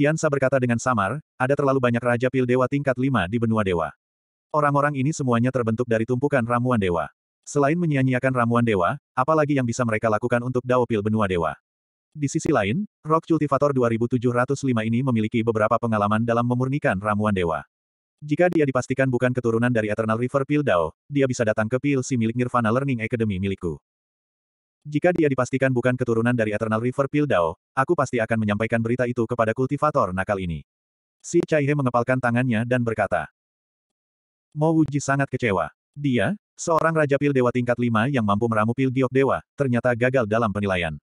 Kian Sa berkata dengan samar, ada terlalu banyak Raja Pil Dewa tingkat 5 di benua Dewa. Orang-orang ini semuanya terbentuk dari tumpukan ramuan Dewa. Selain menyia-nyiakan ramuan Dewa, apalagi yang bisa mereka lakukan untuk Dao Pil benua Dewa. Di sisi lain, Rock Cultivator 2705 ini memiliki beberapa pengalaman dalam memurnikan ramuan Dewa. Jika dia dipastikan bukan keturunan dari Eternal River Pil Dao, dia bisa datang ke Pil Si milik Nirvana Learning Academy milikku. Jika dia dipastikan bukan keturunan dari Eternal River Pildao, aku pasti akan menyampaikan berita itu kepada kultivator nakal ini. Si Caihe mengepalkan tangannya dan berkata. Mo Wuji sangat kecewa. Dia, seorang Raja Pil Dewa tingkat 5 yang mampu meramu Pil Giok Dewa, ternyata gagal dalam penilaian.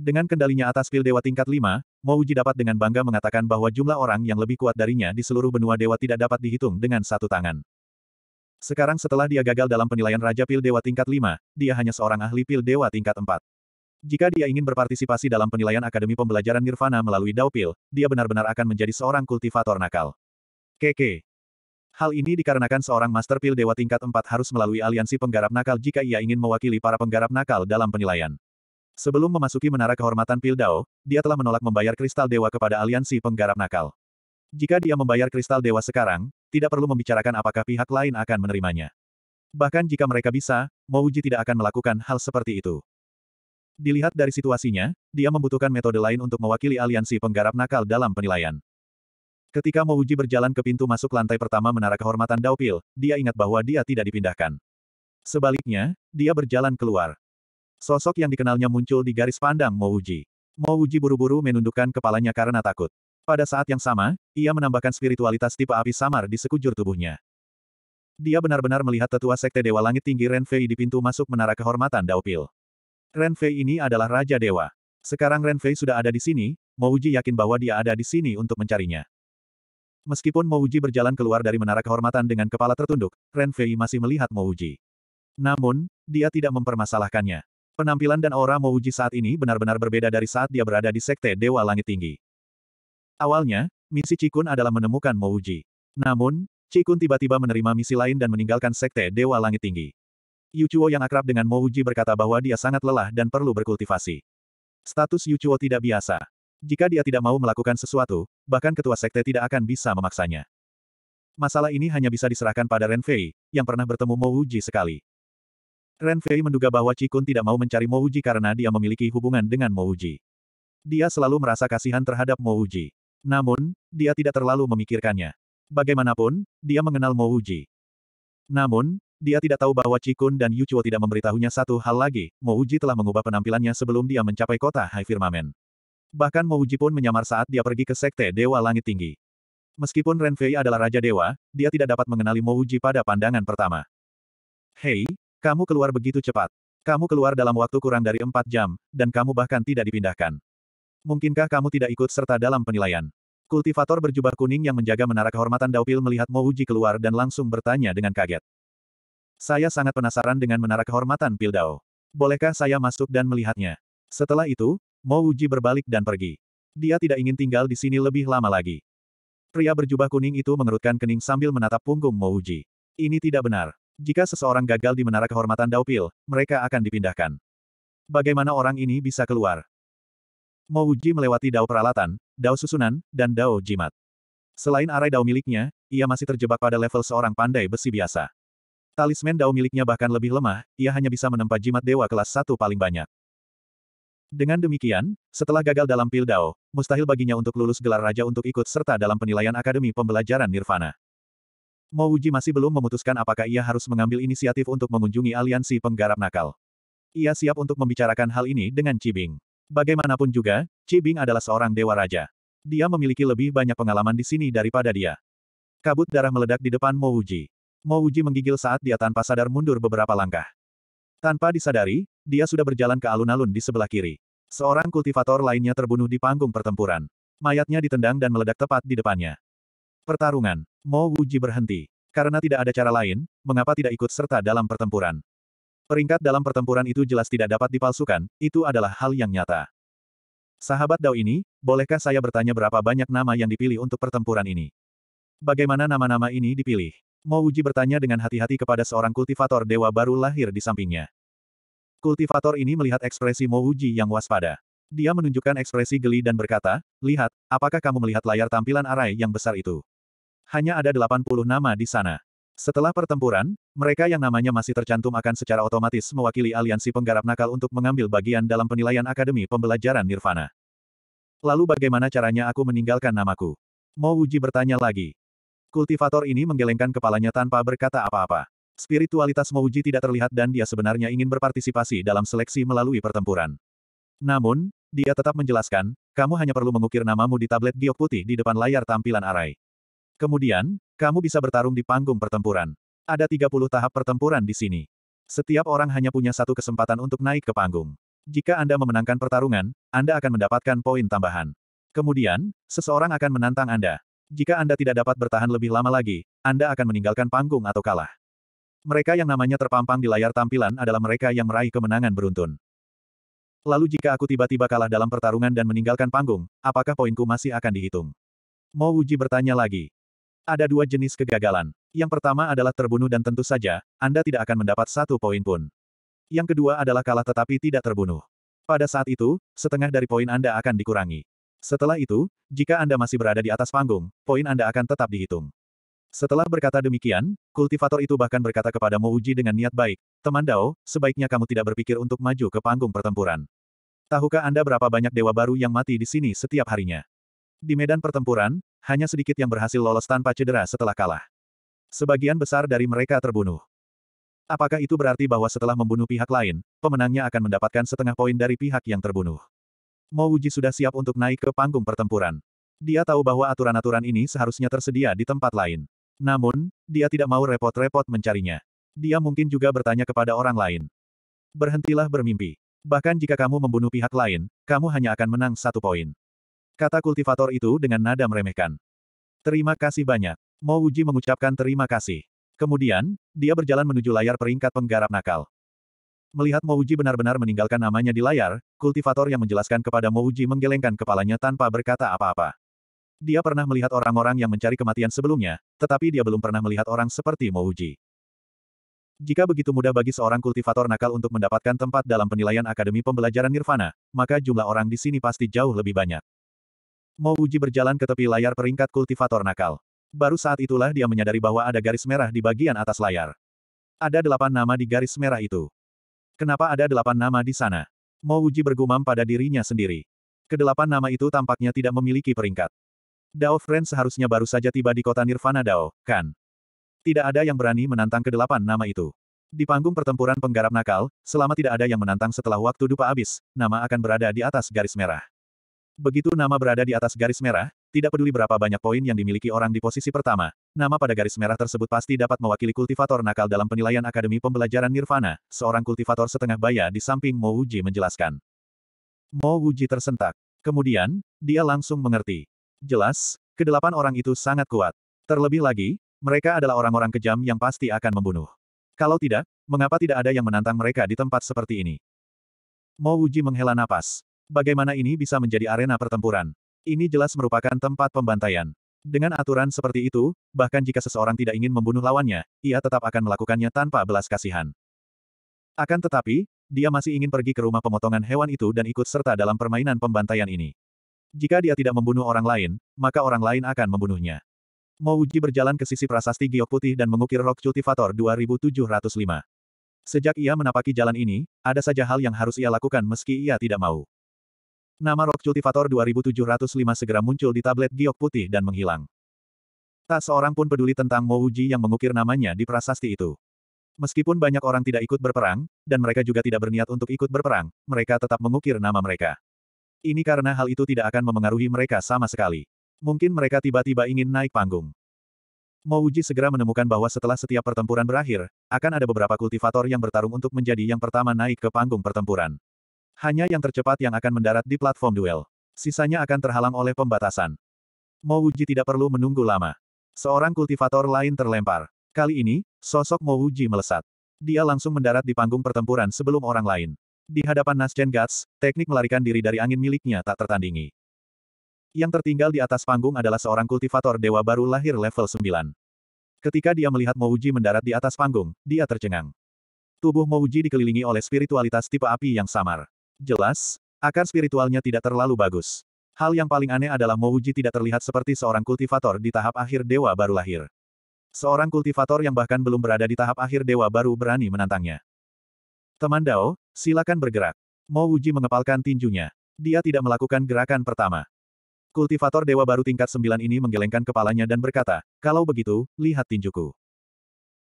Dengan kendalinya atas Pil Dewa tingkat 5, Mo Wuji dapat dengan bangga mengatakan bahwa jumlah orang yang lebih kuat darinya di seluruh benua dewa tidak dapat dihitung dengan satu tangan. Sekarang setelah dia gagal dalam penilaian Raja Pil Dewa tingkat 5, dia hanya seorang ahli Pil Dewa tingkat 4. Jika dia ingin berpartisipasi dalam penilaian Akademi Pembelajaran Nirvana melalui Dao Pil, dia benar-benar akan menjadi seorang kultivator nakal. Keke. Hal ini dikarenakan seorang Master Pil Dewa tingkat 4 harus melalui aliansi penggarap nakal jika ia ingin mewakili para penggarap nakal dalam penilaian. Sebelum memasuki Menara Kehormatan Pil Dao, dia telah menolak membayar kristal dewa kepada aliansi penggarap nakal. Jika dia membayar kristal dewa sekarang, tidak perlu membicarakan apakah pihak lain akan menerimanya. Bahkan jika mereka bisa, Mouji tidak akan melakukan hal seperti itu. Dilihat dari situasinya, dia membutuhkan metode lain untuk mewakili aliansi penggarap nakal dalam penilaian. Ketika Mouji berjalan ke pintu masuk lantai pertama Menara Kehormatan Daupil, dia ingat bahwa dia tidak dipindahkan. Sebaliknya, dia berjalan keluar. Sosok yang dikenalnya muncul di garis pandang Mouji. Mouji buru-buru menundukkan kepalanya karena takut. Pada saat yang sama, ia menambahkan spiritualitas tipe api samar di sekujur tubuhnya. Dia benar-benar melihat tetua Sekte Dewa Langit Tinggi Ren Fei di pintu masuk Menara Kehormatan Daupil. Ren Fei ini adalah Raja Dewa. Sekarang Ren Fei sudah ada di sini, Mouji yakin bahwa dia ada di sini untuk mencarinya. Meskipun Mouji berjalan keluar dari Menara Kehormatan dengan kepala tertunduk, Ren Fei masih melihat Mouji. Namun, dia tidak mempermasalahkannya. Penampilan dan aura Mouji saat ini benar-benar berbeda dari saat dia berada di Sekte Dewa Langit Tinggi. Awalnya, misi Cikun adalah menemukan Mouji. Namun, Cikun tiba-tiba menerima misi lain dan meninggalkan Sekte Dewa Langit Tinggi. Yuchuo yang akrab dengan Mouji berkata bahwa dia sangat lelah dan perlu berkultivasi. Status Yuchuo tidak biasa. Jika dia tidak mau melakukan sesuatu, bahkan ketua sekte tidak akan bisa memaksanya. Masalah ini hanya bisa diserahkan pada Renfei, yang pernah bertemu Mouji sekali. Renfei menduga bahwa Cikun tidak mau mencari Mouji karena dia memiliki hubungan dengan Mouji. Dia selalu merasa kasihan terhadap Mouji. Namun, dia tidak terlalu memikirkannya. Bagaimanapun, dia mengenal Mo Uji. Namun, dia tidak tahu bahwa Cikun dan Yuchuo tidak memberitahunya satu hal lagi, Mo Uji telah mengubah penampilannya sebelum dia mencapai kota High Firmament. Bahkan Mo Uji pun menyamar saat dia pergi ke Sekte Dewa Langit Tinggi. Meskipun Renfei adalah Raja Dewa, dia tidak dapat mengenali Mo Uji pada pandangan pertama. Hei, kamu keluar begitu cepat. Kamu keluar dalam waktu kurang dari empat jam, dan kamu bahkan tidak dipindahkan. Mungkinkah kamu tidak ikut serta dalam penilaian? Kultivator berjubah kuning yang menjaga menara kehormatan Daupil melihat Mouji keluar dan langsung bertanya dengan kaget. Saya sangat penasaran dengan menara kehormatan Pildao. Bolehkah saya masuk dan melihatnya? Setelah itu, Mouji berbalik dan pergi. Dia tidak ingin tinggal di sini lebih lama lagi. Pria berjubah kuning itu mengerutkan kening sambil menatap punggung Mouji. Ini tidak benar. Jika seseorang gagal di menara kehormatan Daupil, mereka akan dipindahkan. Bagaimana orang ini bisa keluar? Mo melewati dao peralatan, dao susunan, dan dao jimat. Selain arai dao miliknya, ia masih terjebak pada level seorang pandai besi biasa. Talisman dao miliknya bahkan lebih lemah, ia hanya bisa menempa jimat dewa kelas satu paling banyak. Dengan demikian, setelah gagal dalam pil dao, mustahil baginya untuk lulus gelar raja untuk ikut serta dalam penilaian Akademi Pembelajaran Nirvana. Mo masih belum memutuskan apakah ia harus mengambil inisiatif untuk mengunjungi aliansi penggarap nakal. Ia siap untuk membicarakan hal ini dengan Cibing. Bagaimanapun juga, Cibing adalah seorang dewa raja. Dia memiliki lebih banyak pengalaman di sini daripada dia. Kabut darah meledak di depan Mo Wuji. Mo Wuji menggigil saat dia tanpa sadar mundur beberapa langkah. Tanpa disadari, dia sudah berjalan ke alun-alun di sebelah kiri. Seorang kultivator lainnya terbunuh di panggung pertempuran. Mayatnya ditendang dan meledak tepat di depannya. Pertarungan. Mo Wuji berhenti. Karena tidak ada cara lain, mengapa tidak ikut serta dalam pertempuran? Peringkat dalam pertempuran itu jelas tidak dapat dipalsukan, itu adalah hal yang nyata. Sahabat Dao ini, bolehkah saya bertanya berapa banyak nama yang dipilih untuk pertempuran ini? Bagaimana nama-nama ini dipilih? Mo Uji bertanya dengan hati-hati kepada seorang kultivator dewa baru lahir di sampingnya. Kultivator ini melihat ekspresi Mo Uji yang waspada. Dia menunjukkan ekspresi geli dan berkata, Lihat, apakah kamu melihat layar tampilan arai yang besar itu? Hanya ada 80 nama di sana. Setelah pertempuran, mereka yang namanya masih tercantum akan secara otomatis mewakili aliansi penggarap nakal untuk mengambil bagian dalam penilaian Akademi Pembelajaran Nirvana. Lalu bagaimana caranya aku meninggalkan namaku? Mo Wuji bertanya lagi. Kultivator ini menggelengkan kepalanya tanpa berkata apa-apa. Spiritualitas Mo Wuji tidak terlihat dan dia sebenarnya ingin berpartisipasi dalam seleksi melalui pertempuran. Namun, dia tetap menjelaskan, kamu hanya perlu mengukir namamu di tablet giok putih di depan layar tampilan arai. Kemudian, kamu bisa bertarung di panggung pertempuran. Ada 30 tahap pertempuran di sini. Setiap orang hanya punya satu kesempatan untuk naik ke panggung. Jika Anda memenangkan pertarungan, Anda akan mendapatkan poin tambahan. Kemudian, seseorang akan menantang Anda. Jika Anda tidak dapat bertahan lebih lama lagi, Anda akan meninggalkan panggung atau kalah. Mereka yang namanya terpampang di layar tampilan adalah mereka yang meraih kemenangan beruntun. Lalu jika aku tiba-tiba kalah dalam pertarungan dan meninggalkan panggung, apakah poinku masih akan dihitung? Mo Uji bertanya lagi. Ada dua jenis kegagalan. Yang pertama adalah terbunuh dan tentu saja, Anda tidak akan mendapat satu poin pun. Yang kedua adalah kalah tetapi tidak terbunuh. Pada saat itu, setengah dari poin Anda akan dikurangi. Setelah itu, jika Anda masih berada di atas panggung, poin Anda akan tetap dihitung. Setelah berkata demikian, kultivator itu bahkan berkata kepada Uji dengan niat baik, Teman Dao, sebaiknya kamu tidak berpikir untuk maju ke panggung pertempuran. Tahukah Anda berapa banyak dewa baru yang mati di sini setiap harinya? Di medan pertempuran, hanya sedikit yang berhasil lolos tanpa cedera setelah kalah. Sebagian besar dari mereka terbunuh. Apakah itu berarti bahwa setelah membunuh pihak lain, pemenangnya akan mendapatkan setengah poin dari pihak yang terbunuh? Mo Wuji sudah siap untuk naik ke panggung pertempuran. Dia tahu bahwa aturan-aturan ini seharusnya tersedia di tempat lain. Namun, dia tidak mau repot-repot mencarinya. Dia mungkin juga bertanya kepada orang lain. Berhentilah bermimpi. Bahkan jika kamu membunuh pihak lain, kamu hanya akan menang satu poin. Kata kultivator itu dengan nada meremehkan. Terima kasih banyak. Mo Uji mengucapkan terima kasih. Kemudian, dia berjalan menuju layar peringkat penggarap nakal. Melihat Mo Wuji benar-benar meninggalkan namanya di layar, kultivator yang menjelaskan kepada Mo Wuji menggelengkan kepalanya tanpa berkata apa-apa. Dia pernah melihat orang-orang yang mencari kematian sebelumnya, tetapi dia belum pernah melihat orang seperti Mo Wuji. Jika begitu mudah bagi seorang kultivator nakal untuk mendapatkan tempat dalam penilaian Akademi Pembelajaran Nirvana, maka jumlah orang di sini pasti jauh lebih banyak. Mo Uji berjalan ke tepi layar peringkat kultivator nakal. Baru saat itulah dia menyadari bahwa ada garis merah di bagian atas layar. Ada delapan nama di garis merah itu. Kenapa ada delapan nama di sana? Mo Uji bergumam pada dirinya sendiri. Kedelapan nama itu tampaknya tidak memiliki peringkat. Dao Friend seharusnya baru saja tiba di kota Nirvana Dao, kan? Tidak ada yang berani menantang kedelapan nama itu. Di panggung pertempuran penggarap nakal, selama tidak ada yang menantang setelah waktu dupa habis, nama akan berada di atas garis merah. Begitu nama berada di atas garis merah, tidak peduli berapa banyak poin yang dimiliki orang di posisi pertama, nama pada garis merah tersebut pasti dapat mewakili kultivator nakal dalam penilaian Akademi Pembelajaran Nirvana, seorang kultivator setengah baya di samping Mo Wuji menjelaskan. Mo Wuji tersentak. Kemudian, dia langsung mengerti. Jelas, kedelapan orang itu sangat kuat. Terlebih lagi, mereka adalah orang-orang kejam yang pasti akan membunuh. Kalau tidak, mengapa tidak ada yang menantang mereka di tempat seperti ini? Mo Wuji menghela napas. Bagaimana ini bisa menjadi arena pertempuran? Ini jelas merupakan tempat pembantaian. Dengan aturan seperti itu, bahkan jika seseorang tidak ingin membunuh lawannya, ia tetap akan melakukannya tanpa belas kasihan. Akan tetapi, dia masih ingin pergi ke rumah pemotongan hewan itu dan ikut serta dalam permainan pembantaian ini. Jika dia tidak membunuh orang lain, maka orang lain akan membunuhnya. Mouji berjalan ke sisi prasasti giok putih dan mengukir rok cultivator 2705. Sejak ia menapaki jalan ini, ada saja hal yang harus ia lakukan meski ia tidak mau. Nama Rock Cultivator 2705 segera muncul di tablet giok putih dan menghilang. Tak seorang pun peduli tentang Mo Uji yang mengukir namanya di prasasti itu. Meskipun banyak orang tidak ikut berperang, dan mereka juga tidak berniat untuk ikut berperang, mereka tetap mengukir nama mereka. Ini karena hal itu tidak akan memengaruhi mereka sama sekali. Mungkin mereka tiba-tiba ingin naik panggung. Mo Uji segera menemukan bahwa setelah setiap pertempuran berakhir, akan ada beberapa kultivator yang bertarung untuk menjadi yang pertama naik ke panggung pertempuran. Hanya yang tercepat yang akan mendarat di platform duel. Sisanya akan terhalang oleh pembatasan. Mo Wuji tidak perlu menunggu lama. Seorang kultivator lain terlempar. Kali ini, sosok Mo Wuji melesat. Dia langsung mendarat di panggung pertempuran sebelum orang lain. Di hadapan Naschen Guts, teknik melarikan diri dari angin miliknya tak tertandingi. Yang tertinggal di atas panggung adalah seorang kultivator dewa baru lahir level 9. Ketika dia melihat Mo Wuji mendarat di atas panggung, dia tercengang. Tubuh Mo Wuji dikelilingi oleh spiritualitas tipe api yang samar. Jelas, akar spiritualnya tidak terlalu bagus. Hal yang paling aneh adalah Mouji tidak terlihat seperti seorang kultivator di tahap akhir dewa baru lahir. Seorang kultivator yang bahkan belum berada di tahap akhir dewa baru berani menantangnya. Teman Dao, silakan bergerak. Mouji mengepalkan tinjunya. Dia tidak melakukan gerakan pertama. Kultivator dewa baru tingkat sembilan ini menggelengkan kepalanya dan berkata, kalau begitu, lihat tinjuku.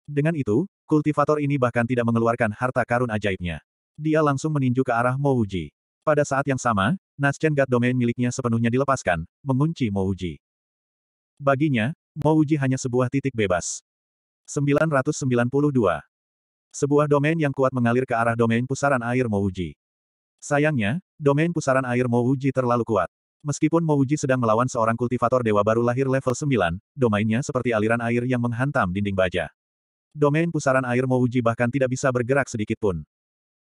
Dengan itu, kultivator ini bahkan tidak mengeluarkan harta karun ajaibnya. Dia langsung meninju ke arah Mouji. Pada saat yang sama, Naschen God Domain miliknya sepenuhnya dilepaskan, mengunci Mouji. Baginya, Mouji hanya sebuah titik bebas. 992. Sebuah domain yang kuat mengalir ke arah domain pusaran air Mouji. Sayangnya, domain pusaran air Mouji terlalu kuat. Meskipun Mouji sedang melawan seorang kultivator dewa baru lahir level 9, domainnya seperti aliran air yang menghantam dinding baja. Domain pusaran air Mouji bahkan tidak bisa bergerak sedikit pun.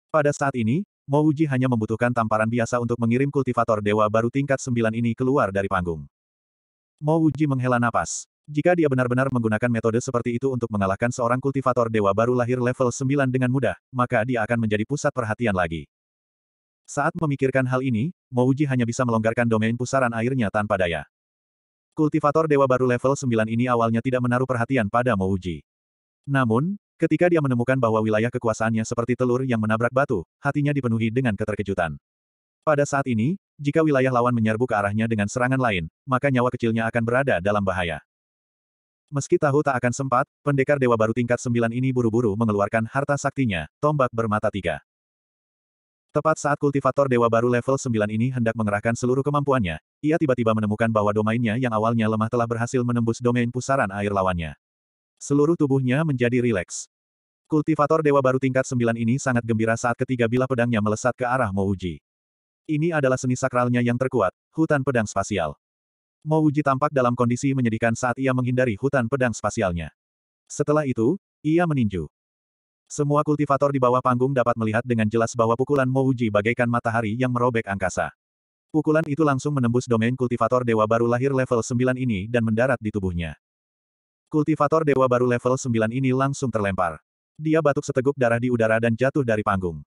Pada saat ini, Mouji hanya membutuhkan tamparan biasa untuk mengirim kultivator dewa baru tingkat 9 ini keluar dari panggung. Mouji menghela napas. Jika dia benar-benar menggunakan metode seperti itu untuk mengalahkan seorang kultivator dewa baru lahir level 9 dengan mudah, maka dia akan menjadi pusat perhatian lagi. Saat memikirkan hal ini, Mouji hanya bisa melonggarkan domain pusaran airnya tanpa daya. Kultivator dewa baru level 9 ini awalnya tidak menaruh perhatian pada Mouji. Namun, Ketika dia menemukan bahwa wilayah kekuasaannya seperti telur yang menabrak batu, hatinya dipenuhi dengan keterkejutan. Pada saat ini, jika wilayah lawan menyerbu ke arahnya dengan serangan lain, maka nyawa kecilnya akan berada dalam bahaya. Meski tahu tak akan sempat, pendekar dewa baru tingkat sembilan ini buru-buru mengeluarkan harta saktinya, tombak bermata tiga. Tepat saat kultivator dewa baru level sembilan ini hendak mengerahkan seluruh kemampuannya, ia tiba-tiba menemukan bahwa domainnya yang awalnya lemah telah berhasil menembus domain pusaran air lawannya. Seluruh tubuhnya menjadi rileks. Kultivator dewa baru tingkat sembilan ini sangat gembira saat ketiga bilah pedangnya melesat ke arah Mouji. Ini adalah seni sakralnya yang terkuat, hutan pedang spasial. Mouji tampak dalam kondisi menyedihkan saat ia menghindari hutan pedang spasialnya. Setelah itu, ia meninju. Semua kultivator di bawah panggung dapat melihat dengan jelas bahwa pukulan Mouji bagaikan matahari yang merobek angkasa. Pukulan itu langsung menembus domain kultivator dewa baru lahir level 9 ini dan mendarat di tubuhnya. Kultivator dewa baru level 9 ini langsung terlempar. Dia batuk seteguk darah di udara dan jatuh dari panggung.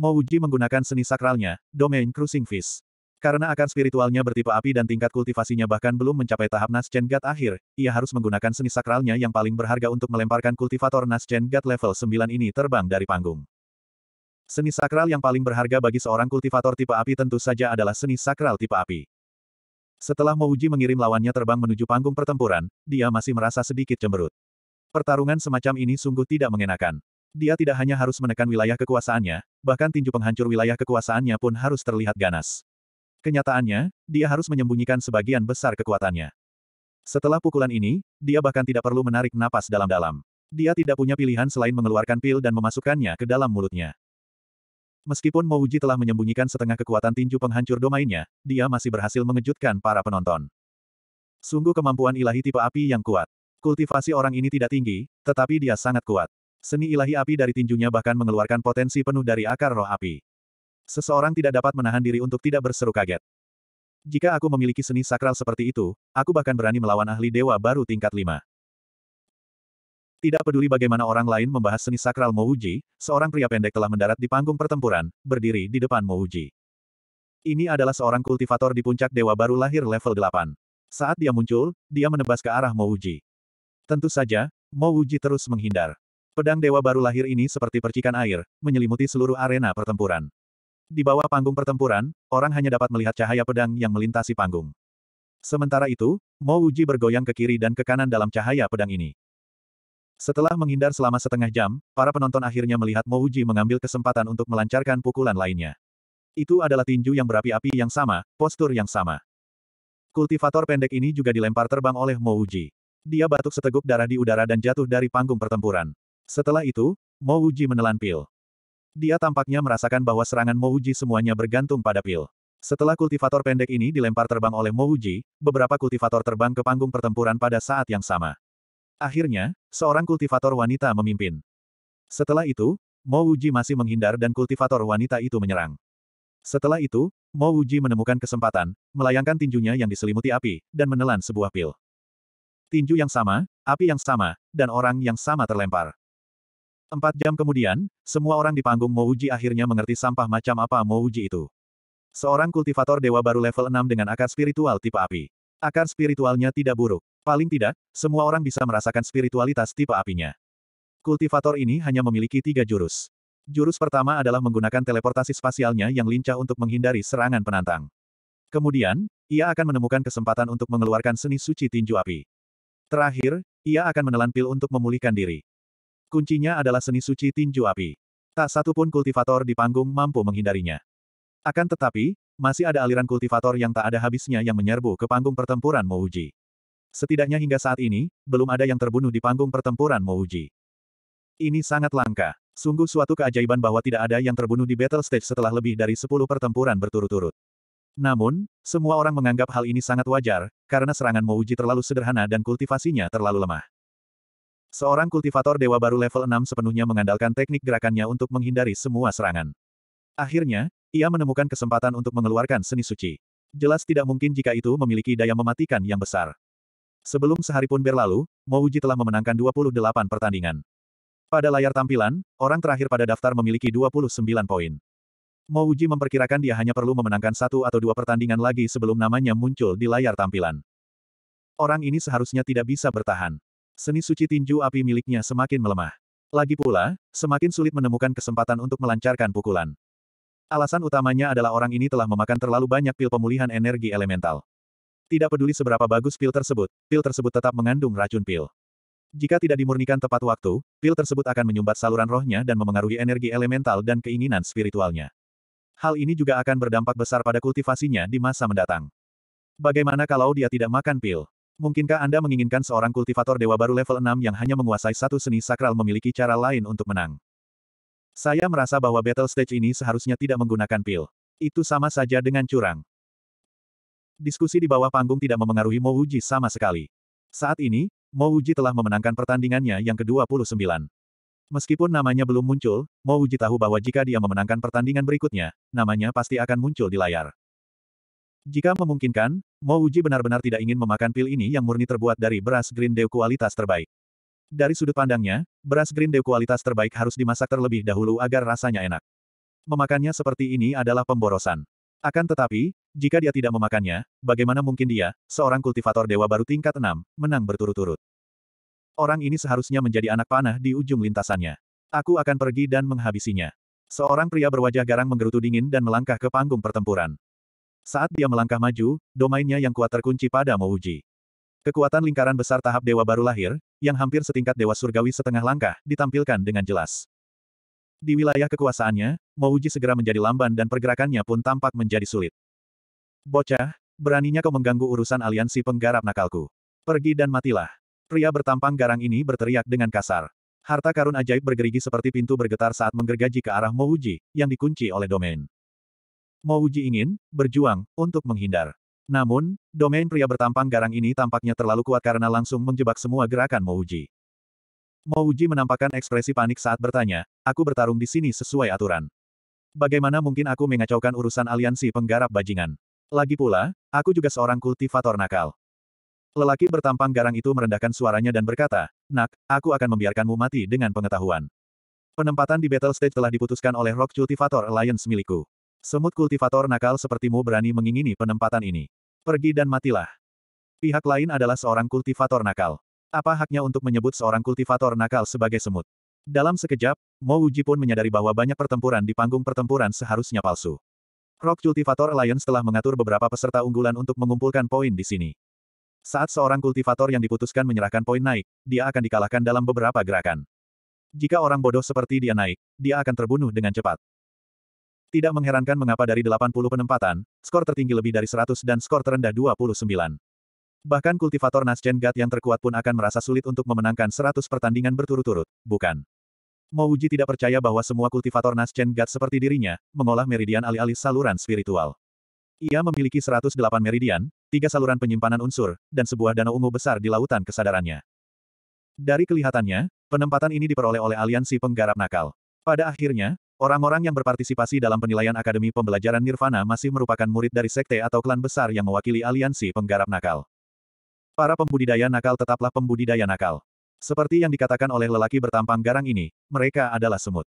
Mouji menggunakan seni sakralnya, domain cruising fish. Karena akar spiritualnya bertipe api dan tingkat kultivasinya bahkan belum mencapai tahap Naschen God akhir, ia harus menggunakan seni sakralnya yang paling berharga untuk melemparkan kultivator Naschen God level 9 ini terbang dari panggung. Seni sakral yang paling berharga bagi seorang kultivator tipe api tentu saja adalah seni sakral tipe api. Setelah Mouji mengirim lawannya terbang menuju panggung pertempuran, dia masih merasa sedikit cemberut. Pertarungan semacam ini sungguh tidak mengenakan. Dia tidak hanya harus menekan wilayah kekuasaannya, bahkan tinju penghancur wilayah kekuasaannya pun harus terlihat ganas. Kenyataannya, dia harus menyembunyikan sebagian besar kekuatannya. Setelah pukulan ini, dia bahkan tidak perlu menarik napas dalam-dalam. Dia tidak punya pilihan selain mengeluarkan pil dan memasukkannya ke dalam mulutnya. Meskipun Mouji telah menyembunyikan setengah kekuatan tinju penghancur domainnya, dia masih berhasil mengejutkan para penonton. Sungguh kemampuan ilahi tipe api yang kuat. Kultivasi orang ini tidak tinggi, tetapi dia sangat kuat. Seni ilahi api dari tinjunya bahkan mengeluarkan potensi penuh dari akar roh api. Seseorang tidak dapat menahan diri untuk tidak berseru kaget. Jika aku memiliki seni sakral seperti itu, aku bahkan berani melawan ahli dewa baru tingkat 5. Tidak peduli bagaimana orang lain membahas seni sakral Mouji, seorang pria pendek telah mendarat di panggung pertempuran, berdiri di depan Mouji. Ini adalah seorang kultivator di puncak dewa baru lahir level 8. Saat dia muncul, dia menebas ke arah Mouji. Tentu saja, Mouji terus menghindar. Pedang dewa baru lahir ini seperti percikan air, menyelimuti seluruh arena pertempuran. Di bawah panggung pertempuran, orang hanya dapat melihat cahaya pedang yang melintasi panggung. Sementara itu, Mo bergoyang ke kiri dan ke kanan dalam cahaya pedang ini. Setelah menghindar selama setengah jam, para penonton akhirnya melihat Mouji mengambil kesempatan untuk melancarkan pukulan lainnya. Itu adalah tinju yang berapi-api yang sama, postur yang sama. Kultivator pendek ini juga dilempar terbang oleh Mouji. Dia batuk seteguk darah di udara dan jatuh dari panggung pertempuran. Setelah itu, Mouji menelan pil. Dia tampaknya merasakan bahwa serangan Mouji semuanya bergantung pada pil. Setelah kultivator pendek ini dilempar terbang oleh Mouji, beberapa kultivator terbang ke panggung pertempuran pada saat yang sama. Akhirnya, seorang kultivator wanita memimpin. Setelah itu, Mo Wuji masih menghindar dan kultivator wanita itu menyerang. Setelah itu, Mo Wuji menemukan kesempatan, melayangkan tinjunya yang diselimuti api, dan menelan sebuah pil. Tinju yang sama, api yang sama, dan orang yang sama terlempar. Empat jam kemudian, semua orang di panggung Mo Wuji akhirnya mengerti sampah macam apa Mo Wuji itu. Seorang kultivator dewa baru level 6 dengan akar spiritual tipe api. Akar spiritualnya tidak buruk. Paling tidak, semua orang bisa merasakan spiritualitas tipe apinya. Kultivator ini hanya memiliki tiga jurus. Jurus pertama adalah menggunakan teleportasi spasialnya yang lincah untuk menghindari serangan penantang. Kemudian, ia akan menemukan kesempatan untuk mengeluarkan seni suci tinju api. Terakhir, ia akan menelan pil untuk memulihkan diri. Kuncinya adalah seni suci tinju api. Tak satu pun kultivator di panggung mampu menghindarinya. Akan tetapi, masih ada aliran kultivator yang tak ada habisnya yang menyerbu ke panggung pertempuran Mouji. Setidaknya hingga saat ini, belum ada yang terbunuh di panggung pertempuran Mouji. Ini sangat langka. Sungguh suatu keajaiban bahwa tidak ada yang terbunuh di battle stage setelah lebih dari 10 pertempuran berturut-turut. Namun, semua orang menganggap hal ini sangat wajar, karena serangan Mouji terlalu sederhana dan kultivasinya terlalu lemah. Seorang kultivator dewa baru level 6 sepenuhnya mengandalkan teknik gerakannya untuk menghindari semua serangan. Akhirnya, ia menemukan kesempatan untuk mengeluarkan seni suci. Jelas tidak mungkin jika itu memiliki daya mematikan yang besar. Sebelum sehari pun berlalu, Mouji telah memenangkan 28 pertandingan. Pada layar tampilan, orang terakhir pada daftar memiliki 29 poin. Mouji memperkirakan dia hanya perlu memenangkan satu atau dua pertandingan lagi sebelum namanya muncul di layar tampilan. Orang ini seharusnya tidak bisa bertahan. Seni suci tinju api miliknya semakin melemah. Lagi pula, semakin sulit menemukan kesempatan untuk melancarkan pukulan. Alasan utamanya adalah orang ini telah memakan terlalu banyak pil pemulihan energi elemental. Tidak peduli seberapa bagus pil tersebut, pil tersebut tetap mengandung racun pil. Jika tidak dimurnikan tepat waktu, pil tersebut akan menyumbat saluran rohnya dan memengaruhi energi elemental dan keinginan spiritualnya. Hal ini juga akan berdampak besar pada kultivasinya di masa mendatang. Bagaimana kalau dia tidak makan pil? Mungkinkah Anda menginginkan seorang kultivator dewa baru level 6 yang hanya menguasai satu seni sakral memiliki cara lain untuk menang? Saya merasa bahwa battle stage ini seharusnya tidak menggunakan pil. Itu sama saja dengan curang. Diskusi di bawah panggung tidak memengaruhi Mo Wuji sama sekali. Saat ini, Mo Wuji telah memenangkan pertandingannya yang ke-29. Meskipun namanya belum muncul, Mo Wuji tahu bahwa jika dia memenangkan pertandingan berikutnya, namanya pasti akan muncul di layar. Jika memungkinkan, Mo Wuji benar-benar tidak ingin memakan pil ini yang murni terbuat dari beras Green Dew kualitas terbaik. Dari sudut pandangnya, beras Green Dew kualitas terbaik harus dimasak terlebih dahulu agar rasanya enak. Memakannya seperti ini adalah pemborosan. Akan tetapi, jika dia tidak memakannya, bagaimana mungkin dia, seorang kultivator dewa baru tingkat 6, menang berturut-turut. Orang ini seharusnya menjadi anak panah di ujung lintasannya. Aku akan pergi dan menghabisinya. Seorang pria berwajah garang menggerutu dingin dan melangkah ke panggung pertempuran. Saat dia melangkah maju, domainnya yang kuat terkunci pada Mouji. Kekuatan lingkaran besar tahap dewa baru lahir, yang hampir setingkat dewa surgawi setengah langkah, ditampilkan dengan jelas. Di wilayah kekuasaannya, Mouji segera menjadi lamban dan pergerakannya pun tampak menjadi sulit. Bocah, beraninya kau mengganggu urusan aliansi penggarap nakalku. Pergi dan matilah. Pria bertampang garang ini berteriak dengan kasar. Harta karun ajaib bergerigi seperti pintu bergetar saat menggergaji ke arah Mouji, yang dikunci oleh domain. Mouji ingin, berjuang, untuk menghindar. Namun, domain pria bertampang garang ini tampaknya terlalu kuat karena langsung menjebak semua gerakan Mouji. Mouji menampakkan ekspresi panik saat bertanya, aku bertarung di sini sesuai aturan. Bagaimana mungkin aku mengacaukan urusan aliansi penggarap bajingan? Lagi pula, aku juga seorang kultivator nakal. Lelaki bertampang garang itu merendahkan suaranya dan berkata, Nak, aku akan membiarkanmu mati dengan pengetahuan. Penempatan di battle stage telah diputuskan oleh Rock Cultivator Alliance milikku. Semut kultivator nakal sepertimu berani mengingini penempatan ini. Pergi dan matilah. Pihak lain adalah seorang kultivator nakal. Apa haknya untuk menyebut seorang kultivator nakal sebagai semut? Dalam sekejap, Mo Wuji pun menyadari bahwa banyak pertempuran di panggung pertempuran seharusnya palsu. Rock Cultivator Alliance telah mengatur beberapa peserta unggulan untuk mengumpulkan poin di sini. Saat seorang kultivator yang diputuskan menyerahkan poin naik, dia akan dikalahkan dalam beberapa gerakan. Jika orang bodoh seperti dia naik, dia akan terbunuh dengan cepat. Tidak mengherankan mengapa dari 80 penempatan, skor tertinggi lebih dari 100 dan skor terendah 29. Bahkan kultivator Nascen God yang terkuat pun akan merasa sulit untuk memenangkan 100 pertandingan berturut-turut, bukan? Mo Uji tidak percaya bahwa semua kultivator Naschen God seperti dirinya, mengolah meridian alih-alih saluran spiritual. Ia memiliki 108 meridian, tiga saluran penyimpanan unsur, dan sebuah danau ungu besar di lautan kesadarannya. Dari kelihatannya, penempatan ini diperoleh oleh aliansi penggarap nakal. Pada akhirnya, orang-orang yang berpartisipasi dalam penilaian Akademi Pembelajaran Nirvana masih merupakan murid dari sekte atau klan besar yang mewakili aliansi penggarap nakal. Para pembudidaya nakal tetaplah pembudidaya nakal. Seperti yang dikatakan oleh lelaki bertampang garang ini, mereka adalah semut.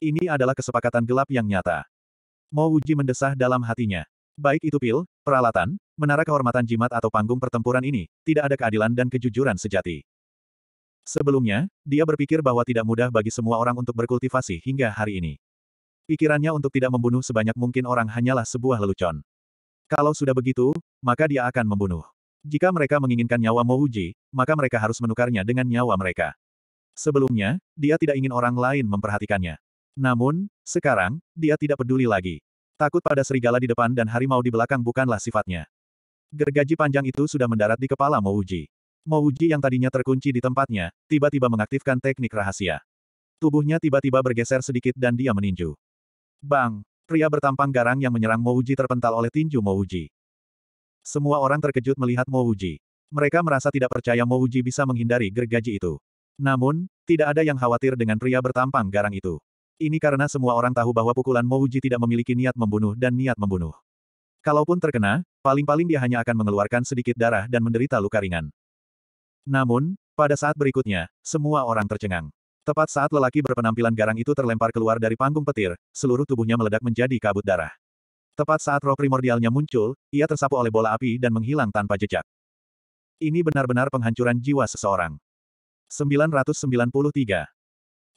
Ini adalah kesepakatan gelap yang nyata. Mo Wuji mendesah dalam hatinya. Baik itu pil, peralatan, menara kehormatan jimat atau panggung pertempuran ini, tidak ada keadilan dan kejujuran sejati. Sebelumnya, dia berpikir bahwa tidak mudah bagi semua orang untuk berkultivasi hingga hari ini. Pikirannya untuk tidak membunuh sebanyak mungkin orang hanyalah sebuah lelucon. Kalau sudah begitu, maka dia akan membunuh. Jika mereka menginginkan nyawa Mouji, maka mereka harus menukarnya dengan nyawa mereka. Sebelumnya, dia tidak ingin orang lain memperhatikannya. Namun, sekarang, dia tidak peduli lagi. Takut pada serigala di depan dan harimau di belakang bukanlah sifatnya. Gergaji panjang itu sudah mendarat di kepala Mouji. Mouji yang tadinya terkunci di tempatnya, tiba-tiba mengaktifkan teknik rahasia. Tubuhnya tiba-tiba bergeser sedikit dan dia meninju. Bang! Pria bertampang garang yang menyerang Mouji terpental oleh tinju Mouji. Semua orang terkejut melihat Mo Uji. Mereka merasa tidak percaya Mo Uji bisa menghindari gergaji itu. Namun, tidak ada yang khawatir dengan pria bertampang garang itu. Ini karena semua orang tahu bahwa pukulan Mo Uji tidak memiliki niat membunuh dan niat membunuh. Kalaupun terkena, paling-paling dia hanya akan mengeluarkan sedikit darah dan menderita luka ringan. Namun, pada saat berikutnya, semua orang tercengang. Tepat saat lelaki berpenampilan garang itu terlempar keluar dari panggung petir, seluruh tubuhnya meledak menjadi kabut darah. Tepat saat roh primordialnya muncul, ia tersapu oleh bola api dan menghilang tanpa jejak. Ini benar-benar penghancuran jiwa seseorang. 993.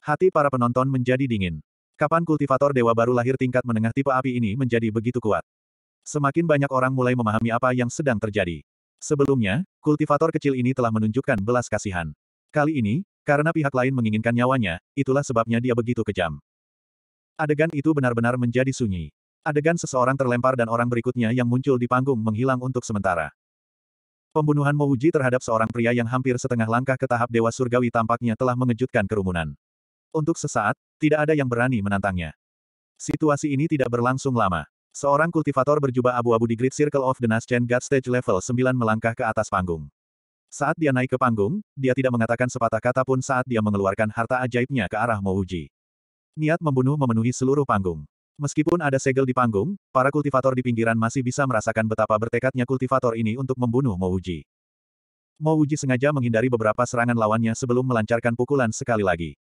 Hati para penonton menjadi dingin. Kapan kultivator dewa baru lahir tingkat menengah tipe api ini menjadi begitu kuat? Semakin banyak orang mulai memahami apa yang sedang terjadi. Sebelumnya, kultivator kecil ini telah menunjukkan belas kasihan. Kali ini, karena pihak lain menginginkan nyawanya, itulah sebabnya dia begitu kejam. Adegan itu benar-benar menjadi sunyi. Adegan seseorang terlempar dan orang berikutnya yang muncul di panggung menghilang untuk sementara. Pembunuhan Mouji terhadap seorang pria yang hampir setengah langkah ke tahap Dewa Surgawi tampaknya telah mengejutkan kerumunan. Untuk sesaat, tidak ada yang berani menantangnya. Situasi ini tidak berlangsung lama. Seorang kultivator berjubah abu-abu di Great Circle of the Nascent God Stage Level 9 melangkah ke atas panggung. Saat dia naik ke panggung, dia tidak mengatakan sepatah kata pun saat dia mengeluarkan harta ajaibnya ke arah Mouji. Niat membunuh memenuhi seluruh panggung. Meskipun ada segel di panggung, para kultivator di pinggiran masih bisa merasakan betapa bertekadnya kultivator ini untuk membunuh Mouji. Mouji sengaja menghindari beberapa serangan lawannya sebelum melancarkan pukulan sekali lagi.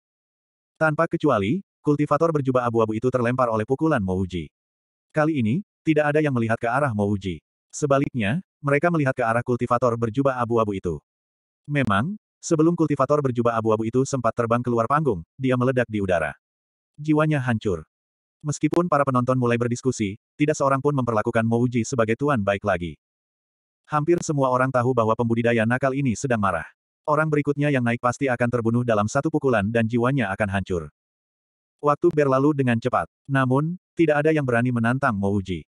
Tanpa kecuali, kultivator berjubah abu-abu itu terlempar oleh pukulan Mouji. Kali ini, tidak ada yang melihat ke arah Mouji. Sebaliknya, mereka melihat ke arah kultivator berjubah abu-abu itu. Memang, sebelum kultivator berjubah abu-abu itu sempat terbang keluar panggung, dia meledak di udara. Jiwanya hancur. Meskipun para penonton mulai berdiskusi, tidak seorang pun memperlakukan Mouji sebagai tuan baik lagi. Hampir semua orang tahu bahwa pembudidaya nakal ini sedang marah. Orang berikutnya yang naik pasti akan terbunuh dalam satu pukulan dan jiwanya akan hancur. Waktu berlalu dengan cepat. Namun, tidak ada yang berani menantang Mouji.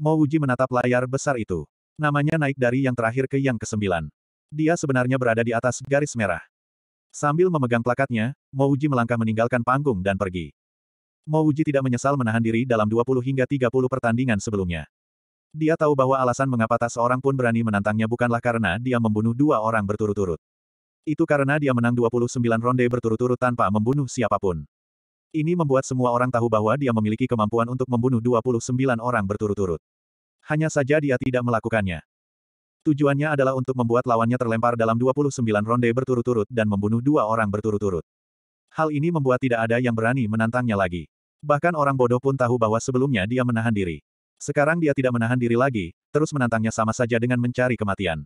Mouji menatap layar besar itu. Namanya naik dari yang terakhir ke yang kesembilan. Dia sebenarnya berada di atas garis merah. Sambil memegang plakatnya, Mouji melangkah meninggalkan panggung dan pergi. Mo Uji tidak menyesal menahan diri dalam 20 hingga 30 pertandingan sebelumnya. Dia tahu bahwa alasan mengapa tak seorang pun berani menantangnya bukanlah karena dia membunuh dua orang berturut-turut. Itu karena dia menang 29 ronde berturut-turut tanpa membunuh siapapun. Ini membuat semua orang tahu bahwa dia memiliki kemampuan untuk membunuh 29 orang berturut-turut. Hanya saja dia tidak melakukannya. Tujuannya adalah untuk membuat lawannya terlempar dalam 29 ronde berturut-turut dan membunuh dua orang berturut-turut. Hal ini membuat tidak ada yang berani menantangnya lagi. Bahkan orang bodoh pun tahu bahwa sebelumnya dia menahan diri. Sekarang dia tidak menahan diri lagi, terus menantangnya sama saja dengan mencari kematian.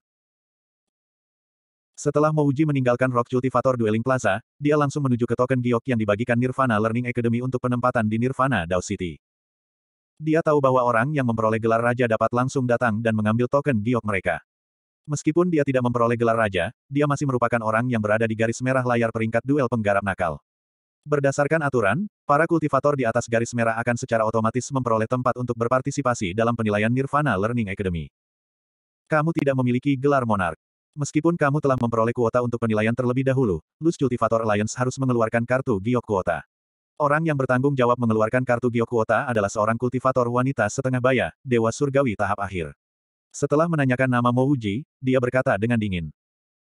Setelah Mouji meninggalkan Rock Cultivator Dueling Plaza, dia langsung menuju ke token giok yang dibagikan Nirvana Learning Academy untuk penempatan di Nirvana Dao City. Dia tahu bahwa orang yang memperoleh gelar raja dapat langsung datang dan mengambil token giok mereka. Meskipun dia tidak memperoleh gelar raja, dia masih merupakan orang yang berada di garis merah layar peringkat duel penggarap nakal. Berdasarkan aturan, para kultivator di atas garis merah akan secara otomatis memperoleh tempat untuk berpartisipasi dalam penilaian Nirvana Learning Academy. Kamu tidak memiliki gelar monark. Meskipun kamu telah memperoleh kuota untuk penilaian terlebih dahulu, Luz Cultivator Alliance harus mengeluarkan kartu giok kuota. Orang yang bertanggung jawab mengeluarkan kartu giok kuota adalah seorang kultivator wanita setengah baya, Dewa Surgawi tahap akhir. Setelah menanyakan nama Mouji, dia berkata dengan dingin.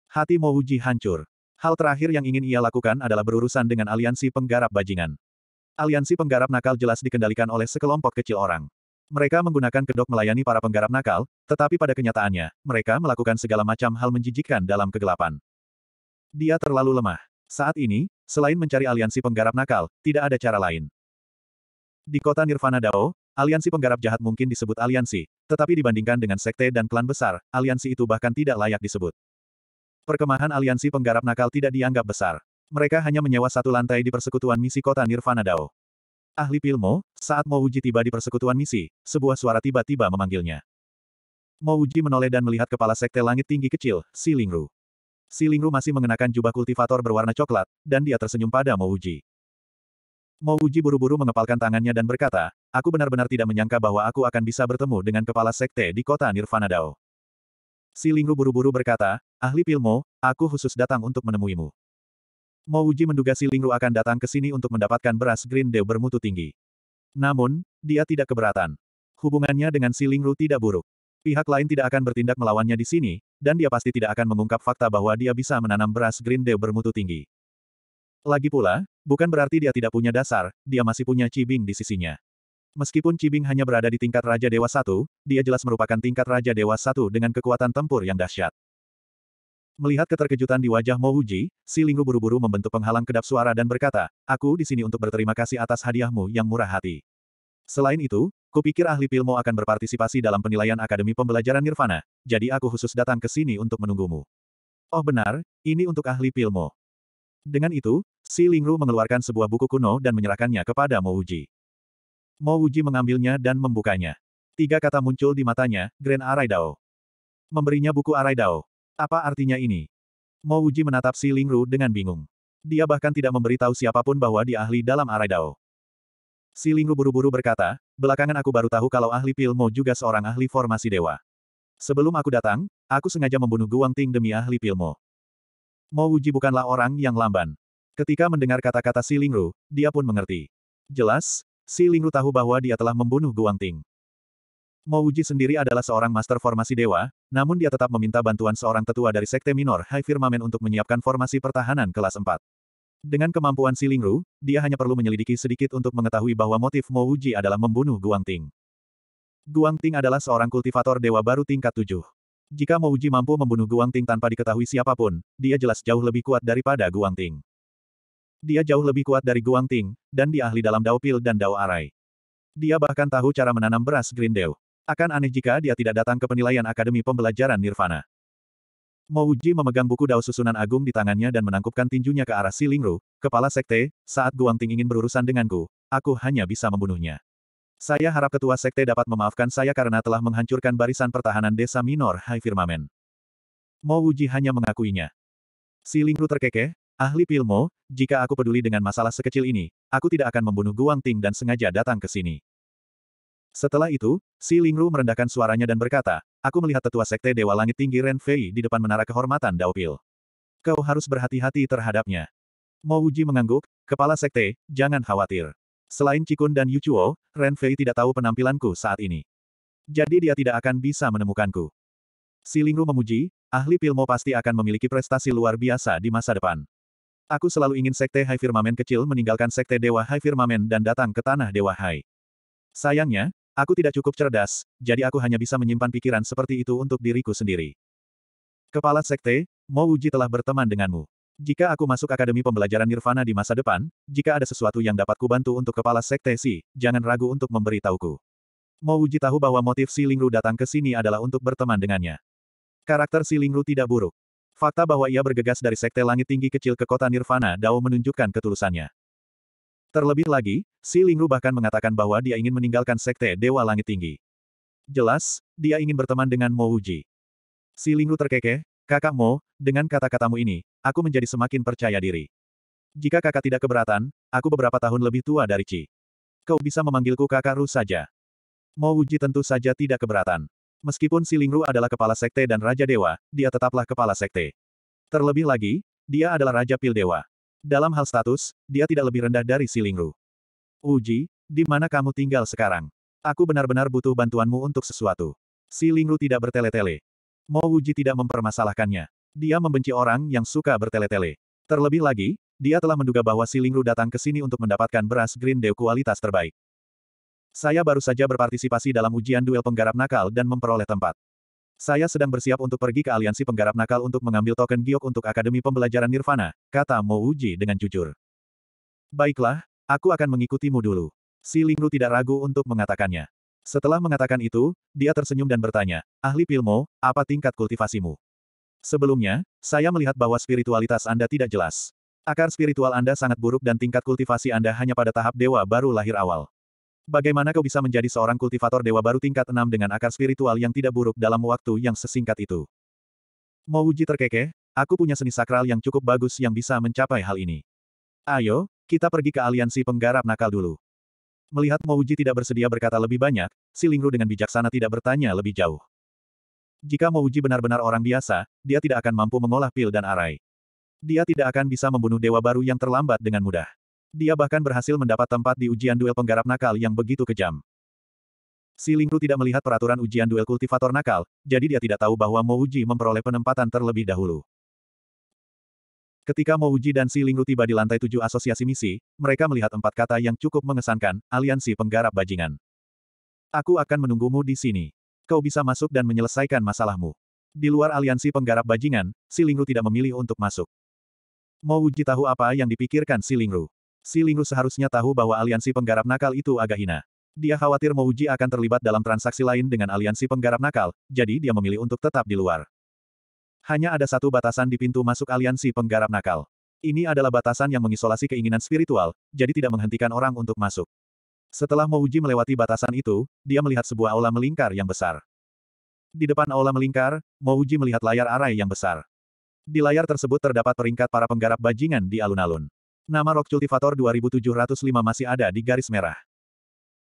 Hati Mouji hancur. Hal terakhir yang ingin ia lakukan adalah berurusan dengan aliansi penggarap bajingan. Aliansi penggarap nakal jelas dikendalikan oleh sekelompok kecil orang. Mereka menggunakan kedok melayani para penggarap nakal, tetapi pada kenyataannya, mereka melakukan segala macam hal menjijikkan dalam kegelapan. Dia terlalu lemah. Saat ini, selain mencari aliansi penggarap nakal, tidak ada cara lain. Di kota Nirvana Dao, Aliansi penggarap jahat mungkin disebut aliansi, tetapi dibandingkan dengan sekte dan klan besar, aliansi itu bahkan tidak layak disebut. Perkemahan aliansi penggarap nakal tidak dianggap besar. Mereka hanya menyewa satu lantai di persekutuan misi kota Nirvana Dao. Ahli Pilmo, saat Mouji tiba di persekutuan misi, sebuah suara tiba-tiba memanggilnya. Mouji menoleh dan melihat kepala sekte langit tinggi kecil, Si Lingru. Si Lingru masih mengenakan jubah kultivator berwarna coklat, dan dia tersenyum pada Mouji. Mouji buru-buru mengepalkan tangannya dan berkata, Aku benar-benar tidak menyangka bahwa aku akan bisa bertemu dengan kepala sekte di kota Nirvana Dao. Si Lingru buru-buru berkata, ahli Pilmo, aku khusus datang untuk menemuimu. Mo Uji menduga si Lingru akan datang ke sini untuk mendapatkan beras Green Dew bermutu tinggi. Namun, dia tidak keberatan. Hubungannya dengan si Lingru tidak buruk. Pihak lain tidak akan bertindak melawannya di sini, dan dia pasti tidak akan mengungkap fakta bahwa dia bisa menanam beras Green Dew bermutu tinggi. Lagi pula, bukan berarti dia tidak punya dasar, dia masih punya cibing di sisinya. Meskipun Cibing hanya berada di tingkat Raja Dewa 1, dia jelas merupakan tingkat Raja Dewa 1 dengan kekuatan tempur yang dahsyat. Melihat keterkejutan di wajah Mo Uji, si Lingru buru-buru membentuk penghalang kedap suara dan berkata, Aku di sini untuk berterima kasih atas hadiahmu yang murah hati. Selain itu, kupikir ahli Pilmo akan berpartisipasi dalam penilaian Akademi Pembelajaran Nirvana, jadi aku khusus datang ke sini untuk menunggumu. Oh benar, ini untuk ahli Pilmo. Dengan itu, si Lingru mengeluarkan sebuah buku kuno dan menyerahkannya kepada Mo Uji. Mo Wuji mengambilnya dan membukanya. Tiga kata muncul di matanya, Grand Arai Dao. Memberinya buku Arai Dao. Apa artinya ini? Mo Wuji menatap Si Lingru dengan bingung. Dia bahkan tidak memberitahu siapapun bahwa dia ahli dalam Arai Dao. Si Lingru buru-buru berkata, belakangan aku baru tahu kalau ahli Pilmo juga seorang ahli formasi dewa. Sebelum aku datang, aku sengaja membunuh Guang Ting demi ahli Pilmo. Mo. Mo Wuji bukanlah orang yang lamban. Ketika mendengar kata-kata Si Lingru, dia pun mengerti. Jelas, Si Lingru tahu bahwa dia telah membunuh Guangting. Wuji sendiri adalah seorang master formasi dewa, namun dia tetap meminta bantuan seorang tetua dari sekte minor High Firmament untuk menyiapkan formasi pertahanan kelas 4. Dengan kemampuan Si Lingru, dia hanya perlu menyelidiki sedikit untuk mengetahui bahwa motif Wuji adalah membunuh Guangting. Guangting adalah seorang kultivator dewa baru tingkat 7. Jika Wuji mampu membunuh Guangting tanpa diketahui siapapun, dia jelas jauh lebih kuat daripada Guangting. Dia jauh lebih kuat dari Guang Ting, dan dia ahli dalam Dao Pil dan Dao Arai. Dia bahkan tahu cara menanam beras Green Dew. Akan aneh jika dia tidak datang ke penilaian Akademi Pembelajaran Nirvana. Mouji memegang buku Dao Susunan Agung di tangannya dan menangkupkan tinjunya ke arah Ru, kepala sekte, saat Guang Ting ingin berurusan denganku, aku hanya bisa membunuhnya. Saya harap ketua sekte dapat memaafkan saya karena telah menghancurkan barisan pertahanan desa minor Hai Firmamen. Mo Wuji hanya mengakuinya. Si Ru terkekeh, Ahli Pilmo, jika aku peduli dengan masalah sekecil ini, aku tidak akan membunuh Guang Ting dan sengaja datang ke sini. Setelah itu, Si Lingru merendahkan suaranya dan berkata, aku melihat tetua sekte Dewa Langit Tinggi Ren Fei di depan menara kehormatan Dao Pil. Kau harus berhati-hati terhadapnya. Mo Wuji mengangguk, kepala sekte, jangan khawatir. Selain Cikun dan Yu Chuo, Ren Fei tidak tahu penampilanku saat ini. Jadi dia tidak akan bisa menemukanku. Si Lingru memuji, ahli Pilmo pasti akan memiliki prestasi luar biasa di masa depan. Aku selalu ingin sekte Hai Firmamen kecil meninggalkan sekte Dewa Hai Firmamen dan datang ke tanah Dewa Hai. Sayangnya, aku tidak cukup cerdas, jadi aku hanya bisa menyimpan pikiran seperti itu untuk diriku sendiri. Kepala Sekte, Mo Uji telah berteman denganmu. Jika aku masuk Akademi Pembelajaran Nirvana di masa depan, jika ada sesuatu yang dapat kubantu untuk Kepala Sekte Si, jangan ragu untuk memberitahuku. Mo Uji tahu bahwa motif Si Lingru datang ke sini adalah untuk berteman dengannya. Karakter Si Lingru tidak buruk. Fakta bahwa ia bergegas dari sekte langit tinggi kecil ke kota Nirvana Dao menunjukkan ketulusannya. Terlebih lagi, Si Lingru bahkan mengatakan bahwa dia ingin meninggalkan sekte Dewa Langit Tinggi. Jelas, dia ingin berteman dengan Mo Uji. Si Lingru terkekeh, kakak Mo, dengan kata-katamu ini, aku menjadi semakin percaya diri. Jika kakak tidak keberatan, aku beberapa tahun lebih tua dari Ci. Kau bisa memanggilku kakak Ru saja. Mo Uji tentu saja tidak keberatan. Meskipun Silingru adalah kepala sekte dan raja dewa, dia tetaplah kepala sekte. Terlebih lagi, dia adalah raja pil dewa. Dalam hal status, dia tidak lebih rendah dari Silingru. Uji, di mana kamu tinggal sekarang? Aku benar-benar butuh bantuanmu untuk sesuatu. Silingru tidak bertele-tele. Mo Uji tidak mempermasalahkannya. Dia membenci orang yang suka bertele-tele. Terlebih lagi, dia telah menduga bahwa Silingru datang ke sini untuk mendapatkan beras Green Dew kualitas terbaik. Saya baru saja berpartisipasi dalam ujian duel penggarap nakal dan memperoleh tempat. Saya sedang bersiap untuk pergi ke aliansi penggarap nakal untuk mengambil token giok untuk Akademi Pembelajaran Nirvana, kata Mo Uji dengan jujur. Baiklah, aku akan mengikutimu dulu. Si Lingru tidak ragu untuk mengatakannya. Setelah mengatakan itu, dia tersenyum dan bertanya, Ahli Pilmo, apa tingkat kultivasimu? Sebelumnya, saya melihat bahwa spiritualitas Anda tidak jelas. Akar spiritual Anda sangat buruk dan tingkat kultivasi Anda hanya pada tahap dewa baru lahir awal. Bagaimana kau bisa menjadi seorang kultivator dewa baru tingkat 6 dengan akar spiritual yang tidak buruk dalam waktu yang sesingkat itu? Mau uji terkekeh, aku punya seni sakral yang cukup bagus yang bisa mencapai hal ini. Ayo, kita pergi ke aliansi penggarap nakal dulu. Melihat Mouji tidak bersedia berkata lebih banyak, si Lingru dengan bijaksana tidak bertanya lebih jauh. Jika Mouji benar-benar orang biasa, dia tidak akan mampu mengolah pil dan arai. Dia tidak akan bisa membunuh dewa baru yang terlambat dengan mudah. Dia bahkan berhasil mendapat tempat di ujian duel penggarap nakal yang begitu kejam. Si Lingru tidak melihat peraturan ujian duel kultivator nakal, jadi dia tidak tahu bahwa Mo Uji memperoleh penempatan terlebih dahulu. Ketika Mo Uji dan Si Lingru tiba di lantai tujuh asosiasi misi, mereka melihat empat kata yang cukup mengesankan, aliansi penggarap bajingan. Aku akan menunggumu di sini. Kau bisa masuk dan menyelesaikan masalahmu. Di luar aliansi penggarap bajingan, Si Lingru tidak memilih untuk masuk. Mo Uji tahu apa yang dipikirkan Si Lingru. Si Lingru seharusnya tahu bahwa aliansi penggarap nakal itu agak hina. Dia khawatir Mouji akan terlibat dalam transaksi lain dengan aliansi penggarap nakal, jadi dia memilih untuk tetap di luar. Hanya ada satu batasan di pintu masuk aliansi penggarap nakal. Ini adalah batasan yang mengisolasi keinginan spiritual, jadi tidak menghentikan orang untuk masuk. Setelah Mouji melewati batasan itu, dia melihat sebuah aula melingkar yang besar. Di depan aula melingkar, Mouji melihat layar arai yang besar. Di layar tersebut terdapat peringkat para penggarap bajingan di alun-alun. Nama Rock Cultivator 2705 masih ada di garis merah.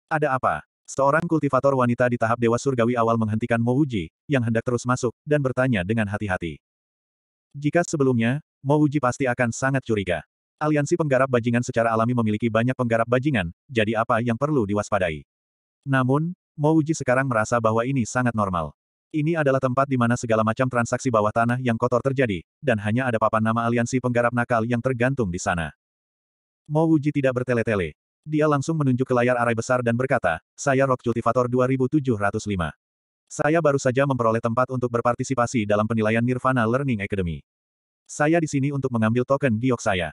Ada apa? Seorang kultivator wanita di tahap Dewa Surgawi awal menghentikan Mo Uji, yang hendak terus masuk, dan bertanya dengan hati-hati. Jika sebelumnya, Mo Uji pasti akan sangat curiga. Aliansi penggarap bajingan secara alami memiliki banyak penggarap bajingan, jadi apa yang perlu diwaspadai? Namun, Mo Uji sekarang merasa bahwa ini sangat normal. Ini adalah tempat di mana segala macam transaksi bawah tanah yang kotor terjadi, dan hanya ada papan nama aliansi penggarap nakal yang tergantung di sana. Mo Wuji tidak bertele-tele. Dia langsung menunjuk ke layar arai besar dan berkata, saya Rock Cultivator 2705. Saya baru saja memperoleh tempat untuk berpartisipasi dalam penilaian Nirvana Learning Academy. Saya di sini untuk mengambil token giok saya.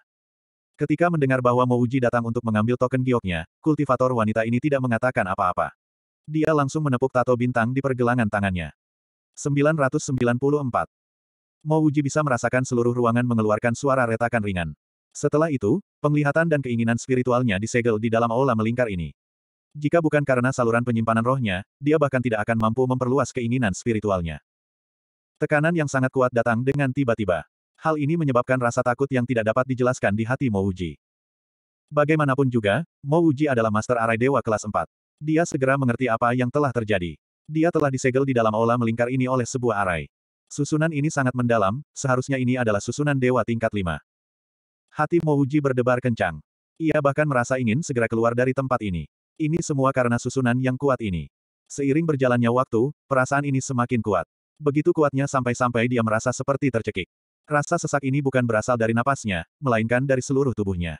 Ketika mendengar bahwa Mo Wuji datang untuk mengambil token gioknya, kultivator wanita ini tidak mengatakan apa-apa. Dia langsung menepuk tato bintang di pergelangan tangannya. 994. Mo Wuji bisa merasakan seluruh ruangan mengeluarkan suara retakan ringan. Setelah itu, penglihatan dan keinginan spiritualnya disegel di dalam aula melingkar ini. Jika bukan karena saluran penyimpanan rohnya, dia bahkan tidak akan mampu memperluas keinginan spiritualnya. Tekanan yang sangat kuat datang dengan tiba-tiba. Hal ini menyebabkan rasa takut yang tidak dapat dijelaskan di hati Mo Uji. Bagaimanapun juga, Mo Uji adalah Master Arai Dewa kelas 4. Dia segera mengerti apa yang telah terjadi. Dia telah disegel di dalam aula melingkar ini oleh sebuah arai. Susunan ini sangat mendalam, seharusnya ini adalah susunan dewa tingkat 5. Hati Mouji berdebar kencang. Ia bahkan merasa ingin segera keluar dari tempat ini. Ini semua karena susunan yang kuat ini. Seiring berjalannya waktu, perasaan ini semakin kuat. Begitu kuatnya sampai-sampai dia merasa seperti tercekik. Rasa sesak ini bukan berasal dari napasnya, melainkan dari seluruh tubuhnya.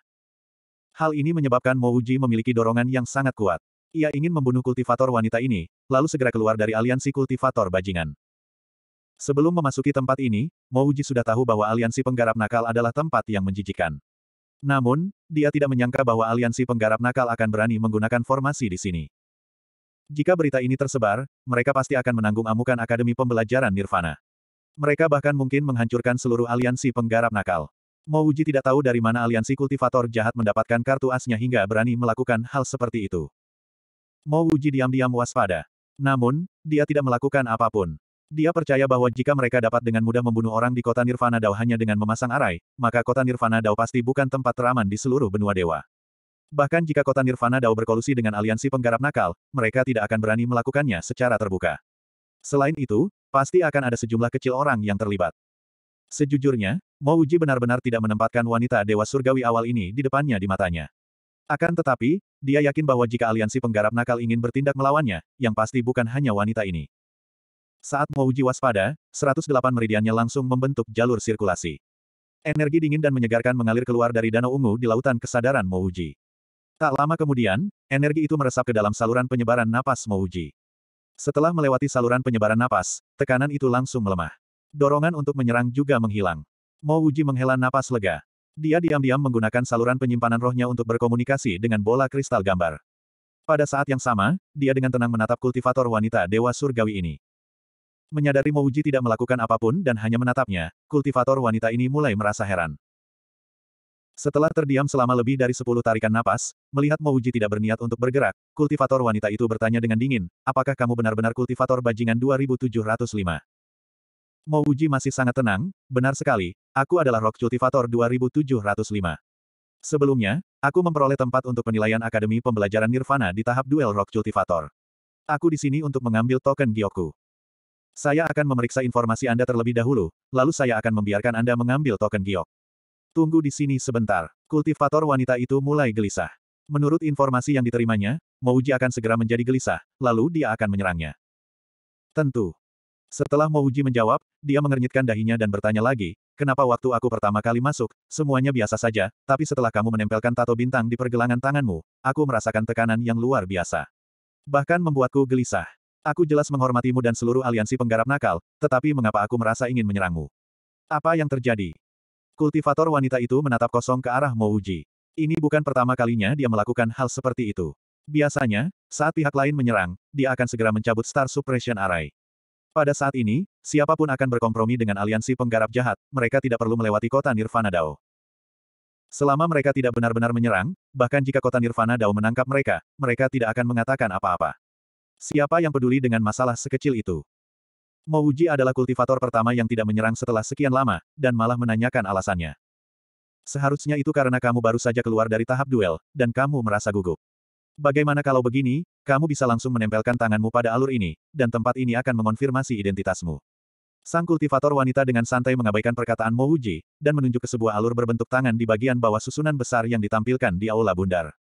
Hal ini menyebabkan Mouji memiliki dorongan yang sangat kuat. Ia ingin membunuh kultivator wanita ini, lalu segera keluar dari aliansi kultivator bajingan. Sebelum memasuki tempat ini, Mouji sudah tahu bahwa aliansi penggarap nakal adalah tempat yang menjijikan. Namun, dia tidak menyangka bahwa aliansi penggarap nakal akan berani menggunakan formasi di sini. Jika berita ini tersebar, mereka pasti akan menanggung amukan Akademi Pembelajaran Nirvana. Mereka bahkan mungkin menghancurkan seluruh aliansi penggarap nakal. Mouji tidak tahu dari mana aliansi kultivator jahat mendapatkan kartu asnya hingga berani melakukan hal seperti itu. Mouji diam-diam waspada. Namun, dia tidak melakukan apapun. Dia percaya bahwa jika mereka dapat dengan mudah membunuh orang di kota Nirvana Dao hanya dengan memasang arai, maka kota Nirvana Dao pasti bukan tempat teraman di seluruh benua dewa. Bahkan jika kota Nirvana Dao berkolusi dengan aliansi penggarap nakal, mereka tidak akan berani melakukannya secara terbuka. Selain itu, pasti akan ada sejumlah kecil orang yang terlibat. Sejujurnya, Mo Uji benar-benar tidak menempatkan wanita dewa surgawi awal ini di depannya di matanya. Akan tetapi, dia yakin bahwa jika aliansi penggarap nakal ingin bertindak melawannya, yang pasti bukan hanya wanita ini. Saat Mouji waspada, 108 meridiannya langsung membentuk jalur sirkulasi. Energi dingin dan menyegarkan mengalir keluar dari danau ungu di lautan kesadaran Mouji. Tak lama kemudian, energi itu meresap ke dalam saluran penyebaran napas Mouji. Setelah melewati saluran penyebaran napas, tekanan itu langsung melemah. Dorongan untuk menyerang juga menghilang. Mouji menghela napas lega. Dia diam-diam menggunakan saluran penyimpanan rohnya untuk berkomunikasi dengan bola kristal gambar. Pada saat yang sama, dia dengan tenang menatap kultivator wanita dewa surgawi ini. Menyadari Mouji tidak melakukan apapun dan hanya menatapnya, kultivator wanita ini mulai merasa heran. Setelah terdiam selama lebih dari sepuluh tarikan napas, melihat Mouji tidak berniat untuk bergerak, kultivator wanita itu bertanya dengan dingin, apakah kamu benar-benar kultivator bajingan 2705? Mouji masih sangat tenang, benar sekali, aku adalah rock kultivator 2705. Sebelumnya, aku memperoleh tempat untuk penilaian Akademi Pembelajaran Nirvana di tahap duel Rock Kultivator. Aku di sini untuk mengambil token Gyoku. Saya akan memeriksa informasi Anda terlebih dahulu, lalu saya akan membiarkan Anda mengambil token giok. Tunggu di sini sebentar. Kultivator wanita itu mulai gelisah. Menurut informasi yang diterimanya, Mouji akan segera menjadi gelisah, lalu dia akan menyerangnya. Tentu. Setelah Mouji menjawab, dia mengernyitkan dahinya dan bertanya lagi, kenapa waktu aku pertama kali masuk, semuanya biasa saja, tapi setelah kamu menempelkan tato bintang di pergelangan tanganmu, aku merasakan tekanan yang luar biasa. Bahkan membuatku gelisah. Aku jelas menghormatimu dan seluruh aliansi penggarap nakal, tetapi mengapa aku merasa ingin menyerangmu? Apa yang terjadi? Kultivator wanita itu menatap kosong ke arah Mouji. Ini bukan pertama kalinya dia melakukan hal seperti itu. Biasanya, saat pihak lain menyerang, dia akan segera mencabut Star Suppression Array. Pada saat ini, siapapun akan berkompromi dengan aliansi penggarap jahat, mereka tidak perlu melewati kota Nirvana Dao. Selama mereka tidak benar-benar menyerang, bahkan jika kota Nirvana Dao menangkap mereka, mereka tidak akan mengatakan apa-apa. Siapa yang peduli dengan masalah sekecil itu? Mouji adalah kultivator pertama yang tidak menyerang setelah sekian lama, dan malah menanyakan alasannya. Seharusnya itu karena kamu baru saja keluar dari tahap duel, dan kamu merasa gugup. Bagaimana kalau begini, kamu bisa langsung menempelkan tanganmu pada alur ini, dan tempat ini akan mengonfirmasi identitasmu. Sang kultivator wanita dengan santai mengabaikan perkataan Mouji, dan menunjuk ke sebuah alur berbentuk tangan di bagian bawah susunan besar yang ditampilkan di aula bundar.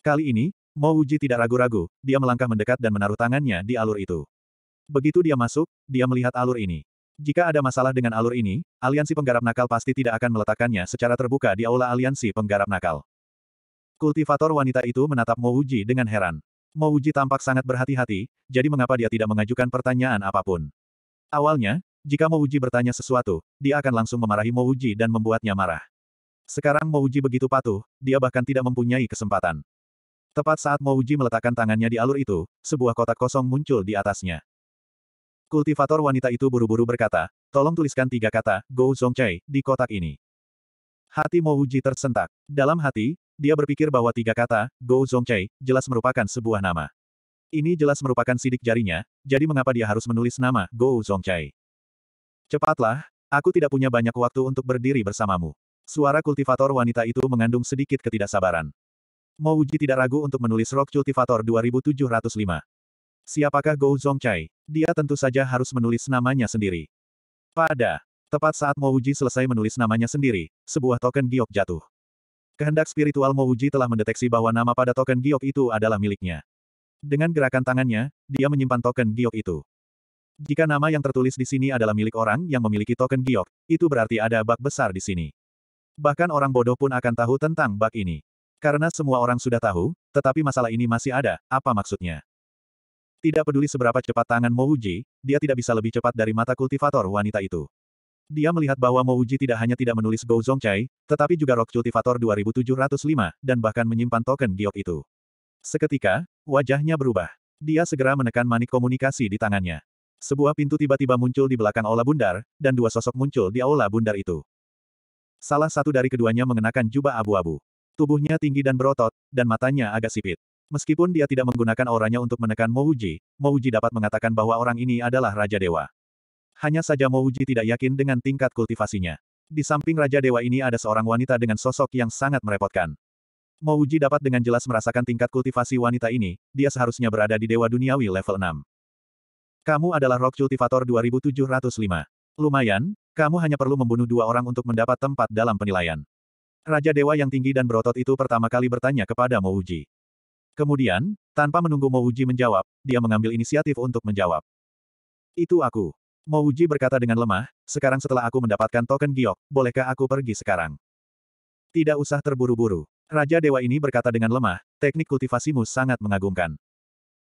Kali ini, Mo Uji tidak ragu-ragu, dia melangkah mendekat dan menaruh tangannya di alur itu. Begitu dia masuk, dia melihat alur ini. Jika ada masalah dengan alur ini, aliansi penggarap nakal pasti tidak akan meletakkannya secara terbuka di aula aliansi penggarap nakal. Kultivator wanita itu menatap Mo Uji dengan heran. Mo Uji tampak sangat berhati-hati, jadi mengapa dia tidak mengajukan pertanyaan apapun. Awalnya, jika Mo Uji bertanya sesuatu, dia akan langsung memarahi Mo Uji dan membuatnya marah. Sekarang Mo Uji begitu patuh, dia bahkan tidak mempunyai kesempatan. Tepat saat Mouji meletakkan tangannya di alur itu, sebuah kotak kosong muncul di atasnya. Kultivator wanita itu buru-buru berkata, tolong tuliskan tiga kata, Go Chai, di kotak ini. Hati Mouji tersentak. Dalam hati, dia berpikir bahwa tiga kata, Go Chai, jelas merupakan sebuah nama. Ini jelas merupakan sidik jarinya, jadi mengapa dia harus menulis nama, Go Chai? Cepatlah, aku tidak punya banyak waktu untuk berdiri bersamamu. Suara kultivator wanita itu mengandung sedikit ketidaksabaran. Mo Wuji tidak ragu untuk menulis Rock Cultivator 2705. Siapakah Gou Zhongcai? Dia tentu saja harus menulis namanya sendiri. Pada tepat saat Mo Wuji selesai menulis namanya sendiri, sebuah token giok jatuh. Kehendak spiritual Mo Wuji telah mendeteksi bahwa nama pada token giok itu adalah miliknya. Dengan gerakan tangannya, dia menyimpan token giok itu. Jika nama yang tertulis di sini adalah milik orang yang memiliki token giok, itu berarti ada bak besar di sini. Bahkan orang bodoh pun akan tahu tentang bak ini. Karena semua orang sudah tahu, tetapi masalah ini masih ada, apa maksudnya? Tidak peduli seberapa cepat tangan Mouji, dia tidak bisa lebih cepat dari mata kultivator wanita itu. Dia melihat bahwa Mouji tidak hanya tidak menulis Go Chai, tetapi juga Rock Cultivator 2705, dan bahkan menyimpan token giok itu. Seketika, wajahnya berubah. Dia segera menekan manik komunikasi di tangannya. Sebuah pintu tiba-tiba muncul di belakang aula bundar, dan dua sosok muncul di aula bundar itu. Salah satu dari keduanya mengenakan jubah abu-abu. Tubuhnya tinggi dan berotot, dan matanya agak sipit. Meskipun dia tidak menggunakan auranya untuk menekan Mouji, Mouji dapat mengatakan bahwa orang ini adalah Raja Dewa. Hanya saja Mouji tidak yakin dengan tingkat kultivasinya. Di samping Raja Dewa ini ada seorang wanita dengan sosok yang sangat merepotkan. Mouji dapat dengan jelas merasakan tingkat kultivasi wanita ini, dia seharusnya berada di Dewa Duniawi level 6. Kamu adalah Rock Cultivator 2705. Lumayan, kamu hanya perlu membunuh dua orang untuk mendapat tempat dalam penilaian. Raja Dewa yang tinggi dan berotot itu pertama kali bertanya kepada Mouji. Kemudian, tanpa menunggu Mouji menjawab, dia mengambil inisiatif untuk menjawab. Itu aku. Mouji berkata dengan lemah, sekarang setelah aku mendapatkan token giok, bolehkah aku pergi sekarang? Tidak usah terburu-buru. Raja Dewa ini berkata dengan lemah, teknik kultivasimu sangat mengagumkan.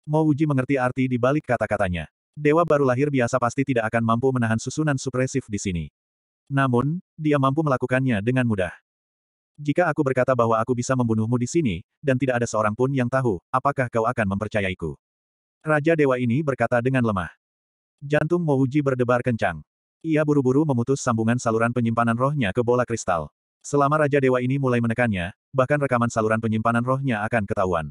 Mouji mengerti arti di balik kata-katanya. Dewa baru lahir biasa pasti tidak akan mampu menahan susunan supresif di sini. Namun, dia mampu melakukannya dengan mudah. Jika aku berkata bahwa aku bisa membunuhmu di sini, dan tidak ada seorang pun yang tahu, apakah kau akan mempercayaiku? Raja Dewa ini berkata dengan lemah. Jantung Mouji berdebar kencang. Ia buru-buru memutus sambungan saluran penyimpanan rohnya ke bola kristal. Selama Raja Dewa ini mulai menekannya, bahkan rekaman saluran penyimpanan rohnya akan ketahuan.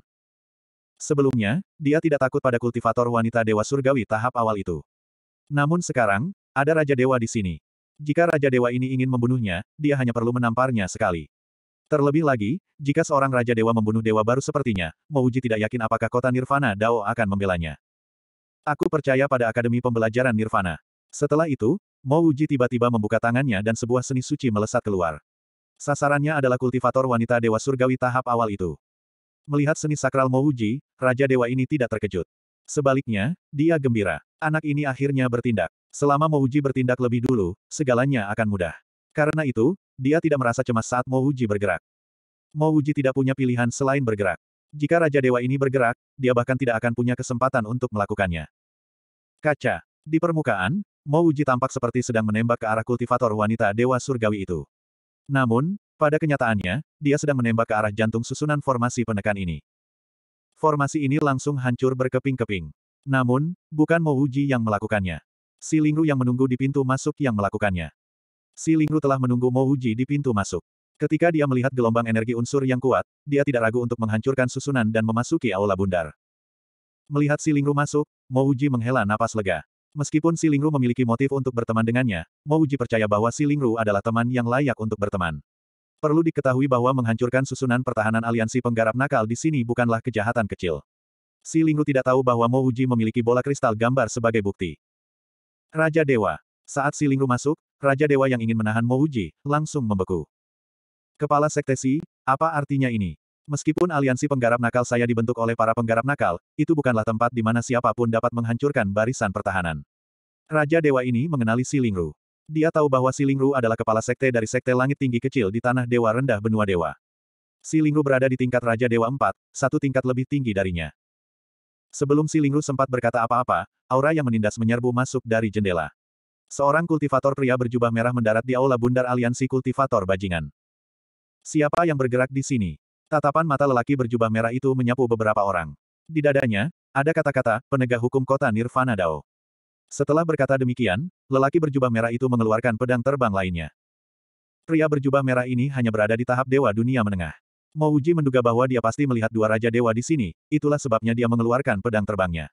Sebelumnya, dia tidak takut pada kultivator wanita Dewa Surgawi tahap awal itu. Namun sekarang, ada Raja Dewa di sini. Jika Raja Dewa ini ingin membunuhnya, dia hanya perlu menamparnya sekali. Terlebih lagi, jika seorang Raja Dewa membunuh Dewa baru sepertinya, Mouji tidak yakin apakah kota Nirvana Dao akan membelanya. Aku percaya pada Akademi Pembelajaran Nirvana. Setelah itu, Mouji tiba-tiba membuka tangannya dan sebuah seni suci melesat keluar. Sasarannya adalah kultivator wanita Dewa Surgawi tahap awal itu. Melihat seni sakral Mouji, Raja Dewa ini tidak terkejut. Sebaliknya, dia gembira. Anak ini akhirnya bertindak. Selama Mouji bertindak lebih dulu, segalanya akan mudah. Karena itu, dia tidak merasa cemas saat Mo Mouji bergerak. Mo Mouji tidak punya pilihan selain bergerak. Jika Raja Dewa ini bergerak, dia bahkan tidak akan punya kesempatan untuk melakukannya. Kaca. Di permukaan, Mo Mouji tampak seperti sedang menembak ke arah kultivator wanita Dewa Surgawi itu. Namun, pada kenyataannya, dia sedang menembak ke arah jantung susunan formasi penekan ini. Formasi ini langsung hancur berkeping-keping. Namun, bukan Mo Mouji yang melakukannya. Si Lingru yang menunggu di pintu masuk yang melakukannya. Si Lingru telah menunggu Mo Uji di pintu masuk. Ketika dia melihat gelombang energi unsur yang kuat, dia tidak ragu untuk menghancurkan susunan dan memasuki aula bundar. Melihat si Lingru masuk, Mo Uji menghela napas lega. Meskipun si Lingru memiliki motif untuk berteman dengannya, Mo Uji percaya bahwa si Lingru adalah teman yang layak untuk berteman. Perlu diketahui bahwa menghancurkan susunan pertahanan aliansi penggarap nakal di sini bukanlah kejahatan kecil. Si Lingru tidak tahu bahwa Mo Uji memiliki bola kristal gambar sebagai bukti. Raja Dewa. Saat si Lingru masuk, Raja Dewa yang ingin menahan Mouji, langsung membeku. Kepala Sekte Si, apa artinya ini? Meskipun aliansi penggarap nakal saya dibentuk oleh para penggarap nakal, itu bukanlah tempat di mana siapapun dapat menghancurkan barisan pertahanan. Raja Dewa ini mengenali Si Lingru. Dia tahu bahwa Si Lingru adalah kepala sekte dari sekte langit tinggi kecil di tanah dewa rendah benua dewa. Si Lingru berada di tingkat Raja Dewa 4, satu tingkat lebih tinggi darinya. Sebelum Si Lingru sempat berkata apa-apa, aura yang menindas menyerbu masuk dari jendela. Seorang kultivator pria berjubah merah mendarat di aula bundar aliansi kultivator bajingan. Siapa yang bergerak di sini? Tatapan mata lelaki berjubah merah itu menyapu beberapa orang. Di dadanya, ada kata-kata, penegak hukum kota Nirvana Dao. Setelah berkata demikian, lelaki berjubah merah itu mengeluarkan pedang terbang lainnya. Pria berjubah merah ini hanya berada di tahap dewa dunia menengah. Mouji menduga bahwa dia pasti melihat dua raja dewa di sini, itulah sebabnya dia mengeluarkan pedang terbangnya.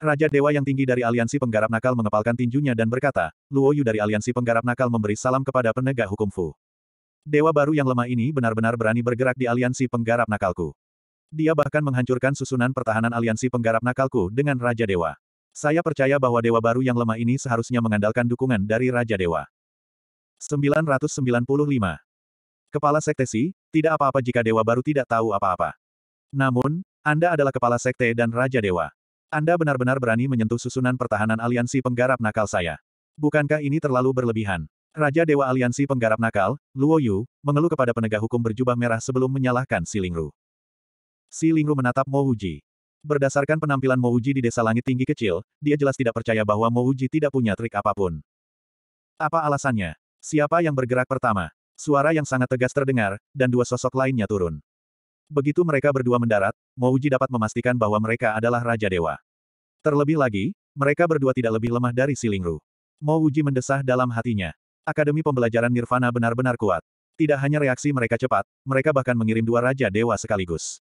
Raja Dewa yang tinggi dari Aliansi Penggarap Nakal mengepalkan tinjunya dan berkata, Luo Yu dari Aliansi Penggarap Nakal memberi salam kepada penegak hukum Fu. Dewa baru yang lemah ini benar-benar berani bergerak di Aliansi Penggarap Nakalku. Dia bahkan menghancurkan susunan pertahanan Aliansi Penggarap Nakalku dengan Raja Dewa. Saya percaya bahwa dewa baru yang lemah ini seharusnya mengandalkan dukungan dari Raja Dewa. 995. Kepala Sekte Si, tidak apa-apa jika dewa baru tidak tahu apa-apa. Namun, Anda adalah kepala sekte dan Raja Dewa. Anda benar-benar berani menyentuh susunan pertahanan aliansi penggarap nakal saya. Bukankah ini terlalu berlebihan? Raja Dewa Aliansi Penggarap Nakal, Luo Yu, mengeluh kepada penegak hukum berjubah merah sebelum menyalahkan Si Lingru. Si Lingru menatap Mo Uji. Berdasarkan penampilan Mo Uji di Desa Langit Tinggi Kecil, dia jelas tidak percaya bahwa Mo Uji tidak punya trik apapun. Apa alasannya? Siapa yang bergerak pertama? Suara yang sangat tegas terdengar, dan dua sosok lainnya turun. Begitu mereka berdua mendarat, Mouji dapat memastikan bahwa mereka adalah Raja Dewa. Terlebih lagi, mereka berdua tidak lebih lemah dari Silingru. Mouji mendesah dalam hatinya. Akademi Pembelajaran Nirvana benar-benar kuat. Tidak hanya reaksi mereka cepat, mereka bahkan mengirim dua Raja Dewa sekaligus.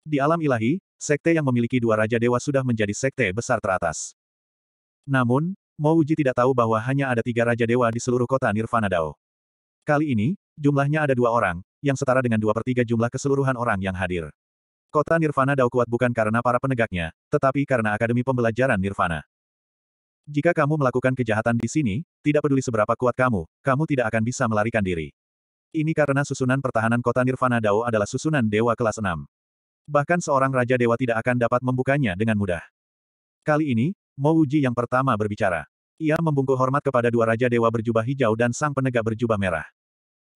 Di alam ilahi, sekte yang memiliki dua Raja Dewa sudah menjadi sekte besar teratas. Namun, Mouji tidak tahu bahwa hanya ada tiga Raja Dewa di seluruh kota Nirvana Dao. Kali ini, Jumlahnya ada dua orang, yang setara dengan dua per tiga jumlah keseluruhan orang yang hadir. Kota Nirvana Dao kuat bukan karena para penegaknya, tetapi karena Akademi Pembelajaran Nirvana. Jika kamu melakukan kejahatan di sini, tidak peduli seberapa kuat kamu, kamu tidak akan bisa melarikan diri. Ini karena susunan pertahanan kota Nirvana Dao adalah susunan dewa kelas 6. Bahkan seorang raja dewa tidak akan dapat membukanya dengan mudah. Kali ini, Mo Uji yang pertama berbicara. Ia membungkuk hormat kepada dua raja dewa berjubah hijau dan sang penegak berjubah merah.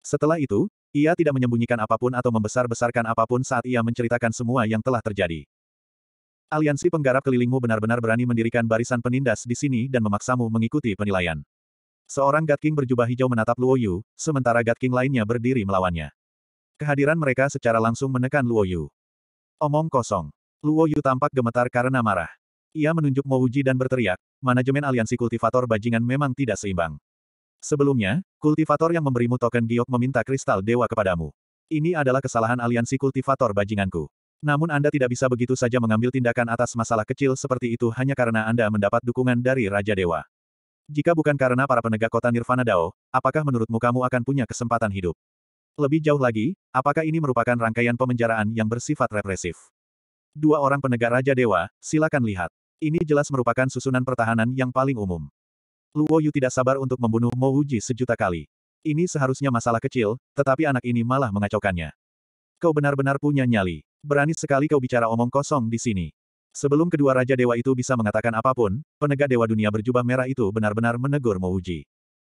Setelah itu, ia tidak menyembunyikan apapun atau membesar-besarkan apapun saat ia menceritakan semua yang telah terjadi. Aliansi penggarap kelilingmu benar-benar berani mendirikan barisan penindas di sini dan memaksamu mengikuti penilaian. Seorang God King berjubah hijau menatap Luo Yu, sementara God King lainnya berdiri melawannya. Kehadiran mereka secara langsung menekan Luo Yu. Omong kosong. Luo Yu tampak gemetar karena marah. Ia menunjuk Mouji dan berteriak, manajemen aliansi kultivator bajingan memang tidak seimbang. Sebelumnya, kultivator yang memberimu token giok meminta kristal dewa kepadamu. Ini adalah kesalahan aliansi kultivator bajinganku. Namun Anda tidak bisa begitu saja mengambil tindakan atas masalah kecil seperti itu hanya karena Anda mendapat dukungan dari Raja Dewa. Jika bukan karena para penegak kota Nirvana Dao, apakah menurutmu kamu akan punya kesempatan hidup? Lebih jauh lagi, apakah ini merupakan rangkaian pemenjaraan yang bersifat represif? Dua orang penegak Raja Dewa, silakan lihat. Ini jelas merupakan susunan pertahanan yang paling umum. Luo Yu tidak sabar untuk membunuh Mo Wuji sejuta kali. Ini seharusnya masalah kecil, tetapi anak ini malah mengacaukannya. Kau benar-benar punya nyali. Berani sekali kau bicara omong kosong di sini. Sebelum kedua Raja Dewa itu bisa mengatakan apapun, penegak Dewa Dunia berjubah merah itu benar-benar menegur Mo Wuji.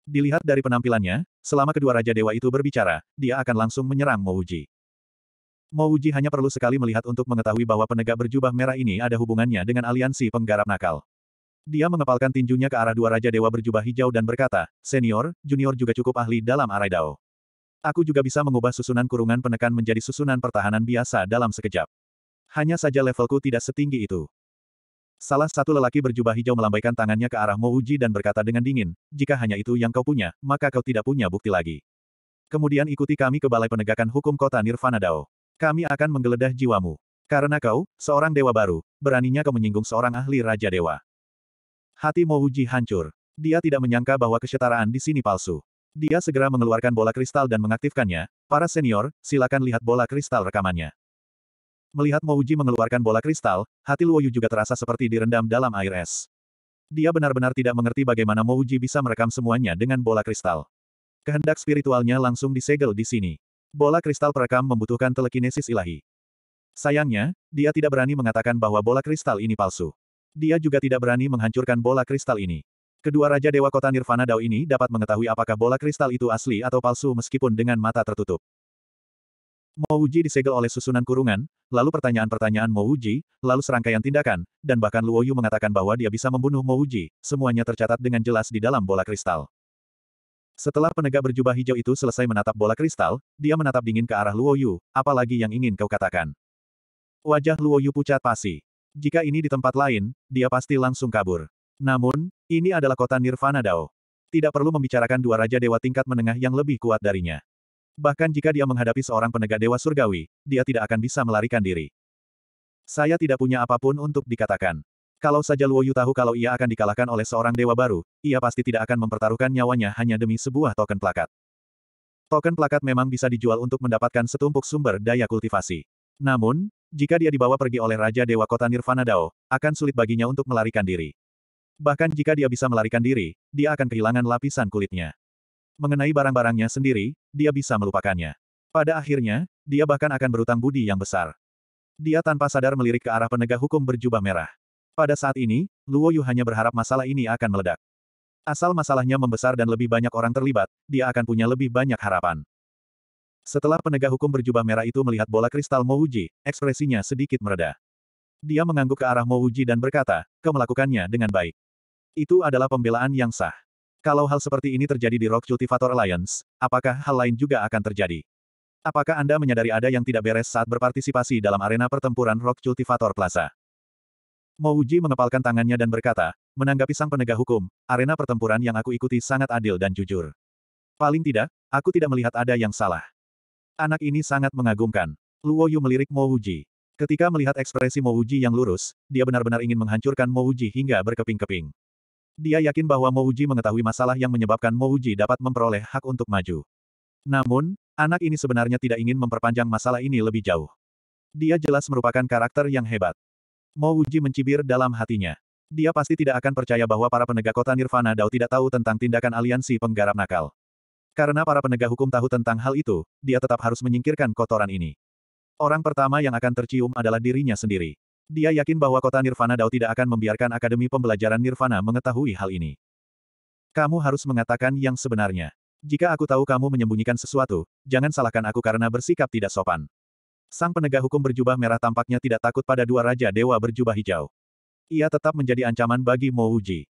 Dilihat dari penampilannya, selama kedua Raja Dewa itu berbicara, dia akan langsung menyerang Mo Wuji. Mo Wuji hanya perlu sekali melihat untuk mengetahui bahwa penegak berjubah merah ini ada hubungannya dengan aliansi penggarap nakal. Dia mengepalkan tinjunya ke arah dua Raja Dewa berjubah hijau dan berkata, Senior, Junior juga cukup ahli dalam arai dao. Aku juga bisa mengubah susunan kurungan penekan menjadi susunan pertahanan biasa dalam sekejap. Hanya saja levelku tidak setinggi itu. Salah satu lelaki berjubah hijau melambaikan tangannya ke arah Mouji dan berkata dengan dingin, jika hanya itu yang kau punya, maka kau tidak punya bukti lagi. Kemudian ikuti kami ke Balai Penegakan Hukum Kota Nirvana Dao. Kami akan menggeledah jiwamu. Karena kau, seorang dewa baru, beraninya kau menyinggung seorang ahli Raja Dewa. Hati Mouji hancur. Dia tidak menyangka bahwa kesetaraan di sini palsu. Dia segera mengeluarkan bola kristal dan mengaktifkannya. Para senior, silakan lihat bola kristal rekamannya. Melihat Mouji mengeluarkan bola kristal, hati Luoyu juga terasa seperti direndam dalam air es. Dia benar-benar tidak mengerti bagaimana Mouji bisa merekam semuanya dengan bola kristal. Kehendak spiritualnya langsung disegel di sini. Bola kristal perekam membutuhkan telekinesis ilahi. Sayangnya, dia tidak berani mengatakan bahwa bola kristal ini palsu. Dia juga tidak berani menghancurkan bola kristal ini. Kedua Raja Dewa Kota Nirvana Dao ini dapat mengetahui apakah bola kristal itu asli atau palsu meskipun dengan mata tertutup. Mouji disegel oleh susunan kurungan, lalu pertanyaan-pertanyaan Mouji, lalu serangkaian tindakan, dan bahkan Luoyu mengatakan bahwa dia bisa membunuh Mouji, semuanya tercatat dengan jelas di dalam bola kristal. Setelah penegak berjubah hijau itu selesai menatap bola kristal, dia menatap dingin ke arah Luoyu, apalagi yang ingin kau katakan. Wajah Luoyu pucat pasi. Jika ini di tempat lain, dia pasti langsung kabur. Namun, ini adalah kota Nirvana Dao. Tidak perlu membicarakan dua raja dewa tingkat menengah yang lebih kuat darinya. Bahkan jika dia menghadapi seorang penegak dewa surgawi, dia tidak akan bisa melarikan diri. Saya tidak punya apapun untuk dikatakan. Kalau saja Luo Yu tahu kalau ia akan dikalahkan oleh seorang dewa baru, ia pasti tidak akan mempertaruhkan nyawanya hanya demi sebuah token plakat. Token plakat memang bisa dijual untuk mendapatkan setumpuk sumber daya kultivasi. Namun, jika dia dibawa pergi oleh Raja Dewa Kota Nirvana Dao, akan sulit baginya untuk melarikan diri. Bahkan jika dia bisa melarikan diri, dia akan kehilangan lapisan kulitnya. Mengenai barang-barangnya sendiri, dia bisa melupakannya. Pada akhirnya, dia bahkan akan berutang budi yang besar. Dia tanpa sadar melirik ke arah penegak hukum berjubah merah. Pada saat ini, Luo Yu hanya berharap masalah ini akan meledak. Asal masalahnya membesar dan lebih banyak orang terlibat, dia akan punya lebih banyak harapan. Setelah penegak hukum berjubah merah itu melihat bola kristal Mouji, ekspresinya sedikit mereda. Dia mengangguk ke arah Mouji dan berkata, kau melakukannya dengan baik. Itu adalah pembelaan yang sah. Kalau hal seperti ini terjadi di Rock Cultivator Alliance, apakah hal lain juga akan terjadi? Apakah Anda menyadari ada yang tidak beres saat berpartisipasi dalam arena pertempuran Rock Cultivator Plaza? Mouji mengepalkan tangannya dan berkata, menanggapi sang penegak hukum, arena pertempuran yang aku ikuti sangat adil dan jujur. Paling tidak, aku tidak melihat ada yang salah. Anak ini sangat mengagumkan. Luo Yu melirik Mo Wuji. Ketika melihat ekspresi Mo Wuji yang lurus, dia benar-benar ingin menghancurkan Mo Wuji hingga berkeping-keping. Dia yakin bahwa Mo Wuji mengetahui masalah yang menyebabkan Mo Wuji dapat memperoleh hak untuk maju. Namun, anak ini sebenarnya tidak ingin memperpanjang masalah ini lebih jauh. Dia jelas merupakan karakter yang hebat. Mo Wuji mencibir dalam hatinya. Dia pasti tidak akan percaya bahwa para penegak kota Nirvana Dao tidak tahu tentang tindakan aliansi penggarap nakal. Karena para penegak hukum tahu tentang hal itu, dia tetap harus menyingkirkan kotoran ini. Orang pertama yang akan tercium adalah dirinya sendiri. Dia yakin bahwa kota Nirvana Dao tidak akan membiarkan Akademi Pembelajaran Nirvana mengetahui hal ini. Kamu harus mengatakan yang sebenarnya. Jika aku tahu kamu menyembunyikan sesuatu, jangan salahkan aku karena bersikap tidak sopan. Sang penegak hukum berjubah merah tampaknya tidak takut pada dua raja dewa berjubah hijau. Ia tetap menjadi ancaman bagi Mo Uji.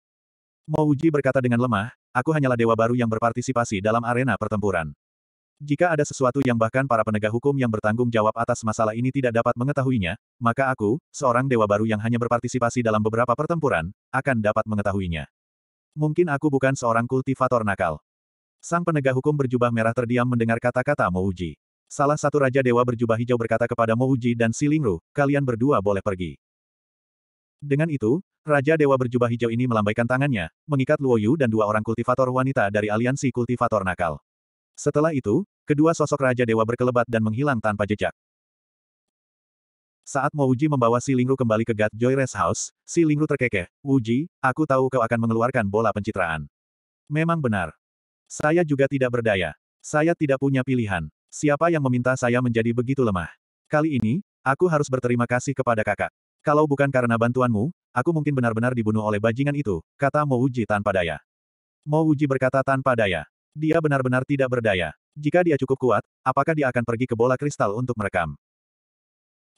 berkata dengan lemah, Aku hanyalah dewa baru yang berpartisipasi dalam arena pertempuran. Jika ada sesuatu yang bahkan para penegak hukum yang bertanggung jawab atas masalah ini tidak dapat mengetahuinya, maka aku, seorang dewa baru yang hanya berpartisipasi dalam beberapa pertempuran, akan dapat mengetahuinya. Mungkin aku bukan seorang kultivator nakal. Sang penegak hukum berjubah merah terdiam mendengar kata-kata Mouji. Salah satu raja dewa berjubah hijau berkata kepada Mouji dan Silingru, kalian berdua boleh pergi. Dengan itu, Raja Dewa berjubah hijau ini melambaikan tangannya, mengikat Luo Yu dan dua orang kultivator wanita dari aliansi kultivator nakal. Setelah itu, kedua sosok Raja Dewa berkelebat dan menghilang tanpa jejak. Saat Mo Uji membawa si Lingru kembali ke God Joy Rest House, si Lingru terkekeh, Uji, aku tahu kau akan mengeluarkan bola pencitraan. Memang benar. Saya juga tidak berdaya. Saya tidak punya pilihan. Siapa yang meminta saya menjadi begitu lemah? Kali ini, aku harus berterima kasih kepada kakak. Kalau bukan karena bantuanmu, aku mungkin benar-benar dibunuh oleh bajingan itu, kata Mo Uji tanpa daya. Mo Uji berkata tanpa daya. Dia benar-benar tidak berdaya. Jika dia cukup kuat, apakah dia akan pergi ke bola kristal untuk merekam?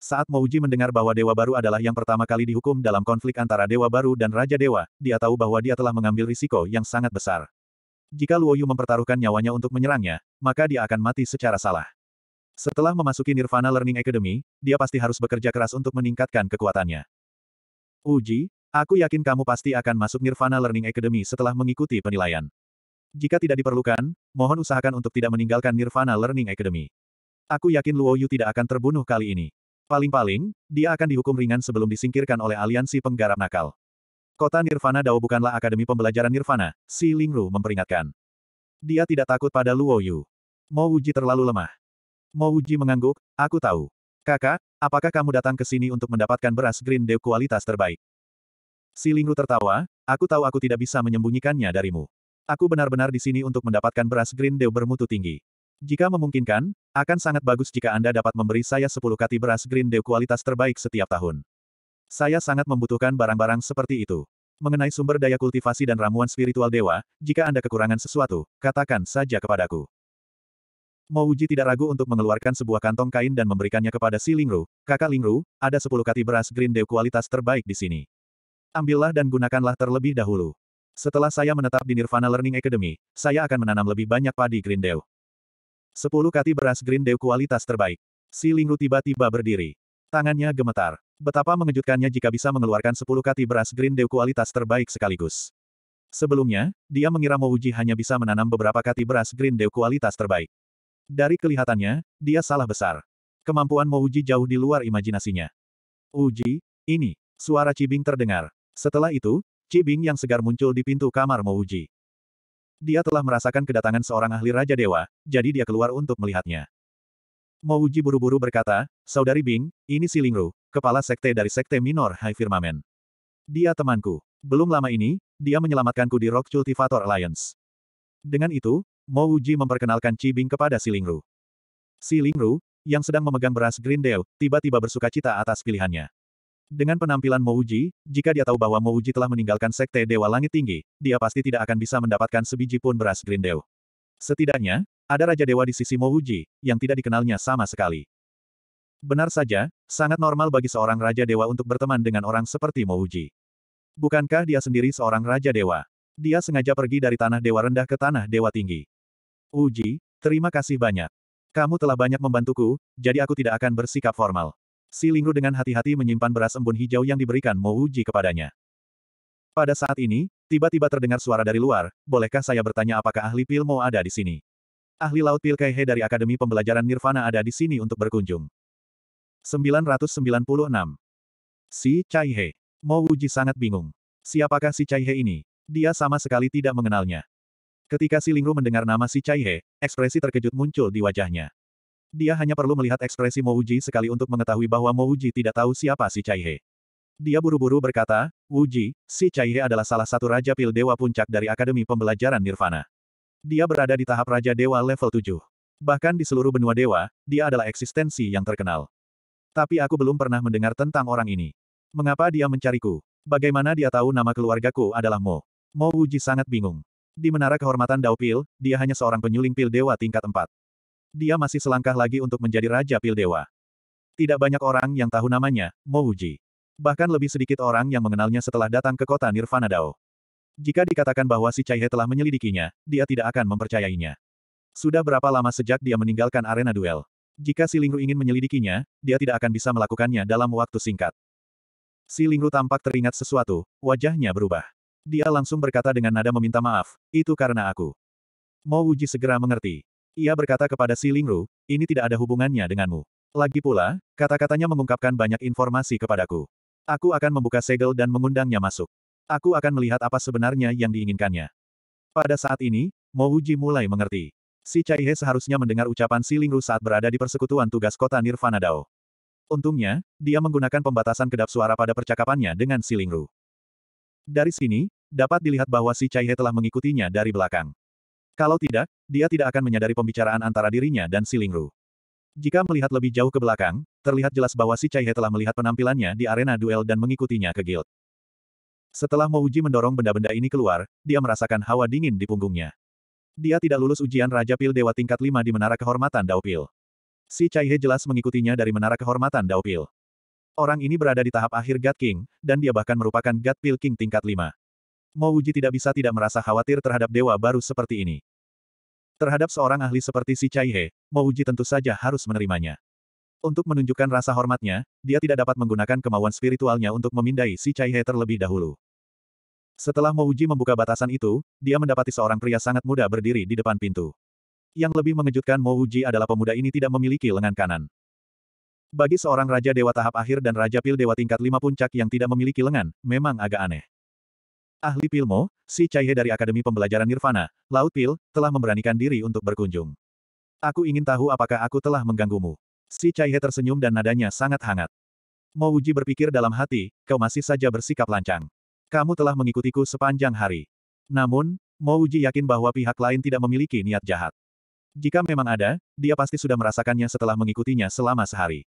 Saat Mo Uji mendengar bahwa Dewa Baru adalah yang pertama kali dihukum dalam konflik antara Dewa Baru dan Raja Dewa, dia tahu bahwa dia telah mengambil risiko yang sangat besar. Jika Luoyu mempertaruhkan nyawanya untuk menyerangnya, maka dia akan mati secara salah. Setelah memasuki Nirvana Learning Academy, dia pasti harus bekerja keras untuk meningkatkan kekuatannya. Uji, aku yakin kamu pasti akan masuk Nirvana Learning Academy setelah mengikuti penilaian. Jika tidak diperlukan, mohon usahakan untuk tidak meninggalkan Nirvana Learning Academy. Aku yakin Luo Yu tidak akan terbunuh kali ini. Paling-paling, dia akan dihukum ringan sebelum disingkirkan oleh aliansi penggarap nakal. Kota Nirvana Dao bukanlah Akademi Pembelajaran Nirvana, Si Lingru memperingatkan. Dia tidak takut pada Luo Yu. Mo Uji terlalu lemah. Mo Uji mengangguk, aku tahu. Kakak, apakah kamu datang ke sini untuk mendapatkan beras Green Dew kualitas terbaik? Si Lingru tertawa, aku tahu aku tidak bisa menyembunyikannya darimu. Aku benar-benar di sini untuk mendapatkan beras Green Dew bermutu tinggi. Jika memungkinkan, akan sangat bagus jika Anda dapat memberi saya 10 kati beras Green Dew kualitas terbaik setiap tahun. Saya sangat membutuhkan barang-barang seperti itu. Mengenai sumber daya kultivasi dan ramuan spiritual dewa, jika Anda kekurangan sesuatu, katakan saja kepadaku. Mo Uji tidak ragu untuk mengeluarkan sebuah kantong kain dan memberikannya kepada si Lingru. Kakak Lingru, ada 10 kati beras Green Dew kualitas terbaik di sini. Ambillah dan gunakanlah terlebih dahulu. Setelah saya menetap di Nirvana Learning Academy, saya akan menanam lebih banyak padi Green Dew. 10 kati beras Green Dew kualitas terbaik. Si Lingru tiba-tiba berdiri. Tangannya gemetar. Betapa mengejutkannya jika bisa mengeluarkan 10 kati beras Green Dew kualitas terbaik sekaligus. Sebelumnya, dia mengira Mouji hanya bisa menanam beberapa kati beras Green Dew kualitas terbaik. Dari kelihatannya, dia salah besar. Kemampuan Mouji jauh di luar imajinasinya. Uji, ini, suara Cibing terdengar. Setelah itu, Cibing yang segar muncul di pintu kamar Mouji. Dia telah merasakan kedatangan seorang ahli Raja Dewa, jadi dia keluar untuk melihatnya. Mouji buru-buru berkata, Saudari Bing, ini Silingru, kepala sekte dari sekte minor High Firmament. Dia temanku. Belum lama ini, dia menyelamatkanku di Rock Cultivator Alliance. Dengan itu, Mo Uji memperkenalkan Cibing kepada Silingru. Silingru, yang sedang memegang beras Grindel, tiba-tiba bersuka cita atas pilihannya. Dengan penampilan Mo Uji, jika dia tahu bahwa Mo Uji telah meninggalkan Sekte Dewa Langit Tinggi, dia pasti tidak akan bisa mendapatkan sebiji pun beras Grindel. Setidaknya, ada Raja Dewa di sisi Mo Uji, yang tidak dikenalnya sama sekali. Benar saja, sangat normal bagi seorang Raja Dewa untuk berteman dengan orang seperti Mo Uji. Bukankah dia sendiri seorang Raja Dewa? Dia sengaja pergi dari tanah dewa rendah ke tanah dewa tinggi. Uji, terima kasih banyak. Kamu telah banyak membantuku, jadi aku tidak akan bersikap formal. Si Lingru dengan hati-hati menyimpan beras embun hijau yang diberikan Mo Uji kepadanya. Pada saat ini, tiba-tiba terdengar suara dari luar, bolehkah saya bertanya apakah ahli pil Mo ada di sini? Ahli Laut Pil Kaihe dari Akademi Pembelajaran Nirvana ada di sini untuk berkunjung. 996. Si Chaihe. Mo Uji sangat bingung. Siapakah si Chaihe ini? Dia sama sekali tidak mengenalnya. Ketika si Lingru mendengar nama si Chai He, ekspresi terkejut muncul di wajahnya. Dia hanya perlu melihat ekspresi Mo Uji sekali untuk mengetahui bahwa Mo Uji tidak tahu siapa si Chai He. Dia buru-buru berkata, Uji, si Chai He adalah salah satu Raja Pil Dewa Puncak dari Akademi Pembelajaran Nirvana. Dia berada di tahap Raja Dewa level 7. Bahkan di seluruh benua dewa, dia adalah eksistensi yang terkenal. Tapi aku belum pernah mendengar tentang orang ini. Mengapa dia mencariku? Bagaimana dia tahu nama keluargaku adalah Mo? Mo Uji sangat bingung. Di menara kehormatan Dao Pil, dia hanya seorang penyuling pil dewa tingkat 4. Dia masih selangkah lagi untuk menjadi raja pil dewa. Tidak banyak orang yang tahu namanya, Mouji. Bahkan lebih sedikit orang yang mengenalnya setelah datang ke kota Nirvana Dao. Jika dikatakan bahwa si Caihe telah menyelidikinya, dia tidak akan mempercayainya. Sudah berapa lama sejak dia meninggalkan arena duel? Jika Si Lingru ingin menyelidikinya, dia tidak akan bisa melakukannya dalam waktu singkat. Si Lingru tampak teringat sesuatu, wajahnya berubah. Dia langsung berkata dengan nada meminta maaf, itu karena aku. Mo Wuji segera mengerti. Ia berkata kepada Si Lingru, ini tidak ada hubungannya denganmu. Lagi pula, kata-katanya mengungkapkan banyak informasi kepadaku. Aku akan membuka segel dan mengundangnya masuk. Aku akan melihat apa sebenarnya yang diinginkannya. Pada saat ini, Mo Wuji mulai mengerti. Si He seharusnya mendengar ucapan Si Lingru saat berada di persekutuan tugas kota Nirvana Dao. Untungnya, dia menggunakan pembatasan kedap suara pada percakapannya dengan Si Lingru. Dari sini, dapat dilihat bahwa si Cai He telah mengikutinya dari belakang. Kalau tidak, dia tidak akan menyadari pembicaraan antara dirinya dan si Lingru. Jika melihat lebih jauh ke belakang, terlihat jelas bahwa si Cai He telah melihat penampilannya di arena duel dan mengikutinya ke guild. Setelah Mo Uji mendorong benda-benda ini keluar, dia merasakan hawa dingin di punggungnya. Dia tidak lulus ujian Raja Pil Dewa tingkat 5 di Menara Kehormatan Daupil. Si Cai He jelas mengikutinya dari Menara Kehormatan Daupil. Orang ini berada di tahap akhir God King, dan dia bahkan merupakan God Pill King tingkat 5. Mo Wuji tidak bisa tidak merasa khawatir terhadap dewa baru seperti ini. Terhadap seorang ahli seperti si Chai He, Mo Wuji tentu saja harus menerimanya. Untuk menunjukkan rasa hormatnya, dia tidak dapat menggunakan kemauan spiritualnya untuk memindai si Chai He terlebih dahulu. Setelah Mo Wuji membuka batasan itu, dia mendapati seorang pria sangat muda berdiri di depan pintu. Yang lebih mengejutkan Mo Wuji adalah pemuda ini tidak memiliki lengan kanan. Bagi seorang Raja Dewa tahap akhir dan Raja Pil Dewa tingkat 5 puncak yang tidak memiliki lengan, memang agak aneh. Ahli Pilmo, si Caihe dari Akademi Pembelajaran Nirvana, Laut Pil, telah memberanikan diri untuk berkunjung. Aku ingin tahu apakah aku telah mengganggumu. Si Caihe tersenyum dan nadanya sangat hangat. Mo Uji berpikir dalam hati, kau masih saja bersikap lancang. Kamu telah mengikutiku sepanjang hari. Namun, Mo Uji yakin bahwa pihak lain tidak memiliki niat jahat. Jika memang ada, dia pasti sudah merasakannya setelah mengikutinya selama sehari.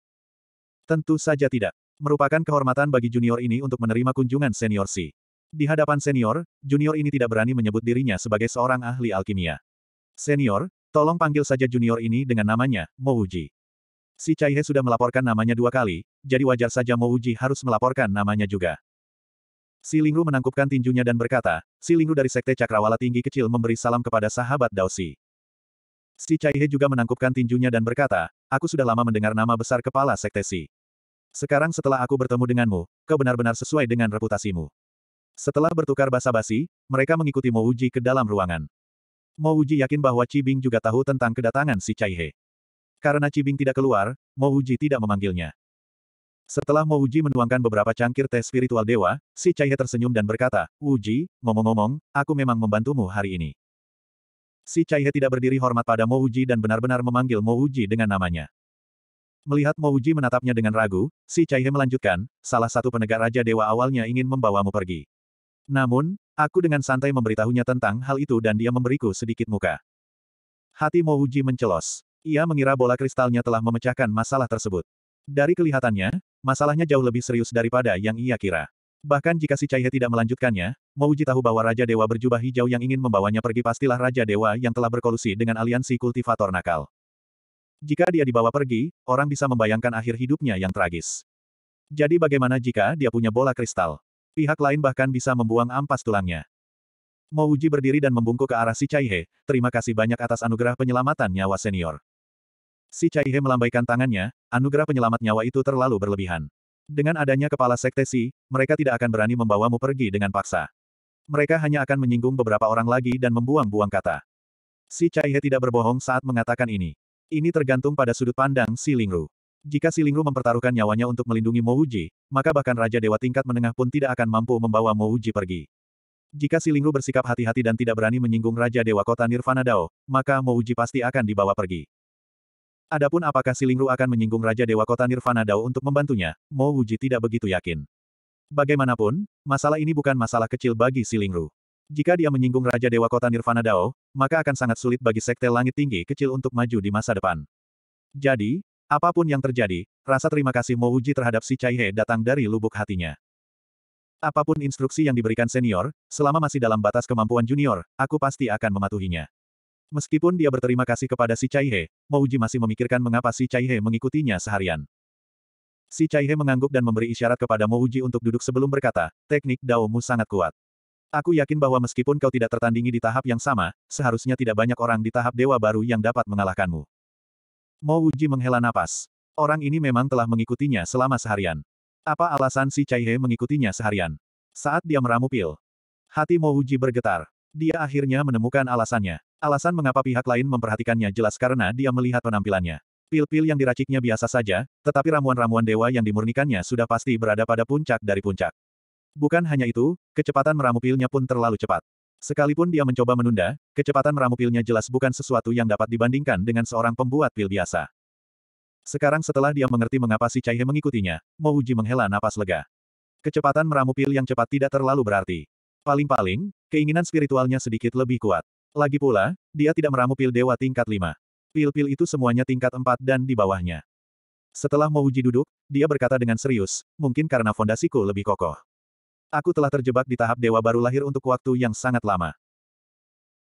Tentu saja tidak. Merupakan kehormatan bagi junior ini untuk menerima kunjungan senior C. Di hadapan senior, junior ini tidak berani menyebut dirinya sebagai seorang ahli alkimia. Senior, tolong panggil saja junior ini dengan namanya, Mouji. Si Chaihe sudah melaporkan namanya dua kali, jadi wajar saja Mouji harus melaporkan namanya juga. Si Lingru menangkupkan tinjunya dan berkata, Si Lingru dari Sekte Cakrawala Tinggi Kecil memberi salam kepada sahabat Daosi. Si Chaihe juga menangkupkan tinjunya dan berkata, Aku sudah lama mendengar nama besar kepala Sekte Si. Sekarang setelah aku bertemu denganmu, kau benar-benar sesuai dengan reputasimu. Setelah bertukar basa-basi, mereka mengikuti Mo Uji ke dalam ruangan. Mo Uji yakin bahwa Cibing juga tahu tentang kedatangan si Caihe. Karena Cibing tidak keluar, Mo Uji tidak memanggilnya. Setelah Mo Uji menuangkan beberapa cangkir teh spiritual dewa, si Caihe tersenyum dan berkata, Uji, ngomong-ngomong, aku memang membantumu hari ini. Si Caihe tidak berdiri hormat pada Mo Uji dan benar-benar memanggil Mo Uji dengan namanya. Melihat Mouji menatapnya dengan ragu, si Caihe melanjutkan, salah satu penegak Raja Dewa awalnya ingin membawamu pergi. Namun, aku dengan santai memberitahunya tentang hal itu dan dia memberiku sedikit muka. Hati Mouji mencelos. Ia mengira bola kristalnya telah memecahkan masalah tersebut. Dari kelihatannya, masalahnya jauh lebih serius daripada yang ia kira. Bahkan jika si Caihe tidak melanjutkannya, Mouji tahu bahwa Raja Dewa berjubah hijau yang ingin membawanya pergi pastilah Raja Dewa yang telah berkolusi dengan aliansi kultivator nakal. Jika dia dibawa pergi, orang bisa membayangkan akhir hidupnya yang tragis. Jadi bagaimana jika dia punya bola kristal? Pihak lain bahkan bisa membuang ampas tulangnya. Mouji berdiri dan membungkuk ke arah si Caihe, terima kasih banyak atas anugerah penyelamatan nyawa senior. Si Caihe melambaikan tangannya, anugerah penyelamat nyawa itu terlalu berlebihan. Dengan adanya kepala sekte Si, mereka tidak akan berani membawamu pergi dengan paksa. Mereka hanya akan menyinggung beberapa orang lagi dan membuang-buang kata. Si Caihe tidak berbohong saat mengatakan ini. Ini tergantung pada sudut pandang Si Lingru. Jika Si Lingru mempertaruhkan nyawanya untuk melindungi Mo Wuji, maka bahkan Raja Dewa tingkat menengah pun tidak akan mampu membawa Mo Wuji pergi. Jika Si Lingru bersikap hati-hati dan tidak berani menyinggung Raja Dewa Kota Nirvana Dao, maka Mo Wuji pasti akan dibawa pergi. Adapun apakah Si Lingru akan menyinggung Raja Dewa Kota Nirvana Dao untuk membantunya, Mo Wuji tidak begitu yakin. Bagaimanapun, masalah ini bukan masalah kecil bagi Si Lingru. Jika dia menyinggung Raja Dewa Kota Nirvana Dao, maka akan sangat sulit bagi Sekte Langit Tinggi kecil untuk maju di masa depan. Jadi, apapun yang terjadi, rasa terima kasih Mo Uji terhadap si Chai He datang dari lubuk hatinya. Apapun instruksi yang diberikan senior, selama masih dalam batas kemampuan junior, aku pasti akan mematuhinya. Meskipun dia berterima kasih kepada si Chai He, Mo Uji masih memikirkan mengapa si Chai He mengikutinya seharian. Si Chai He mengangguk dan memberi isyarat kepada Mo Uji untuk duduk sebelum berkata, teknik Dao Mu sangat kuat. Aku yakin bahwa meskipun kau tidak tertandingi di tahap yang sama, seharusnya tidak banyak orang di tahap dewa baru yang dapat mengalahkanmu. Mo Wuji menghela napas. Orang ini memang telah mengikutinya selama seharian. Apa alasan si Chai He mengikutinya seharian? Saat dia meramu pil, hati Mo Wuji bergetar. Dia akhirnya menemukan alasannya. Alasan mengapa pihak lain memperhatikannya jelas karena dia melihat penampilannya. Pil-pil yang diraciknya biasa saja, tetapi ramuan-ramuan dewa yang dimurnikannya sudah pasti berada pada puncak dari puncak. Bukan hanya itu, kecepatan meramu pilnya pun terlalu cepat. Sekalipun dia mencoba menunda, kecepatan meramu pilnya jelas bukan sesuatu yang dapat dibandingkan dengan seorang pembuat pil biasa. Sekarang setelah dia mengerti mengapa si Caihe mengikutinya, Mo Uji menghela napas lega. Kecepatan meramu pil yang cepat tidak terlalu berarti. Paling-paling, keinginan spiritualnya sedikit lebih kuat. Lagi pula, dia tidak meramu pil dewa tingkat 5. Pil-pil itu semuanya tingkat 4 dan di bawahnya. Setelah Mo Uji duduk, dia berkata dengan serius, mungkin karena fondasiku lebih kokoh. Aku telah terjebak di tahap dewa baru lahir untuk waktu yang sangat lama.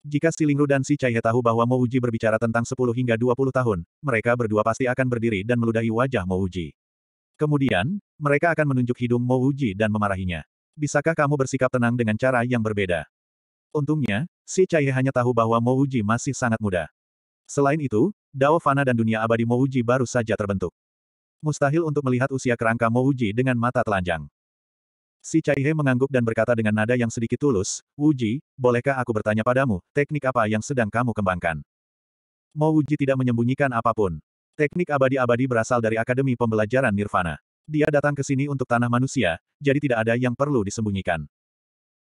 Jika Si Lingru dan si Caihe tahu bahwa Uji berbicara tentang 10 hingga 20 tahun, mereka berdua pasti akan berdiri dan meludahi wajah Uji. Kemudian, mereka akan menunjuk hidung Uji dan memarahinya. Bisakah kamu bersikap tenang dengan cara yang berbeda? Untungnya, si Caihe hanya tahu bahwa Uji masih sangat muda. Selain itu, Dao Fana dan dunia abadi Uji baru saja terbentuk. Mustahil untuk melihat usia kerangka Uji dengan mata telanjang. Si Caihe mengangguk dan berkata dengan nada yang sedikit tulus, Wuji, bolehkah aku bertanya padamu, teknik apa yang sedang kamu kembangkan? Mo Wuji tidak menyembunyikan apapun. Teknik abadi-abadi berasal dari Akademi Pembelajaran Nirvana. Dia datang ke sini untuk tanah manusia, jadi tidak ada yang perlu disembunyikan.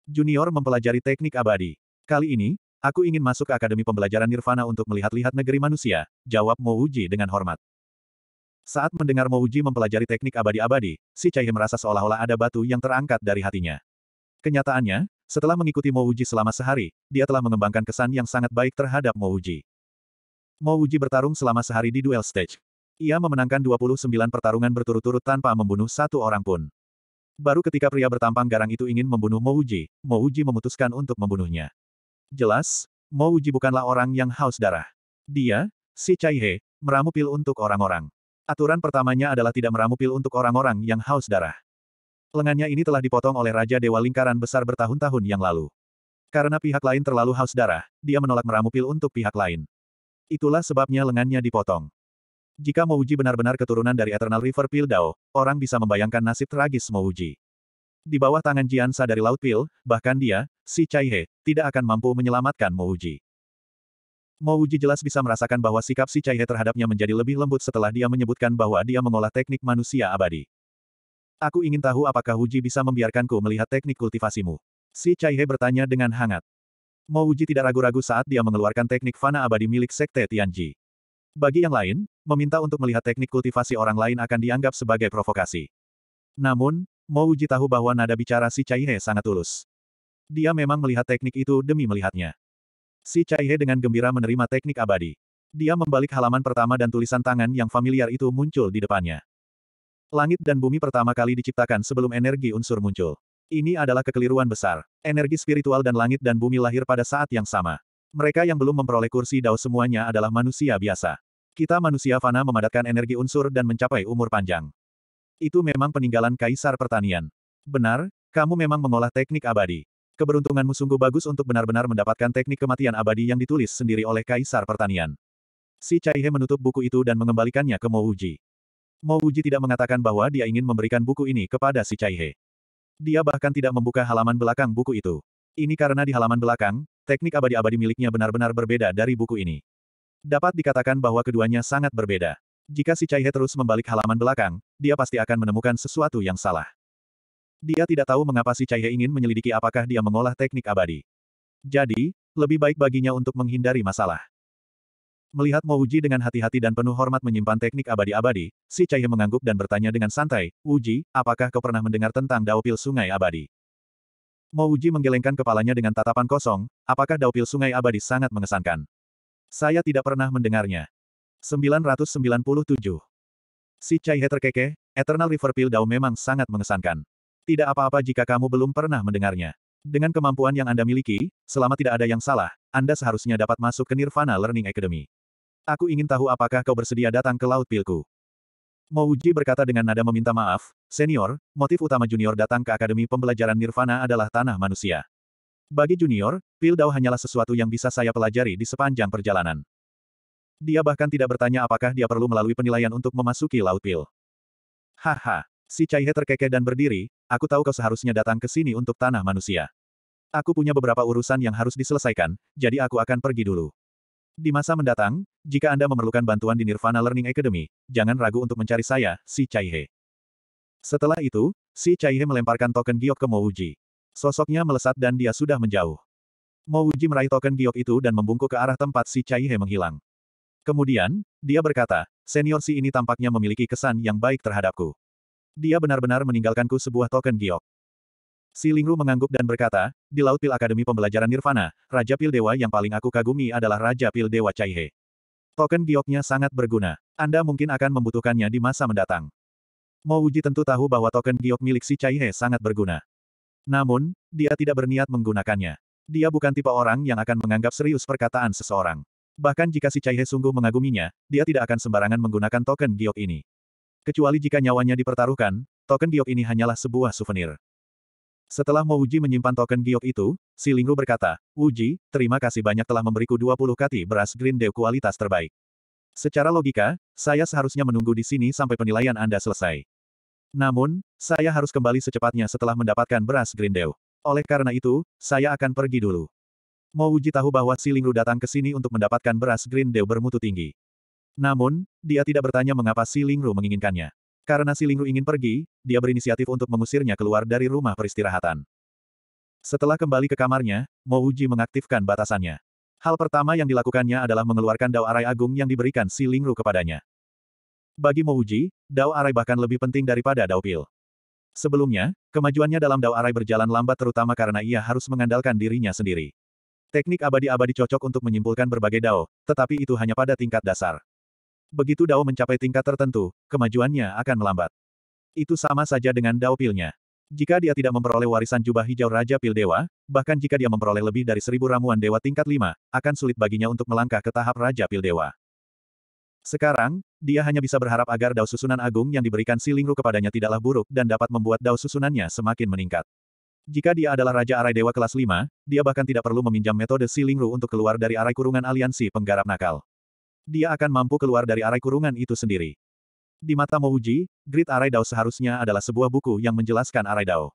Junior mempelajari teknik abadi. Kali ini, aku ingin masuk ke Akademi Pembelajaran Nirvana untuk melihat-lihat negeri manusia, jawab Mo Wuji dengan hormat. Saat mendengar Mo Uji mempelajari teknik abadi-abadi, si Caihe merasa seolah-olah ada batu yang terangkat dari hatinya. Kenyataannya, setelah mengikuti Mo Uji selama sehari, dia telah mengembangkan kesan yang sangat baik terhadap Mo Uji. Mo Uji bertarung selama sehari di duel stage. Ia memenangkan 29 pertarungan berturut-turut tanpa membunuh satu orang pun. Baru ketika pria bertampang garang itu ingin membunuh Mo Uji, Mo Uji memutuskan untuk membunuhnya. Jelas, Mo Uji bukanlah orang yang haus darah. Dia, si Caihe, meramu pil untuk orang-orang. Aturan pertamanya adalah tidak meramu pil untuk orang-orang yang haus darah. Lengannya ini telah dipotong oleh Raja Dewa Lingkaran Besar bertahun-tahun yang lalu. Karena pihak lain terlalu haus darah, dia menolak meramu pil untuk pihak lain. Itulah sebabnya lengannya dipotong. Jika Mouji benar-benar keturunan dari Eternal River Pil Dao, orang bisa membayangkan nasib tragis Mouji. Di bawah tangan Jiansa dari Laut Pil, bahkan dia, si Chaihe, tidak akan mampu menyelamatkan Mouji. Mo Uji jelas bisa merasakan bahwa sikap si Caihe terhadapnya menjadi lebih lembut setelah dia menyebutkan bahwa dia mengolah teknik manusia abadi. Aku ingin tahu apakah Uji bisa membiarkanku melihat teknik kultivasimu. Si Caihe bertanya dengan hangat. Mo Uji tidak ragu-ragu saat dia mengeluarkan teknik fana abadi milik Sekte Tianji. Bagi yang lain, meminta untuk melihat teknik kultivasi orang lain akan dianggap sebagai provokasi. Namun, Mo Uji tahu bahwa nada bicara si Caihe sangat tulus. Dia memang melihat teknik itu demi melihatnya. Si Caihe dengan gembira menerima teknik abadi. Dia membalik halaman pertama dan tulisan tangan yang familiar itu muncul di depannya. Langit dan bumi pertama kali diciptakan sebelum energi unsur muncul. Ini adalah kekeliruan besar. Energi spiritual dan langit dan bumi lahir pada saat yang sama. Mereka yang belum memperoleh kursi dao semuanya adalah manusia biasa. Kita manusia fana memadatkan energi unsur dan mencapai umur panjang. Itu memang peninggalan kaisar pertanian. Benar, kamu memang mengolah teknik abadi. Keberuntunganmu sungguh bagus untuk benar-benar mendapatkan teknik kematian abadi yang ditulis sendiri oleh Kaisar Pertanian. Si He menutup buku itu dan mengembalikannya ke Mo Mo Wuji tidak mengatakan bahwa dia ingin memberikan buku ini kepada si He. Dia bahkan tidak membuka halaman belakang buku itu. Ini karena di halaman belakang, teknik abadi-abadi miliknya benar-benar berbeda dari buku ini. Dapat dikatakan bahwa keduanya sangat berbeda. Jika si He terus membalik halaman belakang, dia pasti akan menemukan sesuatu yang salah. Dia tidak tahu mengapa si Caihe ingin menyelidiki apakah dia mengolah teknik abadi. Jadi, lebih baik baginya untuk menghindari masalah. Melihat Uji dengan hati-hati dan penuh hormat menyimpan teknik abadi-abadi, si Caihe mengangguk dan bertanya dengan santai, Uji, apakah kau pernah mendengar tentang daupil sungai abadi? Uji menggelengkan kepalanya dengan tatapan kosong, apakah daupil sungai abadi sangat mengesankan? Saya tidak pernah mendengarnya. 997. Si Caihe terkekeh, Eternal River Pil Dao memang sangat mengesankan. Tidak apa-apa jika kamu belum pernah mendengarnya. Dengan kemampuan yang Anda miliki, selama tidak ada yang salah, Anda seharusnya dapat masuk ke Nirvana Learning Academy. Aku ingin tahu apakah kau bersedia datang ke Laut Pilku. Mouji berkata dengan nada meminta maaf, senior, motif utama junior datang ke Akademi Pembelajaran Nirvana adalah tanah manusia. Bagi junior, Pil Dao hanyalah sesuatu yang bisa saya pelajari di sepanjang perjalanan. Dia bahkan tidak bertanya apakah dia perlu melalui penilaian untuk memasuki Laut Pil. Haha, Si Caihe terkekeh dan berdiri, aku tahu kau seharusnya datang ke sini untuk tanah manusia. Aku punya beberapa urusan yang harus diselesaikan, jadi aku akan pergi dulu. Di masa mendatang, jika Anda memerlukan bantuan di Nirvana Learning Academy, jangan ragu untuk mencari saya, si Caihe. Setelah itu, si Caihe melemparkan token giok ke Mouji. Sosoknya melesat dan dia sudah menjauh. Mouji meraih token giok itu dan membungkuk ke arah tempat si Caihe menghilang. Kemudian, dia berkata, senior si ini tampaknya memiliki kesan yang baik terhadapku. Dia benar-benar meninggalkanku sebuah token giok. Si Lingru mengangguk dan berkata, di Laut Pil Akademi Pembelajaran Nirvana, Raja Pil Dewa yang paling aku kagumi adalah Raja Pil Dewa Caihe. Token gioknya sangat berguna. Anda mungkin akan membutuhkannya di masa mendatang. Mo Uji tentu tahu bahwa token giok milik si Caihe sangat berguna. Namun, dia tidak berniat menggunakannya. Dia bukan tipe orang yang akan menganggap serius perkataan seseorang. Bahkan jika si Caihe sungguh mengaguminya, dia tidak akan sembarangan menggunakan token giok ini. Kecuali jika nyawanya dipertaruhkan, token giok ini hanyalah sebuah souvenir. Setelah Mo Uji menyimpan token giok itu, si Lingru berkata, Uji, terima kasih banyak telah memberiku 20 kati beras Green Dew kualitas terbaik. Secara logika, saya seharusnya menunggu di sini sampai penilaian Anda selesai. Namun, saya harus kembali secepatnya setelah mendapatkan beras Green Dew. Oleh karena itu, saya akan pergi dulu. Mo Uji tahu bahwa si Lingru datang ke sini untuk mendapatkan beras Green Dew bermutu tinggi. Namun, dia tidak bertanya mengapa Si Lingru menginginkannya. Karena Si Lingru ingin pergi, dia berinisiatif untuk mengusirnya keluar dari rumah peristirahatan. Setelah kembali ke kamarnya, Mo Uji mengaktifkan batasannya. Hal pertama yang dilakukannya adalah mengeluarkan dao arai agung yang diberikan Si Lingru kepadanya. Bagi Mo Uji, dao arai bahkan lebih penting daripada dao pil. Sebelumnya, kemajuannya dalam dao arai berjalan lambat terutama karena ia harus mengandalkan dirinya sendiri. Teknik abadi-abadi cocok untuk menyimpulkan berbagai dao, tetapi itu hanya pada tingkat dasar begitu Dao mencapai tingkat tertentu, kemajuannya akan melambat. Itu sama saja dengan Dao pilnya. Jika dia tidak memperoleh warisan jubah hijau Raja Pil Dewa, bahkan jika dia memperoleh lebih dari seribu ramuan Dewa tingkat lima, akan sulit baginya untuk melangkah ke tahap Raja Pil Dewa. Sekarang, dia hanya bisa berharap agar Dao Susunan Agung yang diberikan Silingru kepadanya tidaklah buruk dan dapat membuat Dao Susunannya semakin meningkat. Jika dia adalah Raja Arai Dewa kelas Lima, dia bahkan tidak perlu meminjam metode Silingru untuk keluar dari arai kurungan aliansi penggarap nakal dia akan mampu keluar dari arai kurungan itu sendiri. Di mata Mouji, Grid Arai Dao seharusnya adalah sebuah buku yang menjelaskan Arai Dao.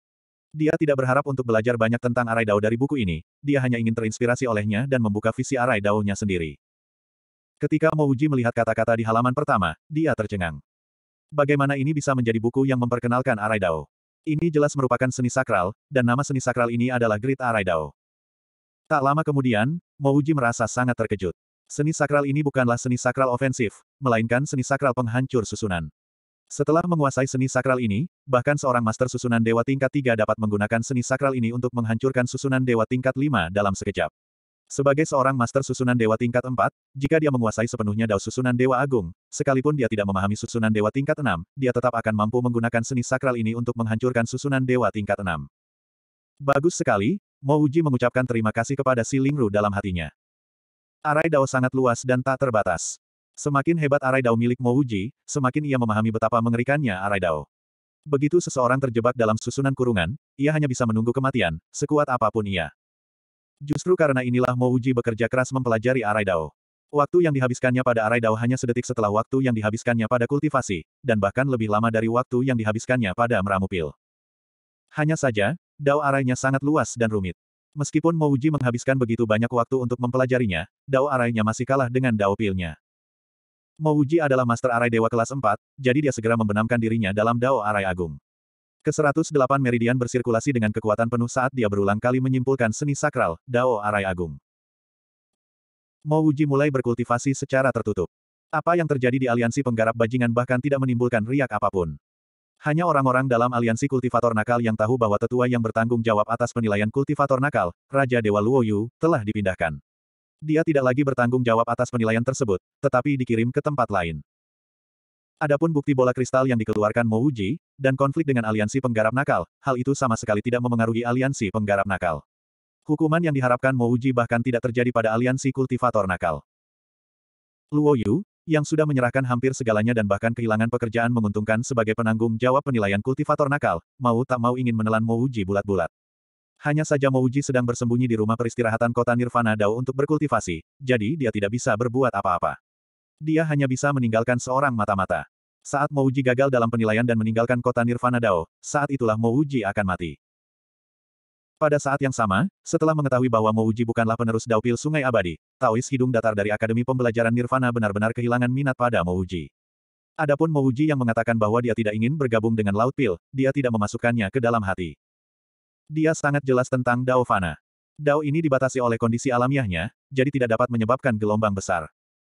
Dia tidak berharap untuk belajar banyak tentang Arai Dao dari buku ini, dia hanya ingin terinspirasi olehnya dan membuka visi Arai Dao-nya sendiri. Ketika Mouji melihat kata-kata di halaman pertama, dia tercengang. Bagaimana ini bisa menjadi buku yang memperkenalkan Arai Dao? Ini jelas merupakan seni sakral, dan nama seni sakral ini adalah Grid Arai Dao. Tak lama kemudian, Mouji merasa sangat terkejut. Seni sakral ini bukanlah seni sakral ofensif, melainkan seni sakral penghancur susunan. Setelah menguasai seni sakral ini, bahkan seorang master susunan dewa tingkat 3 dapat menggunakan seni sakral ini untuk menghancurkan susunan dewa tingkat 5 dalam sekejap. Sebagai seorang master susunan dewa tingkat 4, jika dia menguasai sepenuhnya dao susunan dewa agung, sekalipun dia tidak memahami susunan dewa tingkat 6, dia tetap akan mampu menggunakan seni sakral ini untuk menghancurkan susunan dewa tingkat 6. Bagus sekali, Mouji mengucapkan terima kasih kepada Si Lingru dalam hatinya. Arai Dao sangat luas dan tak terbatas. Semakin hebat Arai Dao milik Mo Uji, semakin ia memahami betapa mengerikannya Arai Dao. Begitu seseorang terjebak dalam susunan kurungan, ia hanya bisa menunggu kematian, sekuat apapun ia. Justru karena inilah Mo Uji bekerja keras mempelajari Arai Dao. Waktu yang dihabiskannya pada Arai Dao hanya sedetik setelah waktu yang dihabiskannya pada kultivasi, dan bahkan lebih lama dari waktu yang dihabiskannya pada meramu pil. Hanya saja, Dao arainya sangat luas dan rumit. Meskipun Mouji menghabiskan begitu banyak waktu untuk mempelajarinya, Dao Arainya masih kalah dengan Dao Pilnya. Mouji adalah Master Arai Dewa kelas 4, jadi dia segera membenamkan dirinya dalam Dao Arai Agung. Ke-108 meridian bersirkulasi dengan kekuatan penuh saat dia berulang kali menyimpulkan seni sakral, Dao Arai Agung. Mouji mulai berkultivasi secara tertutup. Apa yang terjadi di aliansi penggarap bajingan bahkan tidak menimbulkan riak apapun. Hanya orang-orang dalam aliansi kultivator nakal yang tahu bahwa tetua yang bertanggung jawab atas penilaian kultivator nakal, Raja Dewa Luoyu, telah dipindahkan. Dia tidak lagi bertanggung jawab atas penilaian tersebut, tetapi dikirim ke tempat lain. Adapun bukti bola kristal yang dikeluarkan Mo Wuji dan konflik dengan aliansi penggarap nakal, hal itu sama sekali tidak memengaruhi aliansi penggarap nakal. Hukuman yang diharapkan Mo Wuji bahkan tidak terjadi pada aliansi kultivator nakal. Luoyu yang sudah menyerahkan hampir segalanya dan bahkan kehilangan pekerjaan menguntungkan sebagai penanggung jawab penilaian kultivator nakal, mau tak mau ingin menelan Mouji bulat-bulat. Hanya saja Mouji sedang bersembunyi di rumah peristirahatan kota Nirvana Dao untuk berkultivasi, jadi dia tidak bisa berbuat apa-apa. Dia hanya bisa meninggalkan seorang mata-mata. Saat Mouji gagal dalam penilaian dan meninggalkan kota Nirvana Dao, saat itulah Mouji akan mati. Pada saat yang sama, setelah mengetahui bahwa Mouji bukanlah penerus Daupil Sungai Abadi, Taois Hidung Datar dari Akademi Pembelajaran Nirvana benar-benar kehilangan minat pada Mouji. Adapun Mouji yang mengatakan bahwa dia tidak ingin bergabung dengan Laut Pil, dia tidak memasukkannya ke dalam hati. Dia sangat jelas tentang Dao Fana. Dao ini dibatasi oleh kondisi alamiahnya, jadi tidak dapat menyebabkan gelombang besar.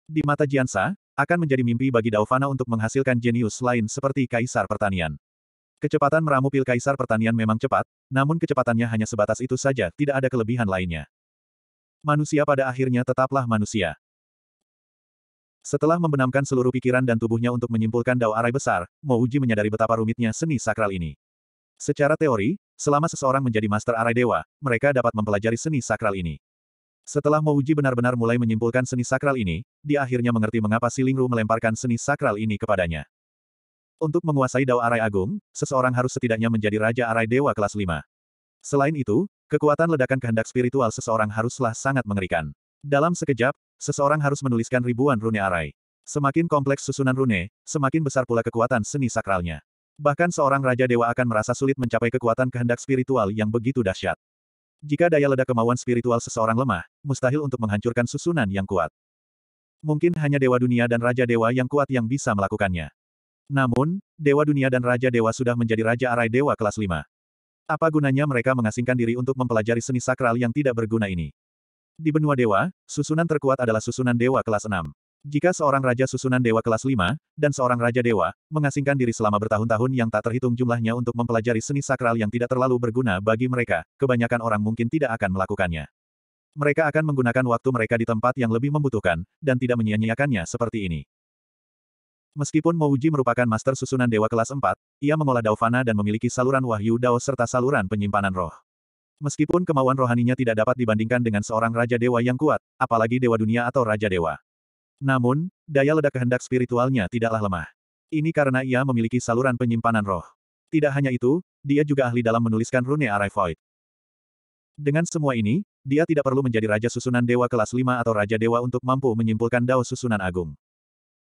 Di mata Jiansa, akan menjadi mimpi bagi Dao Fana untuk menghasilkan jenius lain seperti Kaisar Pertanian. Kecepatan meramu pil kaisar pertanian memang cepat, namun kecepatannya hanya sebatas itu saja, tidak ada kelebihan lainnya. Manusia pada akhirnya tetaplah manusia. Setelah membenamkan seluruh pikiran dan tubuhnya untuk menyimpulkan dao arai besar, Mouji menyadari betapa rumitnya seni sakral ini. Secara teori, selama seseorang menjadi master arai dewa, mereka dapat mempelajari seni sakral ini. Setelah Mouji benar-benar mulai menyimpulkan seni sakral ini, dia akhirnya mengerti mengapa Silingru melemparkan seni sakral ini kepadanya. Untuk menguasai Dao Arai Agung, seseorang harus setidaknya menjadi Raja Arai Dewa kelas 5. Selain itu, kekuatan ledakan kehendak spiritual seseorang haruslah sangat mengerikan. Dalam sekejap, seseorang harus menuliskan ribuan rune arai. Semakin kompleks susunan rune, semakin besar pula kekuatan seni sakralnya. Bahkan seorang Raja Dewa akan merasa sulit mencapai kekuatan kehendak spiritual yang begitu dahsyat. Jika daya ledak kemauan spiritual seseorang lemah, mustahil untuk menghancurkan susunan yang kuat. Mungkin hanya dewa dunia dan raja dewa yang kuat yang bisa melakukannya. Namun, Dewa Dunia dan Raja Dewa sudah menjadi Raja Arai Dewa kelas 5. Apa gunanya mereka mengasingkan diri untuk mempelajari seni sakral yang tidak berguna ini? Di benua dewa, susunan terkuat adalah susunan dewa kelas 6. Jika seorang raja susunan dewa kelas 5, dan seorang raja dewa, mengasingkan diri selama bertahun-tahun yang tak terhitung jumlahnya untuk mempelajari seni sakral yang tidak terlalu berguna bagi mereka, kebanyakan orang mungkin tidak akan melakukannya. Mereka akan menggunakan waktu mereka di tempat yang lebih membutuhkan, dan tidak menyia-nyiakannya seperti ini. Meskipun Mouji merupakan master susunan dewa kelas 4, ia mengolah Daofana dan memiliki saluran wahyu Dao serta saluran penyimpanan roh. Meskipun kemauan rohaninya tidak dapat dibandingkan dengan seorang raja dewa yang kuat, apalagi dewa dunia atau raja dewa. Namun, daya ledak kehendak spiritualnya tidaklah lemah. Ini karena ia memiliki saluran penyimpanan roh. Tidak hanya itu, dia juga ahli dalam menuliskan rune arifoid. Void. Dengan semua ini, dia tidak perlu menjadi raja susunan dewa kelas 5 atau raja dewa untuk mampu menyimpulkan dao susunan agung.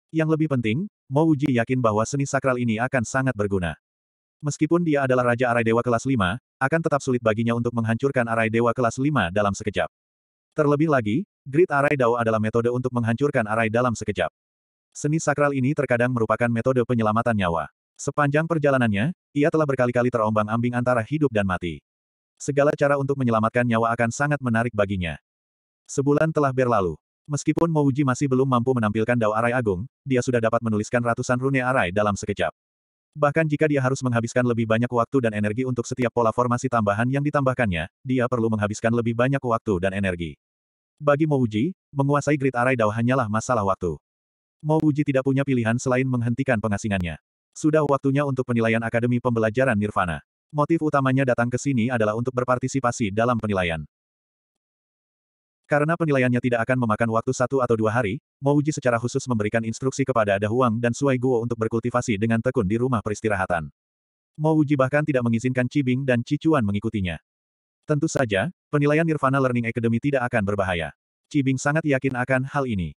Yang lebih penting, Mo Uji yakin bahwa seni sakral ini akan sangat berguna. Meskipun dia adalah Raja Arai Dewa kelas 5, akan tetap sulit baginya untuk menghancurkan Arai Dewa kelas 5 dalam sekejap. Terlebih lagi, Grid Arai Dao adalah metode untuk menghancurkan Arai dalam sekejap. Seni sakral ini terkadang merupakan metode penyelamatan nyawa. Sepanjang perjalanannya, ia telah berkali-kali terombang-ambing antara hidup dan mati. Segala cara untuk menyelamatkan nyawa akan sangat menarik baginya. Sebulan telah berlalu. Meskipun Mouji masih belum mampu menampilkan Dao Arai Agung, dia sudah dapat menuliskan ratusan rune Arai dalam sekejap. Bahkan jika dia harus menghabiskan lebih banyak waktu dan energi untuk setiap pola formasi tambahan yang ditambahkannya, dia perlu menghabiskan lebih banyak waktu dan energi. Bagi Mouji, menguasai grid Arai Dao hanyalah masalah waktu. Mouji tidak punya pilihan selain menghentikan pengasingannya. Sudah waktunya untuk penilaian Akademi Pembelajaran Nirvana. Motif utamanya datang ke sini adalah untuk berpartisipasi dalam penilaian. Karena penilaiannya tidak akan memakan waktu satu atau dua hari, Mouji secara khusus memberikan instruksi kepada Dahuang dan Suai Guo untuk berkultivasi dengan tekun di rumah peristirahatan. Mouji bahkan tidak mengizinkan Cibing dan Cicuan mengikutinya. Tentu saja, penilaian Nirvana Learning Academy tidak akan berbahaya. Cibing sangat yakin akan hal ini.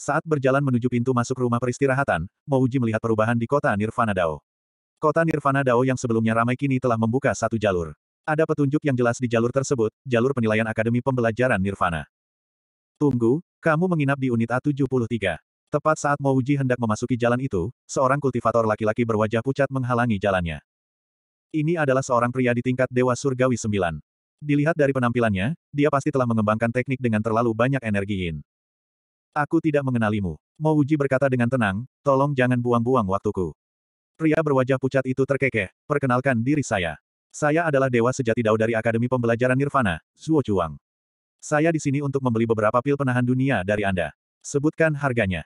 Saat berjalan menuju pintu masuk rumah peristirahatan, Mouji melihat perubahan di kota Nirvana Dao. Kota Nirvana Dao yang sebelumnya ramai kini telah membuka satu jalur. Ada petunjuk yang jelas di jalur tersebut, jalur penilaian Akademi Pembelajaran Nirvana. Tunggu, kamu menginap di unit A73. Tepat saat Mouji hendak memasuki jalan itu, seorang kultivator laki-laki berwajah pucat menghalangi jalannya. Ini adalah seorang pria di tingkat Dewa Surgawi 9. Dilihat dari penampilannya, dia pasti telah mengembangkan teknik dengan terlalu banyak energi yin. Aku tidak mengenalimu. Mouji berkata dengan tenang, tolong jangan buang-buang waktuku. Pria berwajah pucat itu terkekeh, perkenalkan diri saya. Saya adalah dewa sejati Dao dari Akademi Pembelajaran Nirvana, Zuo Chuang. Saya di sini untuk membeli beberapa pil penahan dunia dari Anda. Sebutkan harganya.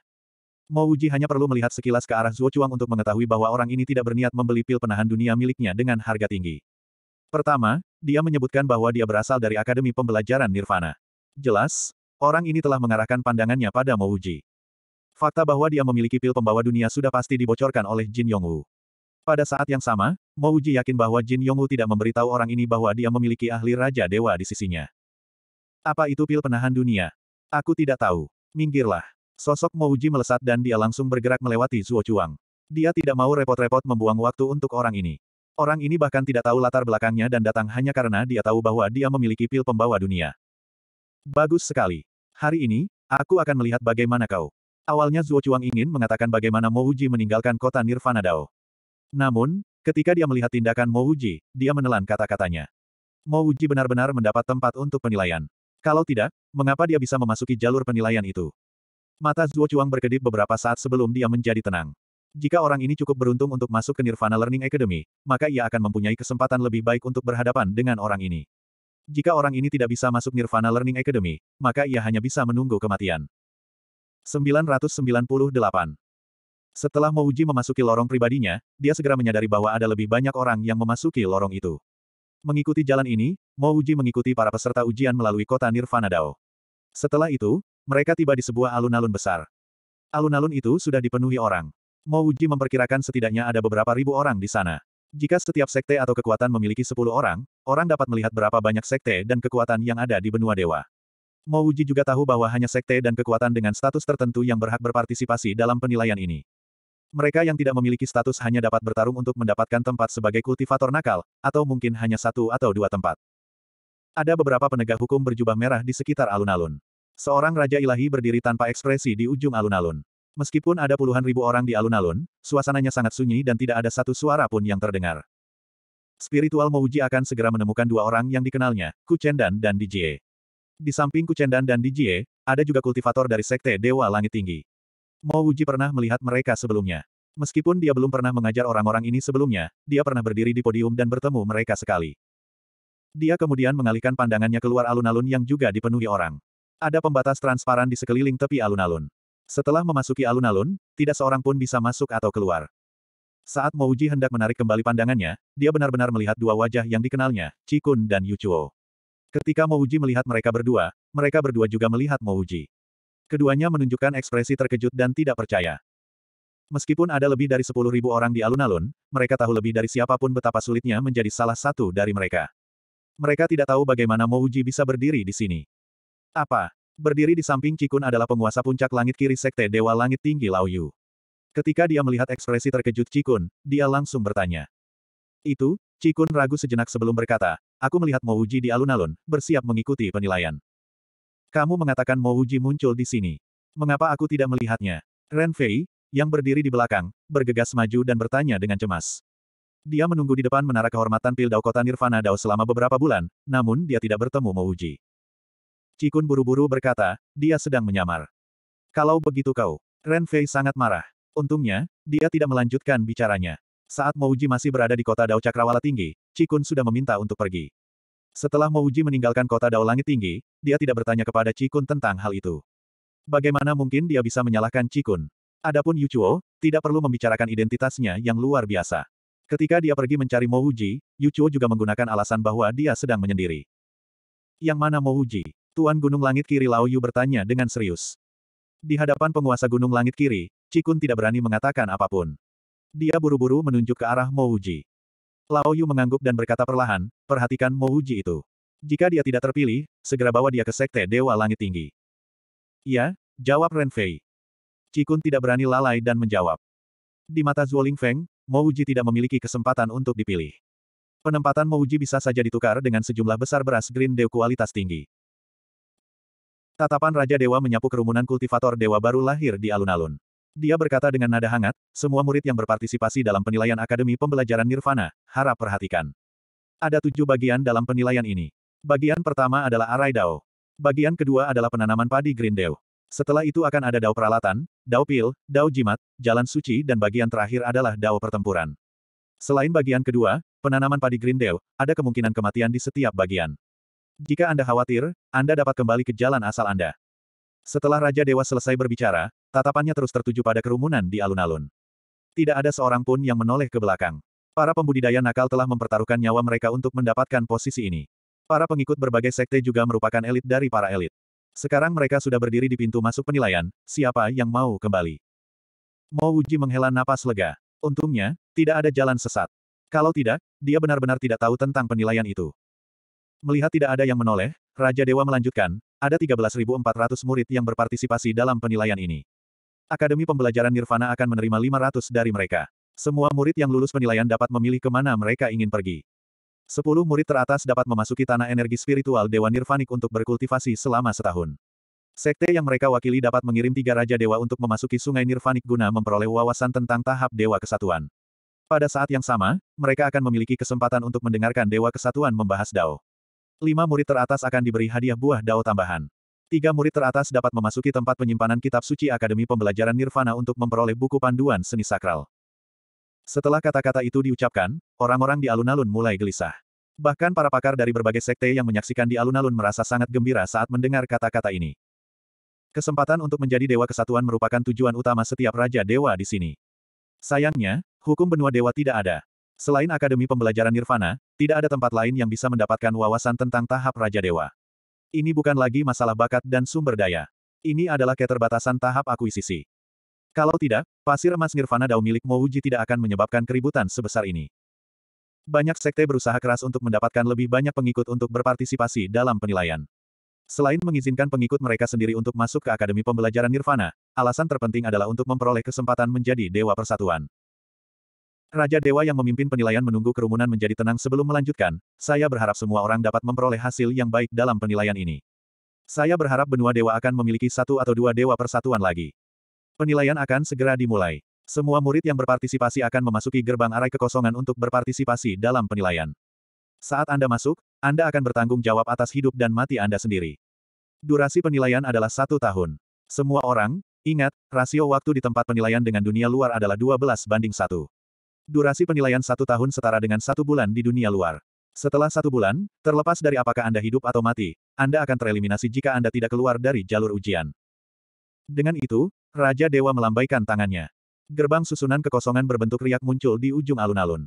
Mo Uji hanya perlu melihat sekilas ke arah Zuo Chuang untuk mengetahui bahwa orang ini tidak berniat membeli pil penahan dunia miliknya dengan harga tinggi. Pertama, dia menyebutkan bahwa dia berasal dari Akademi Pembelajaran Nirvana. Jelas, orang ini telah mengarahkan pandangannya pada Mo Uji. Fakta bahwa dia memiliki pil pembawa dunia sudah pasti dibocorkan oleh Jin Yongwu. Pada saat yang sama, Mo Uji yakin bahwa Jin Yongwu tidak memberitahu orang ini bahwa dia memiliki ahli Raja Dewa di sisinya. Apa itu pil penahan dunia? Aku tidak tahu. Minggirlah. Sosok Mo Uji melesat dan dia langsung bergerak melewati Zuo Chuang. Dia tidak mau repot-repot membuang waktu untuk orang ini. Orang ini bahkan tidak tahu latar belakangnya dan datang hanya karena dia tahu bahwa dia memiliki pil pembawa dunia. Bagus sekali. Hari ini, aku akan melihat bagaimana kau. Awalnya Zuo Chuang ingin mengatakan bagaimana Mo Uji meninggalkan kota Nirvana Dao. Namun, ketika dia melihat tindakan Mouji, dia menelan kata-katanya. Mouji benar-benar mendapat tempat untuk penilaian. Kalau tidak, mengapa dia bisa memasuki jalur penilaian itu? Mata Zuo Chuang berkedip beberapa saat sebelum dia menjadi tenang. Jika orang ini cukup beruntung untuk masuk ke Nirvana Learning Academy, maka ia akan mempunyai kesempatan lebih baik untuk berhadapan dengan orang ini. Jika orang ini tidak bisa masuk Nirvana Learning Academy, maka ia hanya bisa menunggu kematian. 998. Setelah Mouji memasuki lorong pribadinya, dia segera menyadari bahwa ada lebih banyak orang yang memasuki lorong itu. Mengikuti jalan ini, Mouji mengikuti para peserta ujian melalui kota Nirvana Dao. Setelah itu, mereka tiba di sebuah alun-alun besar. Alun-alun itu sudah dipenuhi orang. Mouji memperkirakan setidaknya ada beberapa ribu orang di sana. Jika setiap sekte atau kekuatan memiliki sepuluh orang, orang dapat melihat berapa banyak sekte dan kekuatan yang ada di benua dewa. Mouji juga tahu bahwa hanya sekte dan kekuatan dengan status tertentu yang berhak berpartisipasi dalam penilaian ini. Mereka yang tidak memiliki status hanya dapat bertarung untuk mendapatkan tempat sebagai kultivator nakal, atau mungkin hanya satu atau dua tempat. Ada beberapa penegak hukum berjubah merah di sekitar alun-alun. Seorang Raja Ilahi berdiri tanpa ekspresi di ujung alun-alun. Meskipun ada puluhan ribu orang di alun-alun, suasananya sangat sunyi dan tidak ada satu suara pun yang terdengar. Spiritual Mouji akan segera menemukan dua orang yang dikenalnya, Kucendan dan Dijie. Di samping Kucendan dan Dijie, ada juga kultivator dari Sekte Dewa Langit Tinggi. Mo Wuji pernah melihat mereka sebelumnya. Meskipun dia belum pernah mengajar orang-orang ini sebelumnya, dia pernah berdiri di podium dan bertemu mereka sekali. Dia kemudian mengalihkan pandangannya keluar alun-alun yang juga dipenuhi orang. Ada pembatas transparan di sekeliling tepi alun-alun. Setelah memasuki alun-alun, tidak seorang pun bisa masuk atau keluar. Saat Mo Mouji hendak menarik kembali pandangannya, dia benar-benar melihat dua wajah yang dikenalnya, Cikun dan Yuchuo. Ketika Mo Mouji melihat mereka berdua, mereka berdua juga melihat Mo Mouji. Keduanya menunjukkan ekspresi terkejut dan tidak percaya. Meskipun ada lebih dari 10.000 orang di alun-alun, mereka tahu lebih dari siapapun betapa sulitnya menjadi salah satu dari mereka. Mereka tidak tahu bagaimana Mouji bisa berdiri di sini. Apa? Berdiri di samping Cikun adalah penguasa puncak langit kiri Sekte Dewa Langit Tinggi Lao Ketika dia melihat ekspresi terkejut Cikun, dia langsung bertanya. Itu, Cikun ragu sejenak sebelum berkata, aku melihat Mouji di alun-alun, bersiap mengikuti penilaian. Kamu mengatakan Mouji muncul di sini. Mengapa aku tidak melihatnya? Ren Fei, yang berdiri di belakang, bergegas maju dan bertanya dengan cemas. Dia menunggu di depan menara kehormatan Pildau Kota Nirvana Dao selama beberapa bulan, namun dia tidak bertemu Mouji. Cikun buru-buru berkata, dia sedang menyamar. Kalau begitu kau. Ren Fei sangat marah. Untungnya, dia tidak melanjutkan bicaranya. Saat Mouji masih berada di kota Dao Cakrawala Tinggi, Cikun sudah meminta untuk pergi. Setelah Mouji meninggalkan kota Dao Langit Tinggi, dia tidak bertanya kepada Cikun tentang hal itu. Bagaimana mungkin dia bisa menyalahkan Cikun? Adapun Yu Yuchuo, tidak perlu membicarakan identitasnya yang luar biasa. Ketika dia pergi mencari Yu Yuchuo juga menggunakan alasan bahwa dia sedang menyendiri. Yang mana Mouji? Tuan Gunung Langit Kiri Lao Yu bertanya dengan serius. Di hadapan penguasa Gunung Langit Kiri, Cikun tidak berani mengatakan apapun. Dia buru-buru menunjuk ke arah Mouji. Lao Yu mengangguk dan berkata perlahan, perhatikan Mo Uji itu. Jika dia tidak terpilih, segera bawa dia ke Sekte Dewa Langit Tinggi. "Ya," jawab Ren Fei. Cikun tidak berani lalai dan menjawab. Di mata Zuo Ling Feng, Mo Uji tidak memiliki kesempatan untuk dipilih. Penempatan Mo Uji bisa saja ditukar dengan sejumlah besar beras Green Dew kualitas tinggi. Tatapan Raja Dewa menyapu kerumunan kultivator dewa baru lahir di alun-alun. Dia berkata dengan nada hangat, semua murid yang berpartisipasi dalam penilaian Akademi Pembelajaran Nirvana, harap perhatikan. Ada tujuh bagian dalam penilaian ini. Bagian pertama adalah arai dao. Bagian kedua adalah penanaman padi green dao. Setelah itu akan ada dao peralatan, dao pil, dao jimat, jalan suci dan bagian terakhir adalah dao pertempuran. Selain bagian kedua, penanaman padi green dao, ada kemungkinan kematian di setiap bagian. Jika Anda khawatir, Anda dapat kembali ke jalan asal Anda. Setelah Raja Dewa selesai berbicara, Tatapannya terus tertuju pada kerumunan di alun-alun. Tidak ada seorang pun yang menoleh ke belakang. Para pembudidaya nakal telah mempertaruhkan nyawa mereka untuk mendapatkan posisi ini. Para pengikut berbagai sekte juga merupakan elit dari para elit. Sekarang mereka sudah berdiri di pintu masuk penilaian, siapa yang mau kembali. Mo Wuji menghela napas lega. Untungnya, tidak ada jalan sesat. Kalau tidak, dia benar-benar tidak tahu tentang penilaian itu. Melihat tidak ada yang menoleh, Raja Dewa melanjutkan, ada 13.400 murid yang berpartisipasi dalam penilaian ini. Akademi Pembelajaran Nirvana akan menerima 500 dari mereka. Semua murid yang lulus penilaian dapat memilih kemana mereka ingin pergi. 10 murid teratas dapat memasuki tanah energi spiritual Dewa Nirvanik untuk berkultivasi selama setahun. Sekte yang mereka wakili dapat mengirim tiga Raja Dewa untuk memasuki sungai Nirvanik guna memperoleh wawasan tentang tahap Dewa Kesatuan. Pada saat yang sama, mereka akan memiliki kesempatan untuk mendengarkan Dewa Kesatuan membahas Dao. Lima murid teratas akan diberi hadiah buah Dao tambahan. Tiga murid teratas dapat memasuki tempat penyimpanan kitab suci Akademi Pembelajaran Nirvana untuk memperoleh buku panduan seni sakral. Setelah kata-kata itu diucapkan, orang-orang di alun-alun mulai gelisah. Bahkan para pakar dari berbagai sekte yang menyaksikan di alun-alun merasa sangat gembira saat mendengar kata-kata ini. Kesempatan untuk menjadi dewa kesatuan merupakan tujuan utama setiap raja dewa di sini. Sayangnya, hukum benua dewa tidak ada. Selain Akademi Pembelajaran Nirvana, tidak ada tempat lain yang bisa mendapatkan wawasan tentang tahap Raja Dewa. Ini bukan lagi masalah bakat dan sumber daya. Ini adalah keterbatasan tahap akuisisi. Kalau tidak, pasir emas Nirvana Dao milik Mouji tidak akan menyebabkan keributan sebesar ini. Banyak sekte berusaha keras untuk mendapatkan lebih banyak pengikut untuk berpartisipasi dalam penilaian. Selain mengizinkan pengikut mereka sendiri untuk masuk ke Akademi Pembelajaran Nirvana, alasan terpenting adalah untuk memperoleh kesempatan menjadi Dewa Persatuan. Raja Dewa yang memimpin penilaian menunggu kerumunan menjadi tenang sebelum melanjutkan, saya berharap semua orang dapat memperoleh hasil yang baik dalam penilaian ini. Saya berharap benua dewa akan memiliki satu atau dua dewa persatuan lagi. Penilaian akan segera dimulai. Semua murid yang berpartisipasi akan memasuki gerbang arai kekosongan untuk berpartisipasi dalam penilaian. Saat Anda masuk, Anda akan bertanggung jawab atas hidup dan mati Anda sendiri. Durasi penilaian adalah satu tahun. Semua orang, ingat, rasio waktu di tempat penilaian dengan dunia luar adalah 12 banding satu. Durasi penilaian satu tahun setara dengan satu bulan di dunia luar. Setelah satu bulan, terlepas dari apakah Anda hidup atau mati, Anda akan tereliminasi jika Anda tidak keluar dari jalur ujian. Dengan itu, Raja Dewa melambaikan tangannya. Gerbang susunan kekosongan berbentuk riak muncul di ujung alun-alun.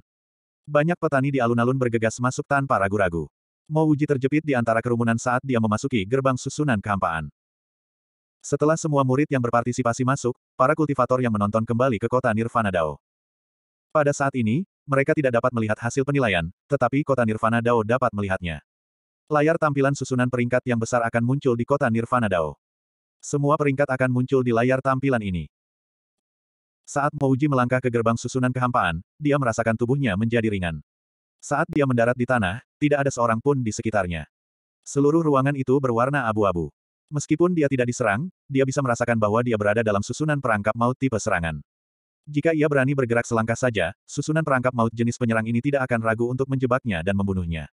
Banyak petani di alun-alun bergegas masuk tanpa ragu-ragu. uji terjepit di antara kerumunan saat dia memasuki gerbang susunan kehampaan. Setelah semua murid yang berpartisipasi masuk, para kultivator yang menonton kembali ke kota Nirvana Dao. Pada saat ini, mereka tidak dapat melihat hasil penilaian, tetapi kota Nirvana Dao dapat melihatnya. Layar tampilan susunan peringkat yang besar akan muncul di kota Nirvana Dao. Semua peringkat akan muncul di layar tampilan ini. Saat Mouji melangkah ke gerbang susunan kehampaan, dia merasakan tubuhnya menjadi ringan. Saat dia mendarat di tanah, tidak ada seorang pun di sekitarnya. Seluruh ruangan itu berwarna abu-abu. Meskipun dia tidak diserang, dia bisa merasakan bahwa dia berada dalam susunan perangkap maut tipe serangan. Jika ia berani bergerak selangkah saja, susunan perangkap maut jenis penyerang ini tidak akan ragu untuk menjebaknya dan membunuhnya.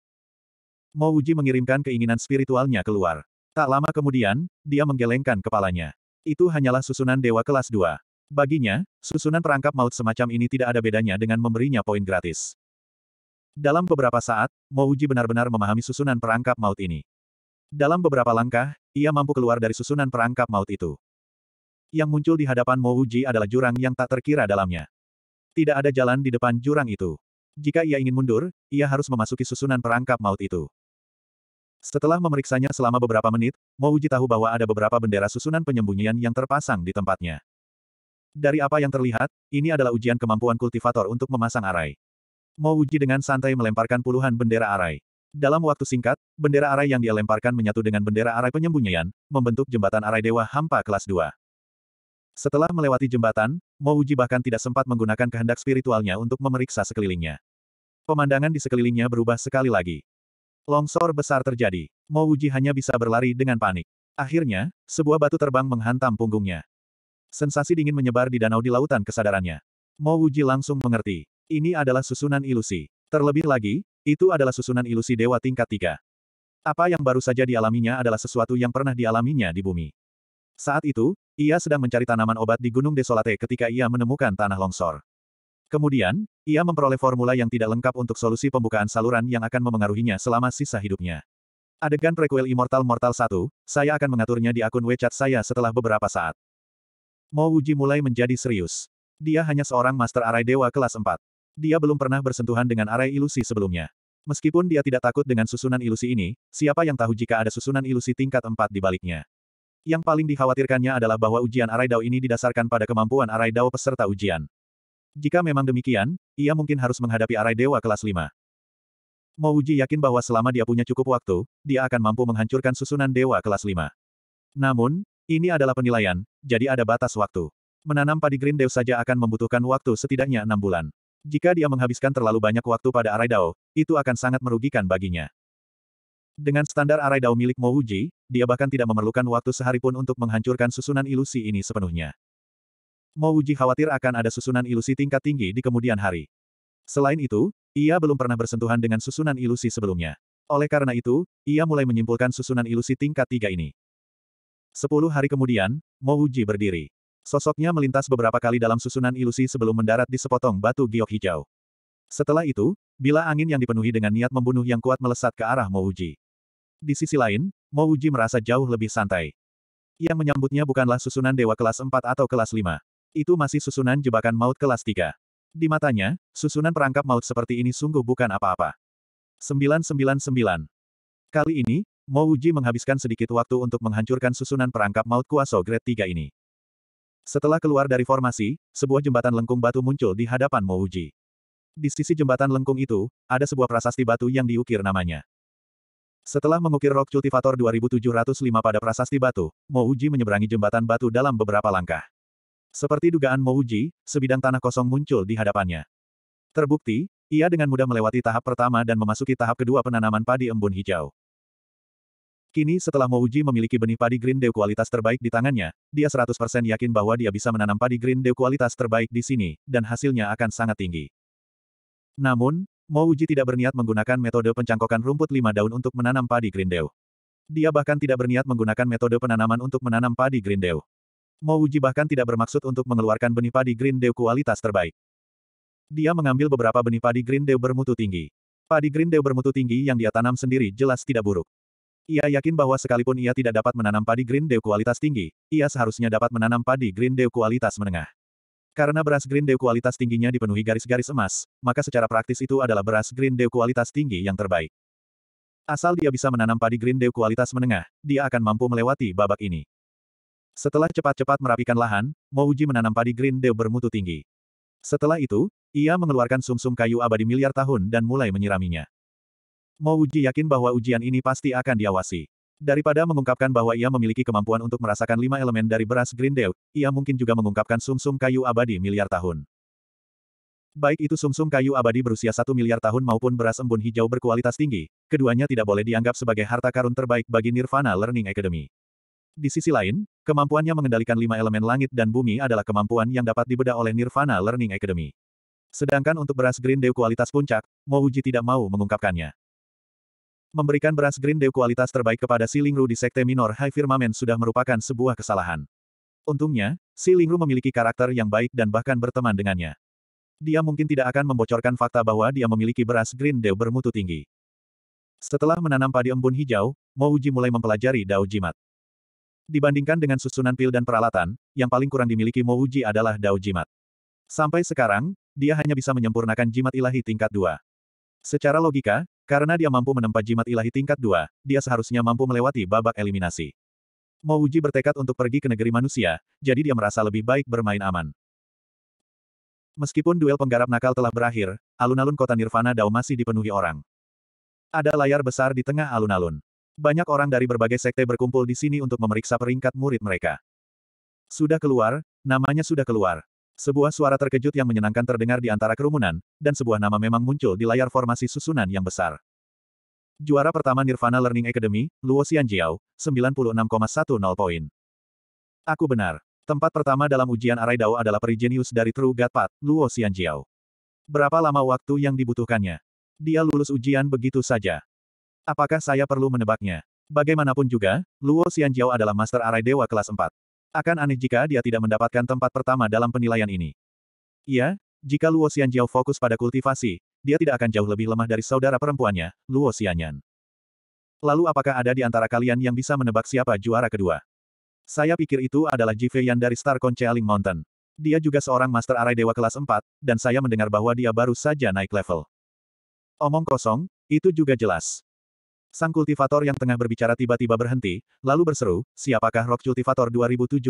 Mo Uji mengirimkan keinginan spiritualnya keluar. Tak lama kemudian, dia menggelengkan kepalanya. Itu hanyalah susunan dewa kelas 2. Baginya, susunan perangkap maut semacam ini tidak ada bedanya dengan memberinya poin gratis. Dalam beberapa saat, Mo Uji benar-benar memahami susunan perangkap maut ini. Dalam beberapa langkah, ia mampu keluar dari susunan perangkap maut itu. Yang muncul di hadapan Mo Uji adalah jurang yang tak terkira dalamnya. Tidak ada jalan di depan jurang itu. Jika ia ingin mundur, ia harus memasuki susunan perangkap maut itu. Setelah memeriksanya selama beberapa menit, Mo Uji tahu bahwa ada beberapa bendera susunan penyembunyian yang terpasang di tempatnya. Dari apa yang terlihat, ini adalah ujian kemampuan kultivator untuk memasang arai. Mo Uji dengan santai melemparkan puluhan bendera arai. Dalam waktu singkat, bendera arai yang dia lemparkan menyatu dengan bendera arai penyembunyian, membentuk jembatan arai dewa hampa kelas 2. Setelah melewati jembatan, Mouji bahkan tidak sempat menggunakan kehendak spiritualnya untuk memeriksa sekelilingnya. Pemandangan di sekelilingnya berubah sekali lagi. Longsor besar terjadi. Mouji hanya bisa berlari dengan panik. Akhirnya, sebuah batu terbang menghantam punggungnya. Sensasi dingin menyebar di danau di lautan kesadarannya. Mouji langsung mengerti. Ini adalah susunan ilusi. Terlebih lagi, itu adalah susunan ilusi dewa tingkat tiga. Apa yang baru saja dialaminya adalah sesuatu yang pernah dialaminya di bumi. Saat itu, ia sedang mencari tanaman obat di Gunung Desolate ketika ia menemukan tanah longsor. Kemudian, ia memperoleh formula yang tidak lengkap untuk solusi pembukaan saluran yang akan memengaruhinya selama sisa hidupnya. Adegan prequel Immortal Mortal 1, saya akan mengaturnya di akun WeChat saya setelah beberapa saat. Mo Wuji mulai menjadi serius. Dia hanya seorang master arai dewa kelas 4. Dia belum pernah bersentuhan dengan arai ilusi sebelumnya. Meskipun dia tidak takut dengan susunan ilusi ini, siapa yang tahu jika ada susunan ilusi tingkat 4 di baliknya. Yang paling dikhawatirkannya adalah bahwa ujian Arai Dao ini didasarkan pada kemampuan Arai Dao peserta ujian. Jika memang demikian, ia mungkin harus menghadapi Arai Dewa kelas 5. Mo Uji yakin bahwa selama dia punya cukup waktu, dia akan mampu menghancurkan susunan Dewa kelas 5. Namun, ini adalah penilaian, jadi ada batas waktu. Menanam padi Green Dew saja akan membutuhkan waktu setidaknya enam bulan. Jika dia menghabiskan terlalu banyak waktu pada Arai Dao, itu akan sangat merugikan baginya. Dengan standar Arai Dao milik Mo dia bahkan tidak memerlukan waktu sehari pun untuk menghancurkan susunan ilusi ini sepenuhnya. Mo Uji khawatir akan ada susunan ilusi tingkat tinggi di kemudian hari. Selain itu, ia belum pernah bersentuhan dengan susunan ilusi sebelumnya. Oleh karena itu, ia mulai menyimpulkan susunan ilusi tingkat tiga ini. Sepuluh hari kemudian, Mo Uji berdiri. Sosoknya melintas beberapa kali dalam susunan ilusi sebelum mendarat di sepotong batu giok hijau. Setelah itu, bila angin yang dipenuhi dengan niat membunuh yang kuat melesat ke arah Mo Uji. Di sisi lain, Mo Uji merasa jauh lebih santai. Yang menyambutnya bukanlah susunan dewa kelas 4 atau kelas 5. Itu masih susunan jebakan maut kelas 3. Di matanya, susunan perangkap maut seperti ini sungguh bukan apa-apa. 999. Kali ini, Mo Uji menghabiskan sedikit waktu untuk menghancurkan susunan perangkap maut Kuasa Grade 3 ini. Setelah keluar dari formasi, sebuah jembatan lengkung batu muncul di hadapan Mo Uji. Di sisi jembatan lengkung itu, ada sebuah prasasti batu yang diukir namanya. Setelah mengukir rok cultivator 2705 pada prasasti batu, Mouji menyeberangi jembatan batu dalam beberapa langkah. Seperti dugaan Mouji, sebidang tanah kosong muncul di hadapannya. Terbukti, ia dengan mudah melewati tahap pertama dan memasuki tahap kedua penanaman padi embun hijau. Kini setelah Mouji memiliki benih padi Green Dew kualitas terbaik di tangannya, dia 100% yakin bahwa dia bisa menanam padi Green Dew kualitas terbaik di sini, dan hasilnya akan sangat tinggi. Namun, Mo Uji tidak berniat menggunakan metode pencangkokan rumput lima daun untuk menanam padi grindeu. Dia bahkan tidak berniat menggunakan metode penanaman untuk menanam padi grindeu. Mo Uji bahkan tidak bermaksud untuk mengeluarkan benih padi grindeu kualitas terbaik. Dia mengambil beberapa benih padi grindeu bermutu tinggi. Padi grindeu bermutu tinggi yang dia tanam sendiri jelas tidak buruk. Ia yakin bahwa sekalipun ia tidak dapat menanam padi grindeu kualitas tinggi, ia seharusnya dapat menanam padi grindeu kualitas menengah. Karena beras green dew kualitas tingginya dipenuhi garis-garis emas, maka secara praktis itu adalah beras green dew kualitas tinggi yang terbaik. Asal dia bisa menanam padi green dew kualitas menengah, dia akan mampu melewati babak ini. Setelah cepat-cepat merapikan lahan, Mouji menanam padi green dew bermutu tinggi. Setelah itu, ia mengeluarkan sumsum -sum kayu abadi miliar tahun dan mulai menyiraminya. Mouji yakin bahwa ujian ini pasti akan diawasi. Daripada mengungkapkan bahwa ia memiliki kemampuan untuk merasakan lima elemen dari beras Green Dew, ia mungkin juga mengungkapkan sumsum -sum kayu abadi miliar tahun. Baik itu sumsum -sum kayu abadi berusia satu miliar tahun maupun beras embun hijau berkualitas tinggi, keduanya tidak boleh dianggap sebagai harta karun terbaik bagi Nirvana Learning Academy. Di sisi lain, kemampuannya mengendalikan lima elemen langit dan bumi adalah kemampuan yang dapat dibedah oleh Nirvana Learning Academy. Sedangkan untuk beras Green Dew kualitas puncak, Mouji tidak mau mengungkapkannya. Memberikan beras Green Dew kualitas terbaik kepada Si Lingru di Sekte Minor High Firmament sudah merupakan sebuah kesalahan. Untungnya, Si Lingru memiliki karakter yang baik dan bahkan berteman dengannya. Dia mungkin tidak akan membocorkan fakta bahwa dia memiliki beras Green Dew bermutu tinggi. Setelah menanam padi embun hijau, Mouji mulai mempelajari Dao Jimat. Dibandingkan dengan susunan pil dan peralatan, yang paling kurang dimiliki Mouji adalah Dao Jimat. Sampai sekarang, dia hanya bisa menyempurnakan jimat ilahi tingkat 2. Secara logika, karena dia mampu menempa jimat ilahi tingkat 2, dia seharusnya mampu melewati babak eliminasi. Uji bertekad untuk pergi ke negeri manusia, jadi dia merasa lebih baik bermain aman. Meskipun duel penggarap nakal telah berakhir, alun-alun kota Nirvana Dao masih dipenuhi orang. Ada layar besar di tengah alun-alun. Banyak orang dari berbagai sekte berkumpul di sini untuk memeriksa peringkat murid mereka. Sudah keluar, namanya sudah keluar. Sebuah suara terkejut yang menyenangkan terdengar di antara kerumunan, dan sebuah nama memang muncul di layar formasi susunan yang besar. Juara pertama Nirvana Learning Academy, Luo Xianjiao, 96,10 poin. Aku benar. Tempat pertama dalam ujian Arai Dao adalah perigenius dari True God Path, Luo Xianjiao. Berapa lama waktu yang dibutuhkannya? Dia lulus ujian begitu saja. Apakah saya perlu menebaknya? Bagaimanapun juga, Luo Xianjiao adalah Master Arai Dewa kelas 4. Akan aneh jika dia tidak mendapatkan tempat pertama dalam penilaian ini. Iya, jika Luo Xianjiao fokus pada kultivasi, dia tidak akan jauh lebih lemah dari saudara perempuannya, Luo Xianyan. Lalu apakah ada di antara kalian yang bisa menebak siapa juara kedua? Saya pikir itu adalah Jive Yan dari Star Conchaling Mountain. Dia juga seorang Master Arai Dewa kelas 4, dan saya mendengar bahwa dia baru saja naik level. Omong kosong, itu juga jelas. Sang kultivator yang tengah berbicara tiba-tiba berhenti, lalu berseru, siapakah Rock Kultivator 2705?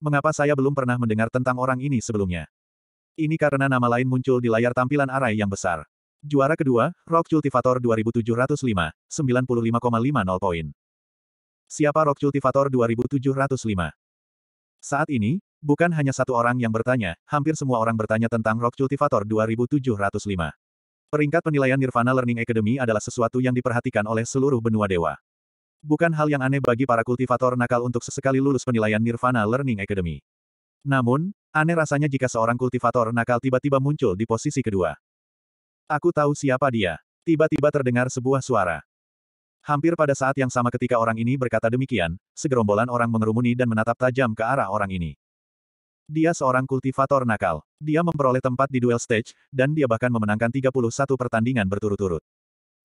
Mengapa saya belum pernah mendengar tentang orang ini sebelumnya? Ini karena nama lain muncul di layar tampilan arai yang besar. Juara kedua, Rock Cultivator 2705, 95,50 poin. Siapa Rock Cultivator 2705? Saat ini, bukan hanya satu orang yang bertanya, hampir semua orang bertanya tentang Rock Cultivator 2705. Peringkat penilaian Nirvana Learning Academy adalah sesuatu yang diperhatikan oleh seluruh benua dewa. Bukan hal yang aneh bagi para kultivator nakal untuk sesekali lulus penilaian Nirvana Learning Academy. Namun, aneh rasanya jika seorang kultivator nakal tiba-tiba muncul di posisi kedua. Aku tahu siapa dia. Tiba-tiba terdengar sebuah suara. Hampir pada saat yang sama ketika orang ini berkata demikian, segerombolan orang mengerumuni dan menatap tajam ke arah orang ini. Dia seorang kultivator nakal. Dia memperoleh tempat di duel stage, dan dia bahkan memenangkan 31 pertandingan berturut-turut.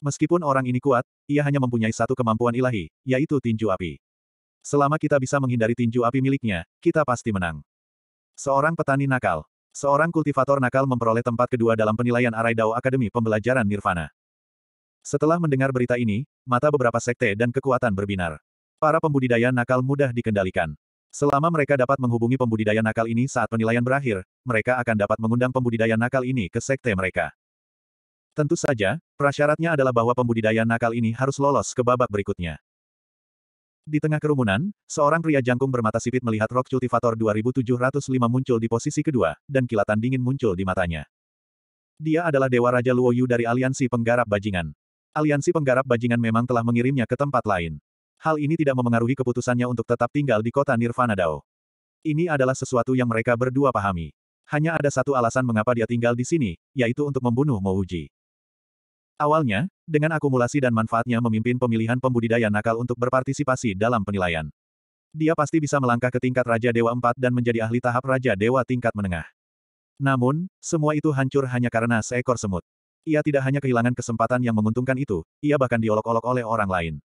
Meskipun orang ini kuat, ia hanya mempunyai satu kemampuan ilahi, yaitu tinju api. Selama kita bisa menghindari tinju api miliknya, kita pasti menang. Seorang petani nakal. Seorang kultivator nakal memperoleh tempat kedua dalam penilaian Arai Dao Akademi Pembelajaran Nirvana. Setelah mendengar berita ini, mata beberapa sekte dan kekuatan berbinar. Para pembudidaya nakal mudah dikendalikan. Selama mereka dapat menghubungi pembudidaya nakal ini saat penilaian berakhir, mereka akan dapat mengundang pembudidaya nakal ini ke sekte mereka. Tentu saja, prasyaratnya adalah bahwa pembudidaya nakal ini harus lolos ke babak berikutnya. Di tengah kerumunan, seorang pria jangkung bermata sipit melihat Rock Cultivator 2705 muncul di posisi kedua, dan kilatan dingin muncul di matanya. Dia adalah Dewa Raja Luoyu dari Aliansi Penggarap Bajingan. Aliansi Penggarap Bajingan memang telah mengirimnya ke tempat lain. Hal ini tidak memengaruhi keputusannya untuk tetap tinggal di kota Nirvana Dao. Ini adalah sesuatu yang mereka berdua pahami. Hanya ada satu alasan mengapa dia tinggal di sini, yaitu untuk membunuh Mouji. Awalnya, dengan akumulasi dan manfaatnya memimpin pemilihan pembudidaya nakal untuk berpartisipasi dalam penilaian. Dia pasti bisa melangkah ke tingkat Raja Dewa 4 dan menjadi ahli tahap Raja Dewa tingkat menengah. Namun, semua itu hancur hanya karena seekor semut. Ia tidak hanya kehilangan kesempatan yang menguntungkan itu, ia bahkan diolok-olok oleh orang lain.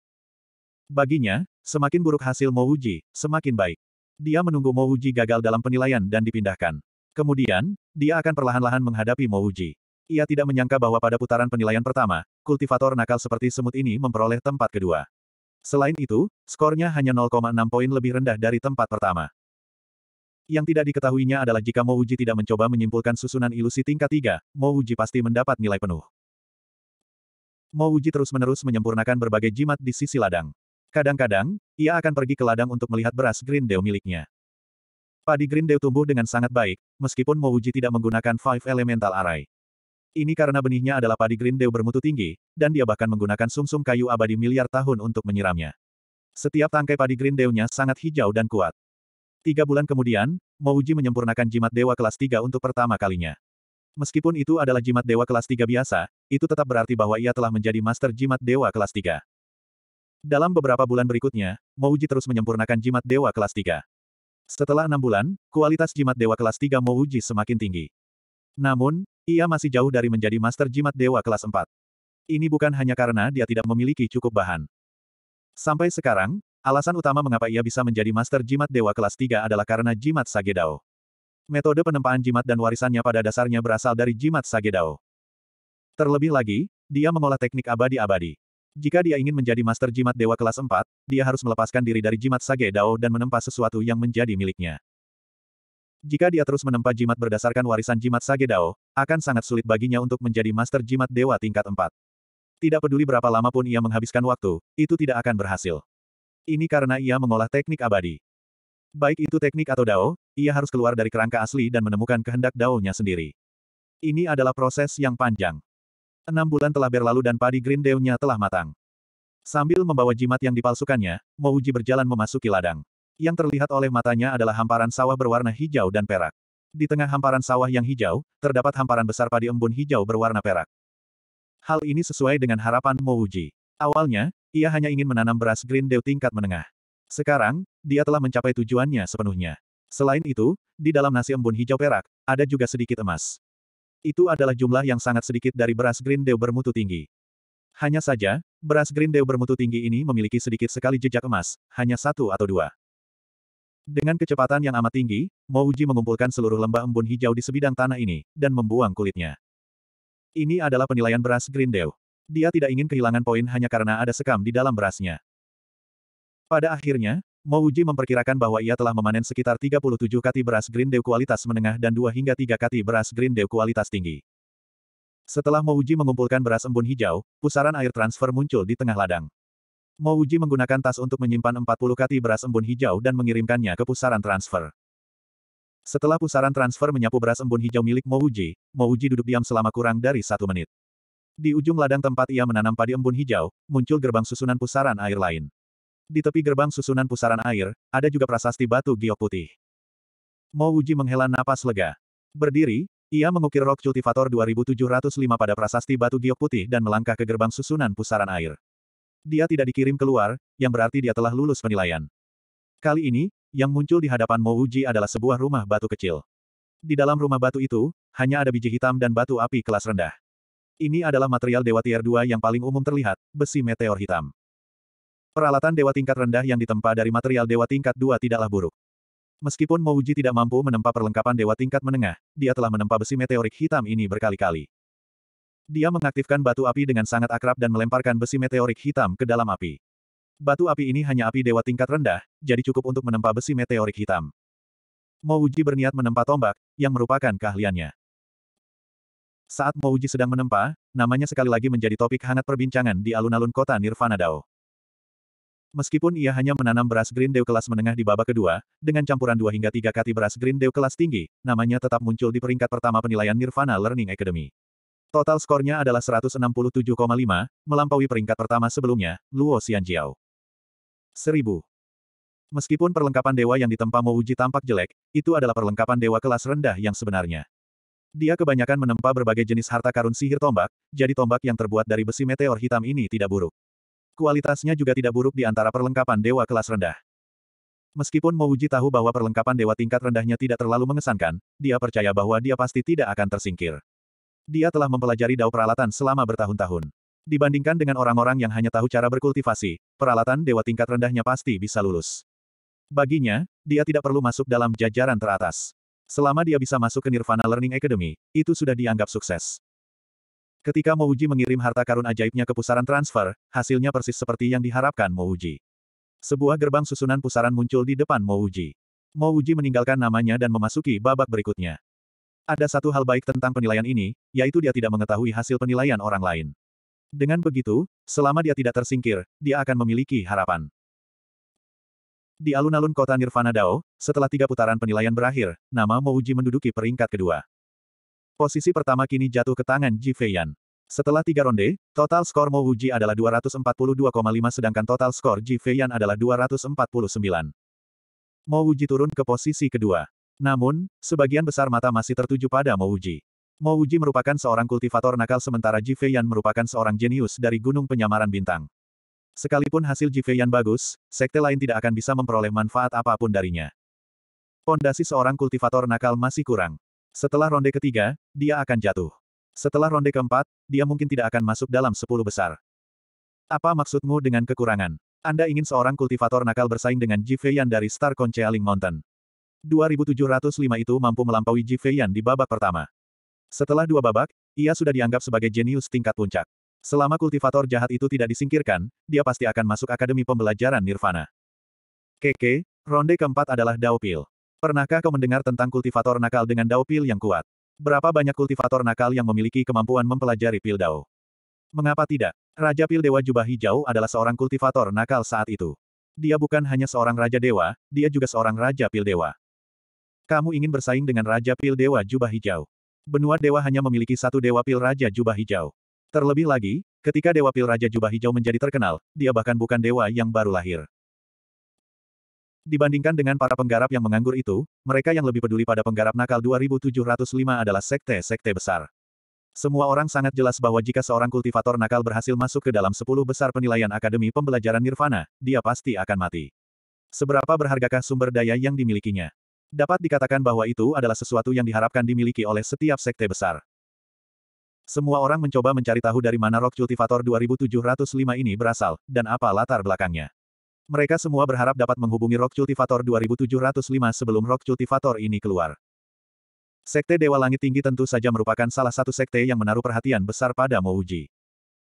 Baginya, semakin buruk hasil Mo Uji, semakin baik. Dia menunggu Mo Uji gagal dalam penilaian dan dipindahkan. Kemudian, dia akan perlahan-lahan menghadapi Mo Uji. Ia tidak menyangka bahwa pada putaran penilaian pertama, kultivator nakal seperti semut ini memperoleh tempat kedua. Selain itu, skornya hanya 0,6 poin lebih rendah dari tempat pertama. Yang tidak diketahuinya adalah jika Mo Uji tidak mencoba menyimpulkan susunan ilusi tingkat 3, Uji pasti mendapat nilai penuh. Mo Uji terus-menerus menyempurnakan berbagai jimat di sisi ladang. Kadang-kadang, ia akan pergi ke ladang untuk melihat beras Grindel miliknya. Padi Grindel tumbuh dengan sangat baik, meskipun Mouji tidak menggunakan Five Elemental Array. Ini karena benihnya adalah padi Grindel bermutu tinggi, dan dia bahkan menggunakan sumsum -sum kayu abadi miliar tahun untuk menyiramnya. Setiap tangkai padi Grindelnya Dewnya sangat hijau dan kuat. Tiga bulan kemudian, Mouji menyempurnakan jimat dewa kelas tiga untuk pertama kalinya. Meskipun itu adalah jimat dewa kelas tiga biasa, itu tetap berarti bahwa ia telah menjadi master jimat dewa kelas tiga. Dalam beberapa bulan berikutnya, Mouji terus menyempurnakan jimat dewa kelas 3. Setelah enam bulan, kualitas jimat dewa kelas 3 Mouji semakin tinggi. Namun, ia masih jauh dari menjadi master jimat dewa kelas 4. Ini bukan hanya karena dia tidak memiliki cukup bahan. Sampai sekarang, alasan utama mengapa ia bisa menjadi master jimat dewa kelas 3 adalah karena jimat Sagedao. Metode penempaan jimat dan warisannya pada dasarnya berasal dari jimat Sagedao. Terlebih lagi, dia mengolah teknik abadi-abadi. Jika dia ingin menjadi master jimat dewa kelas 4, dia harus melepaskan diri dari jimat Sage Dao dan menempa sesuatu yang menjadi miliknya. Jika dia terus menempa jimat berdasarkan warisan jimat Sage Dao, akan sangat sulit baginya untuk menjadi master jimat dewa tingkat 4. Tidak peduli berapa lama pun ia menghabiskan waktu, itu tidak akan berhasil. Ini karena ia mengolah teknik abadi. Baik itu teknik atau Dao, ia harus keluar dari kerangka asli dan menemukan kehendak Dao-nya sendiri. Ini adalah proses yang panjang. Enam bulan telah berlalu dan padi green grindeunya telah matang. Sambil membawa jimat yang dipalsukannya, Mouji berjalan memasuki ladang. Yang terlihat oleh matanya adalah hamparan sawah berwarna hijau dan perak. Di tengah hamparan sawah yang hijau, terdapat hamparan besar padi embun hijau berwarna perak. Hal ini sesuai dengan harapan Mouji. Awalnya, ia hanya ingin menanam beras green grindeu tingkat menengah. Sekarang, dia telah mencapai tujuannya sepenuhnya. Selain itu, di dalam nasi embun hijau perak, ada juga sedikit emas. Itu adalah jumlah yang sangat sedikit dari beras Green Dew bermutu tinggi. Hanya saja, beras Green Dew bermutu tinggi ini memiliki sedikit sekali jejak emas, hanya satu atau dua. Dengan kecepatan yang amat tinggi, Mouji mengumpulkan seluruh lembah embun hijau di sebidang tanah ini, dan membuang kulitnya. Ini adalah penilaian beras Green Dew. Dia tidak ingin kehilangan poin hanya karena ada sekam di dalam berasnya. Pada akhirnya, Mo Uji memperkirakan bahwa ia telah memanen sekitar 37 kati beras green dew kualitas menengah dan 2 hingga 3 kati beras green dew kualitas tinggi. Setelah Mo Uji mengumpulkan beras embun hijau, pusaran air transfer muncul di tengah ladang. Mo Uji menggunakan tas untuk menyimpan 40 kati beras embun hijau dan mengirimkannya ke pusaran transfer. Setelah pusaran transfer menyapu beras embun hijau milik Mo Uji, Mo Uji duduk diam selama kurang dari satu menit. Di ujung ladang tempat ia menanam padi embun hijau, muncul gerbang susunan pusaran air lain. Di tepi gerbang susunan pusaran air, ada juga prasasti batu giok putih. Mo Wuji menghela napas lega. Berdiri, ia mengukir rok cultivator 2705 pada prasasti batu giok putih dan melangkah ke gerbang susunan pusaran air. Dia tidak dikirim keluar, yang berarti dia telah lulus penilaian. Kali ini, yang muncul di hadapan Mo Wuji adalah sebuah rumah batu kecil. Di dalam rumah batu itu, hanya ada biji hitam dan batu api kelas rendah. Ini adalah material Dewa Tier 2 yang paling umum terlihat, besi meteor hitam. Peralatan dewa tingkat rendah yang ditempa dari material dewa tingkat dua tidaklah buruk. Meskipun Mouji tidak mampu menempa perlengkapan dewa tingkat menengah, dia telah menempa besi meteorik hitam ini berkali-kali. Dia mengaktifkan batu api dengan sangat akrab dan melemparkan besi meteorik hitam ke dalam api. Batu api ini hanya api dewa tingkat rendah, jadi cukup untuk menempa besi meteorik hitam. Mouji berniat menempa tombak, yang merupakan keahliannya. Saat Mouji sedang menempa, namanya sekali lagi menjadi topik hangat perbincangan di alun-alun kota Nirvana Dao. Meskipun ia hanya menanam beras Green Dew kelas menengah di babak kedua, dengan campuran 2 hingga 3 kati beras Green Dew kelas tinggi, namanya tetap muncul di peringkat pertama penilaian Nirvana Learning Academy. Total skornya adalah 167,5, melampaui peringkat pertama sebelumnya, Luo Xianjiao. 1000. Meskipun perlengkapan dewa yang ditempa Mo Uji tampak jelek, itu adalah perlengkapan dewa kelas rendah yang sebenarnya. Dia kebanyakan menempa berbagai jenis harta karun sihir tombak, jadi tombak yang terbuat dari besi meteor hitam ini tidak buruk. Kualitasnya juga tidak buruk di antara perlengkapan dewa kelas rendah. Meskipun Mouji tahu bahwa perlengkapan dewa tingkat rendahnya tidak terlalu mengesankan, dia percaya bahwa dia pasti tidak akan tersingkir. Dia telah mempelajari dao peralatan selama bertahun-tahun. Dibandingkan dengan orang-orang yang hanya tahu cara berkultivasi, peralatan dewa tingkat rendahnya pasti bisa lulus. Baginya, dia tidak perlu masuk dalam jajaran teratas. Selama dia bisa masuk ke Nirvana Learning Academy, itu sudah dianggap sukses. Ketika Mouji mengirim harta karun ajaibnya ke pusaran transfer, hasilnya persis seperti yang diharapkan Mouji. Sebuah gerbang susunan pusaran muncul di depan Mouji. Mouji meninggalkan namanya dan memasuki babak berikutnya. Ada satu hal baik tentang penilaian ini, yaitu dia tidak mengetahui hasil penilaian orang lain. Dengan begitu, selama dia tidak tersingkir, dia akan memiliki harapan. Di alun-alun kota Nirvana Dao, setelah tiga putaran penilaian berakhir, nama Mouji menduduki peringkat kedua. Posisi pertama kini jatuh ke tangan Ji Feiyan. Setelah tiga ronde, total skor Mo Wuji adalah 242,5 sedangkan total skor Ji Feiyan adalah 249. Mo Wuji turun ke posisi kedua. Namun, sebagian besar mata masih tertuju pada Mo Wuji. Mo Wuji merupakan seorang kultivator nakal sementara Ji Feiyan merupakan seorang jenius dari Gunung Penyamaran Bintang. Sekalipun hasil Ji Feiyan bagus, sekte lain tidak akan bisa memperoleh manfaat apapun darinya. Pondasi seorang kultivator nakal masih kurang. Setelah ronde ketiga, dia akan jatuh. Setelah ronde keempat, dia mungkin tidak akan masuk dalam sepuluh besar. Apa maksudmu dengan kekurangan? Anda ingin seorang kultivator nakal bersaing dengan Ji dari Star Concealing Mountain. 2705 itu mampu melampaui Ji di babak pertama. Setelah dua babak, ia sudah dianggap sebagai jenius tingkat puncak. Selama kultivator jahat itu tidak disingkirkan, dia pasti akan masuk Akademi Pembelajaran Nirvana. Keke, ronde keempat adalah Daupil. Pernahkah kau mendengar tentang kultivator nakal dengan dao pil yang kuat? Berapa banyak kultivator nakal yang memiliki kemampuan mempelajari pil dao? Mengapa tidak? Raja Pil Dewa Jubah Hijau adalah seorang kultivator nakal saat itu. Dia bukan hanya seorang Raja Dewa, dia juga seorang Raja Pil Dewa. Kamu ingin bersaing dengan Raja Pil Dewa Jubah Hijau. Benua Dewa hanya memiliki satu Dewa Pil Raja Jubah Hijau. Terlebih lagi, ketika Dewa Pil Raja Jubah Hijau menjadi terkenal, dia bahkan bukan Dewa yang baru lahir. Dibandingkan dengan para penggarap yang menganggur itu, mereka yang lebih peduli pada penggarap nakal 2705 adalah sekte-sekte besar. Semua orang sangat jelas bahwa jika seorang kultivator nakal berhasil masuk ke dalam 10 besar penilaian Akademi Pembelajaran Nirvana, dia pasti akan mati. Seberapa berhargakah sumber daya yang dimilikinya? Dapat dikatakan bahwa itu adalah sesuatu yang diharapkan dimiliki oleh setiap sekte besar. Semua orang mencoba mencari tahu dari mana rok kultivator 2705 ini berasal, dan apa latar belakangnya. Mereka semua berharap dapat menghubungi Rock Cultivator 2705 sebelum Rock Cultivator ini keluar. Sekte Dewa Langit Tinggi tentu saja merupakan salah satu sekte yang menaruh perhatian besar pada Mouji.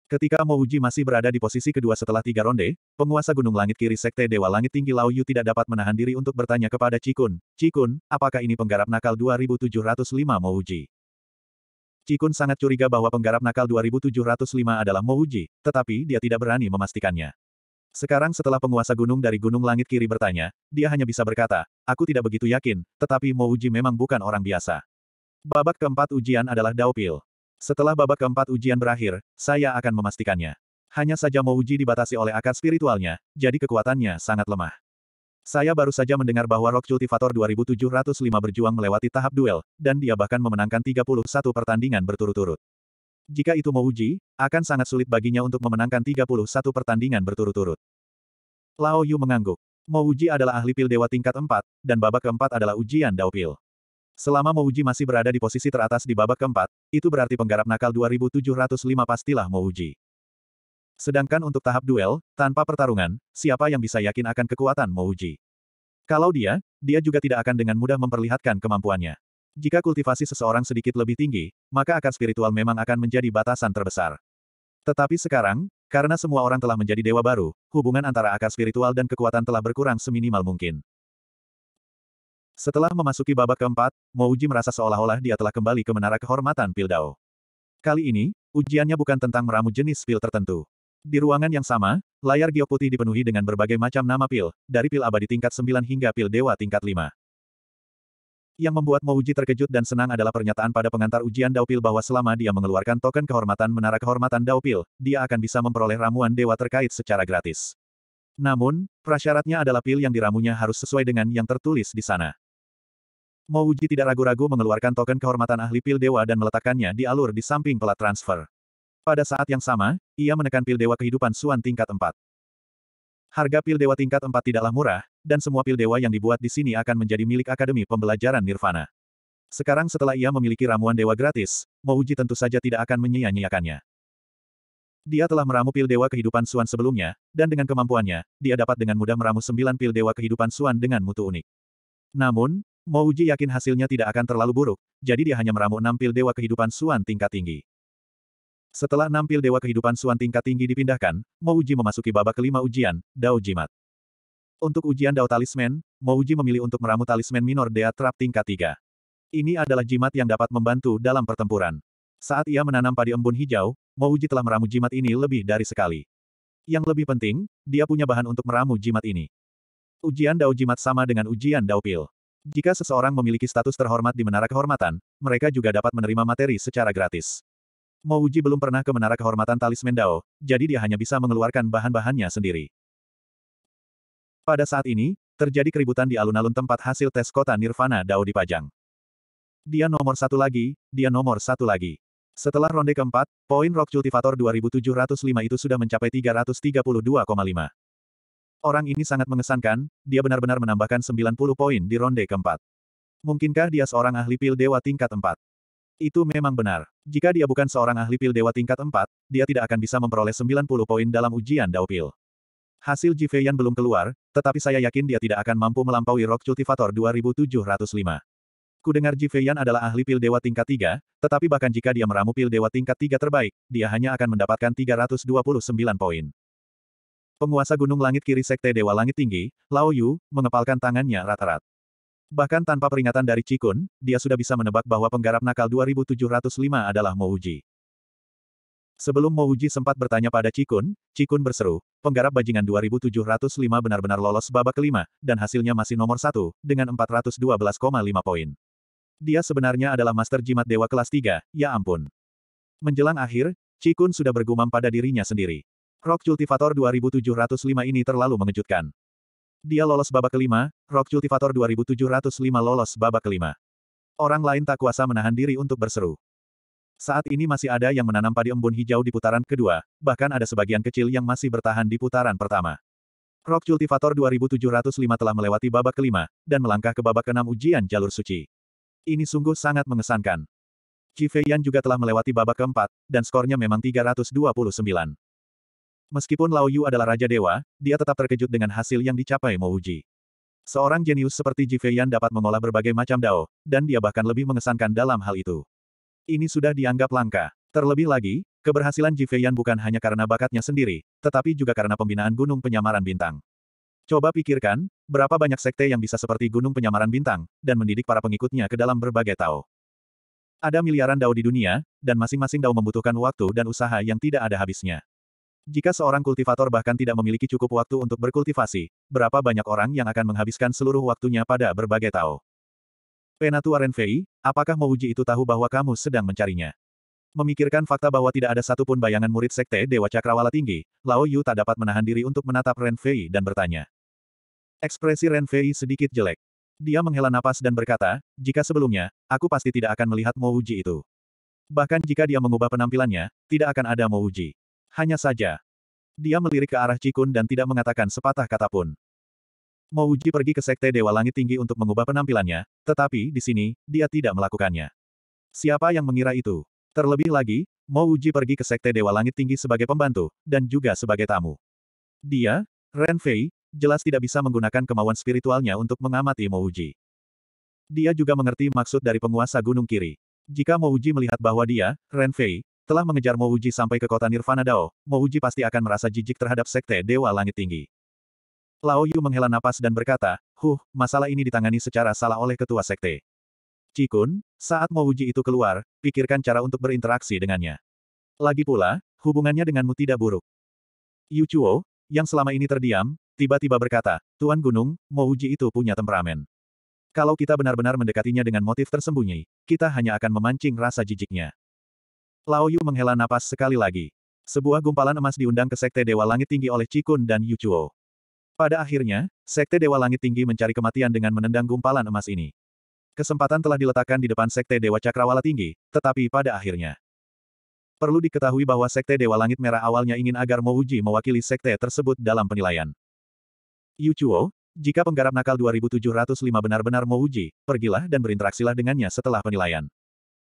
Ketika Mouji masih berada di posisi kedua setelah tiga ronde, penguasa Gunung Langit Kiri Sekte Dewa Langit Tinggi Lao Yu tidak dapat menahan diri untuk bertanya kepada Cikun, Cikun, apakah ini penggarap nakal 2705 Mouji? Cikun sangat curiga bahwa penggarap nakal 2705 adalah Mouji, tetapi dia tidak berani memastikannya. Sekarang setelah penguasa gunung dari gunung langit kiri bertanya, dia hanya bisa berkata, aku tidak begitu yakin, tetapi Mo Uji memang bukan orang biasa. Babak keempat ujian adalah Daopil. Setelah babak keempat ujian berakhir, saya akan memastikannya. Hanya saja Mo Uji dibatasi oleh akar spiritualnya, jadi kekuatannya sangat lemah. Saya baru saja mendengar bahwa Rock Cultivator 2705 berjuang melewati tahap duel, dan dia bahkan memenangkan 31 pertandingan berturut-turut. Jika itu mau uji, akan sangat sulit baginya untuk memenangkan 31 pertandingan berturut-turut. Lao Yu mengangguk. Uji adalah ahli pil dewa tingkat 4, dan babak keempat adalah ujian Dao Pil. Selama Uji masih berada di posisi teratas di babak keempat, itu berarti penggarap nakal 2705 pastilah Uji. Sedangkan untuk tahap duel, tanpa pertarungan, siapa yang bisa yakin akan kekuatan Uji? Kalau dia, dia juga tidak akan dengan mudah memperlihatkan kemampuannya. Jika kultivasi seseorang sedikit lebih tinggi, maka akar spiritual memang akan menjadi batasan terbesar. Tetapi sekarang, karena semua orang telah menjadi dewa baru, hubungan antara akar spiritual dan kekuatan telah berkurang seminimal mungkin. Setelah memasuki babak keempat, Mo Uji merasa seolah-olah dia telah kembali ke menara kehormatan Pildao. Kali ini, ujiannya bukan tentang meramu jenis pil tertentu. Di ruangan yang sama, layar giok putih dipenuhi dengan berbagai macam nama pil, dari pil abadi tingkat 9 hingga pil dewa tingkat 5. Yang membuat Mouji terkejut dan senang adalah pernyataan pada pengantar ujian Daupil bahwa selama dia mengeluarkan token kehormatan Menara Kehormatan Daupil, dia akan bisa memperoleh ramuan dewa terkait secara gratis. Namun, prasyaratnya adalah pil yang diramunya harus sesuai dengan yang tertulis di sana. Mouji tidak ragu-ragu mengeluarkan token kehormatan ahli pil dewa dan meletakkannya di alur di samping pelat transfer. Pada saat yang sama, ia menekan pil dewa kehidupan Suan tingkat 4. Harga pil dewa tingkat 4 tidaklah murah, dan semua pil dewa yang dibuat di sini akan menjadi milik Akademi Pembelajaran Nirvana. Sekarang setelah ia memiliki ramuan dewa gratis, Mouji tentu saja tidak akan menyia-nyiakannya. Dia telah meramu pil dewa kehidupan Suan sebelumnya, dan dengan kemampuannya, dia dapat dengan mudah meramu sembilan pil dewa kehidupan Suan dengan mutu unik. Namun, Mouji yakin hasilnya tidak akan terlalu buruk, jadi dia hanya meramu enam pil dewa kehidupan Suan tingkat tinggi. Setelah nampil dewa kehidupan Suan tingkat tinggi dipindahkan, Mouji memasuki babak kelima ujian, Dao Jimat. Untuk ujian Dao Talisman, Mouji memilih untuk meramu talisman minor Dea Trap tingkat 3. Ini adalah jimat yang dapat membantu dalam pertempuran. Saat ia menanam padi embun hijau, Mouji telah meramu jimat ini lebih dari sekali. Yang lebih penting, dia punya bahan untuk meramu jimat ini. Ujian Dao Jimat sama dengan ujian Dao Pil. Jika seseorang memiliki status terhormat di Menara Kehormatan, mereka juga dapat menerima materi secara gratis. Mo Uji belum pernah ke menara kehormatan talisman Dao, jadi dia hanya bisa mengeluarkan bahan-bahannya sendiri. Pada saat ini, terjadi keributan di alun-alun tempat hasil tes kota Nirvana Dao dipajang. Dia nomor satu lagi, dia nomor satu lagi. Setelah ronde keempat, poin Rock Cultivator 2705 itu sudah mencapai 332,5. Orang ini sangat mengesankan, dia benar-benar menambahkan 90 poin di ronde keempat. Mungkinkah dia seorang ahli pil dewa tingkat 4? Itu memang benar. Jika dia bukan seorang ahli pil dewa tingkat 4, dia tidak akan bisa memperoleh 90 poin dalam ujian daupil. Hasil Jifeian belum keluar, tetapi saya yakin dia tidak akan mampu melampaui Rock Cultivator 2705. Kudengar Jifeian adalah ahli pil dewa tingkat 3, tetapi bahkan jika dia meramu pil dewa tingkat 3 terbaik, dia hanya akan mendapatkan 329 poin. Penguasa Gunung Langit Kiri Sekte Dewa Langit Tinggi, Lao Yu, mengepalkan tangannya rata-rata. Bahkan tanpa peringatan dari Cikun, dia sudah bisa menebak bahwa penggarap nakal 2705 adalah Mouji. Sebelum Mouji sempat bertanya pada Cikun, Cikun berseru, penggarap bajingan 2705 benar-benar lolos babak kelima, dan hasilnya masih nomor satu, dengan 412,5 poin. Dia sebenarnya adalah master jimat dewa kelas 3, ya ampun. Menjelang akhir, Cikun sudah bergumam pada dirinya sendiri. Rock Cultivator 2705 ini terlalu mengejutkan. Dia lolos babak kelima, Rock Cultivator 2705 lolos babak kelima. Orang lain tak kuasa menahan diri untuk berseru. Saat ini masih ada yang menanam padi embun hijau di putaran kedua, bahkan ada sebagian kecil yang masih bertahan di putaran pertama. Rock Cultivator 2705 telah melewati babak kelima, dan melangkah ke babak keenam ujian jalur suci. Ini sungguh sangat mengesankan. Qi Feiyan juga telah melewati babak keempat, dan skornya memang 329. Meskipun Lao Yu adalah Raja Dewa, dia tetap terkejut dengan hasil yang dicapai Mo Uji. Seorang jenius seperti Ji Feiyan dapat mengolah berbagai macam dao, dan dia bahkan lebih mengesankan dalam hal itu. Ini sudah dianggap langka. Terlebih lagi, keberhasilan Ji Feiyan bukan hanya karena bakatnya sendiri, tetapi juga karena pembinaan Gunung Penyamaran Bintang. Coba pikirkan, berapa banyak sekte yang bisa seperti Gunung Penyamaran Bintang, dan mendidik para pengikutnya ke dalam berbagai tao. Ada miliaran dao di dunia, dan masing-masing dao membutuhkan waktu dan usaha yang tidak ada habisnya. Jika seorang kultivator bahkan tidak memiliki cukup waktu untuk berkultivasi, berapa banyak orang yang akan menghabiskan seluruh waktunya pada berbagai tao? Penatua Renfei, apakah Mouji itu tahu bahwa kamu sedang mencarinya? Memikirkan fakta bahwa tidak ada satupun bayangan murid sekte Dewa Cakrawala tinggi, Lao Yu tak dapat menahan diri untuk menatap Renfei dan bertanya. Ekspresi Renfei sedikit jelek. Dia menghela napas dan berkata, jika sebelumnya, aku pasti tidak akan melihat Mouji itu. Bahkan jika dia mengubah penampilannya, tidak akan ada Mouji. Hanya saja. Dia melirik ke arah Cikun dan tidak mengatakan sepatah kata pun. Mouji pergi ke Sekte Dewa Langit Tinggi untuk mengubah penampilannya, tetapi di sini, dia tidak melakukannya. Siapa yang mengira itu? Terlebih lagi, Mouji pergi ke Sekte Dewa Langit Tinggi sebagai pembantu, dan juga sebagai tamu. Dia, Ren Fei, jelas tidak bisa menggunakan kemauan spiritualnya untuk mengamati Mouji. Dia juga mengerti maksud dari penguasa Gunung Kiri. Jika Mouji melihat bahwa dia, Ren Fei, telah mengejar Mouji sampai ke kota Nirvana Dao, Mouji pasti akan merasa jijik terhadap Sekte Dewa Langit Tinggi. Lao Yu menghela napas dan berkata, Huh, masalah ini ditangani secara salah oleh ketua Sekte. Cikun, saat Mouji itu keluar, pikirkan cara untuk berinteraksi dengannya. Lagi pula, hubungannya denganmu tidak buruk. Yu Chuo, yang selama ini terdiam, tiba-tiba berkata, Tuan Gunung, Mouji itu punya temperamen. Kalau kita benar-benar mendekatinya dengan motif tersembunyi, kita hanya akan memancing rasa jijiknya. Lao Yu menghela napas sekali lagi. Sebuah gumpalan emas diundang ke Sekte Dewa Langit Tinggi oleh Cikun dan Yu Chuo. Pada akhirnya, Sekte Dewa Langit Tinggi mencari kematian dengan menendang gumpalan emas ini. Kesempatan telah diletakkan di depan Sekte Dewa Cakrawala Tinggi, tetapi pada akhirnya. Perlu diketahui bahwa Sekte Dewa Langit Merah awalnya ingin agar Mouji mewakili Sekte tersebut dalam penilaian. Yu Chuo, jika penggarap nakal 2705 benar-benar Mouji, pergilah dan berinteraksilah dengannya setelah penilaian.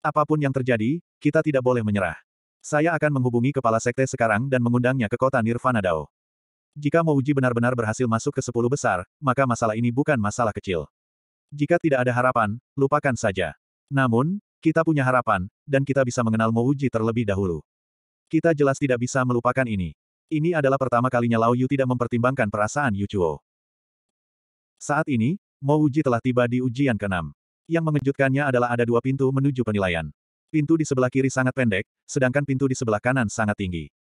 Apapun yang terjadi, kita tidak boleh menyerah. Saya akan menghubungi kepala sekte sekarang dan mengundangnya ke kota Nirvana Dao. Jika Mouji benar-benar berhasil masuk ke sepuluh besar, maka masalah ini bukan masalah kecil. Jika tidak ada harapan, lupakan saja. Namun, kita punya harapan, dan kita bisa mengenal Mouji terlebih dahulu. Kita jelas tidak bisa melupakan ini. Ini adalah pertama kalinya Lao Yu tidak mempertimbangkan perasaan Yu Chuo. Saat ini, Mo Uji telah tiba di ujian keenam. Yang mengejutkannya adalah ada dua pintu menuju penilaian. Pintu di sebelah kiri sangat pendek, sedangkan pintu di sebelah kanan sangat tinggi.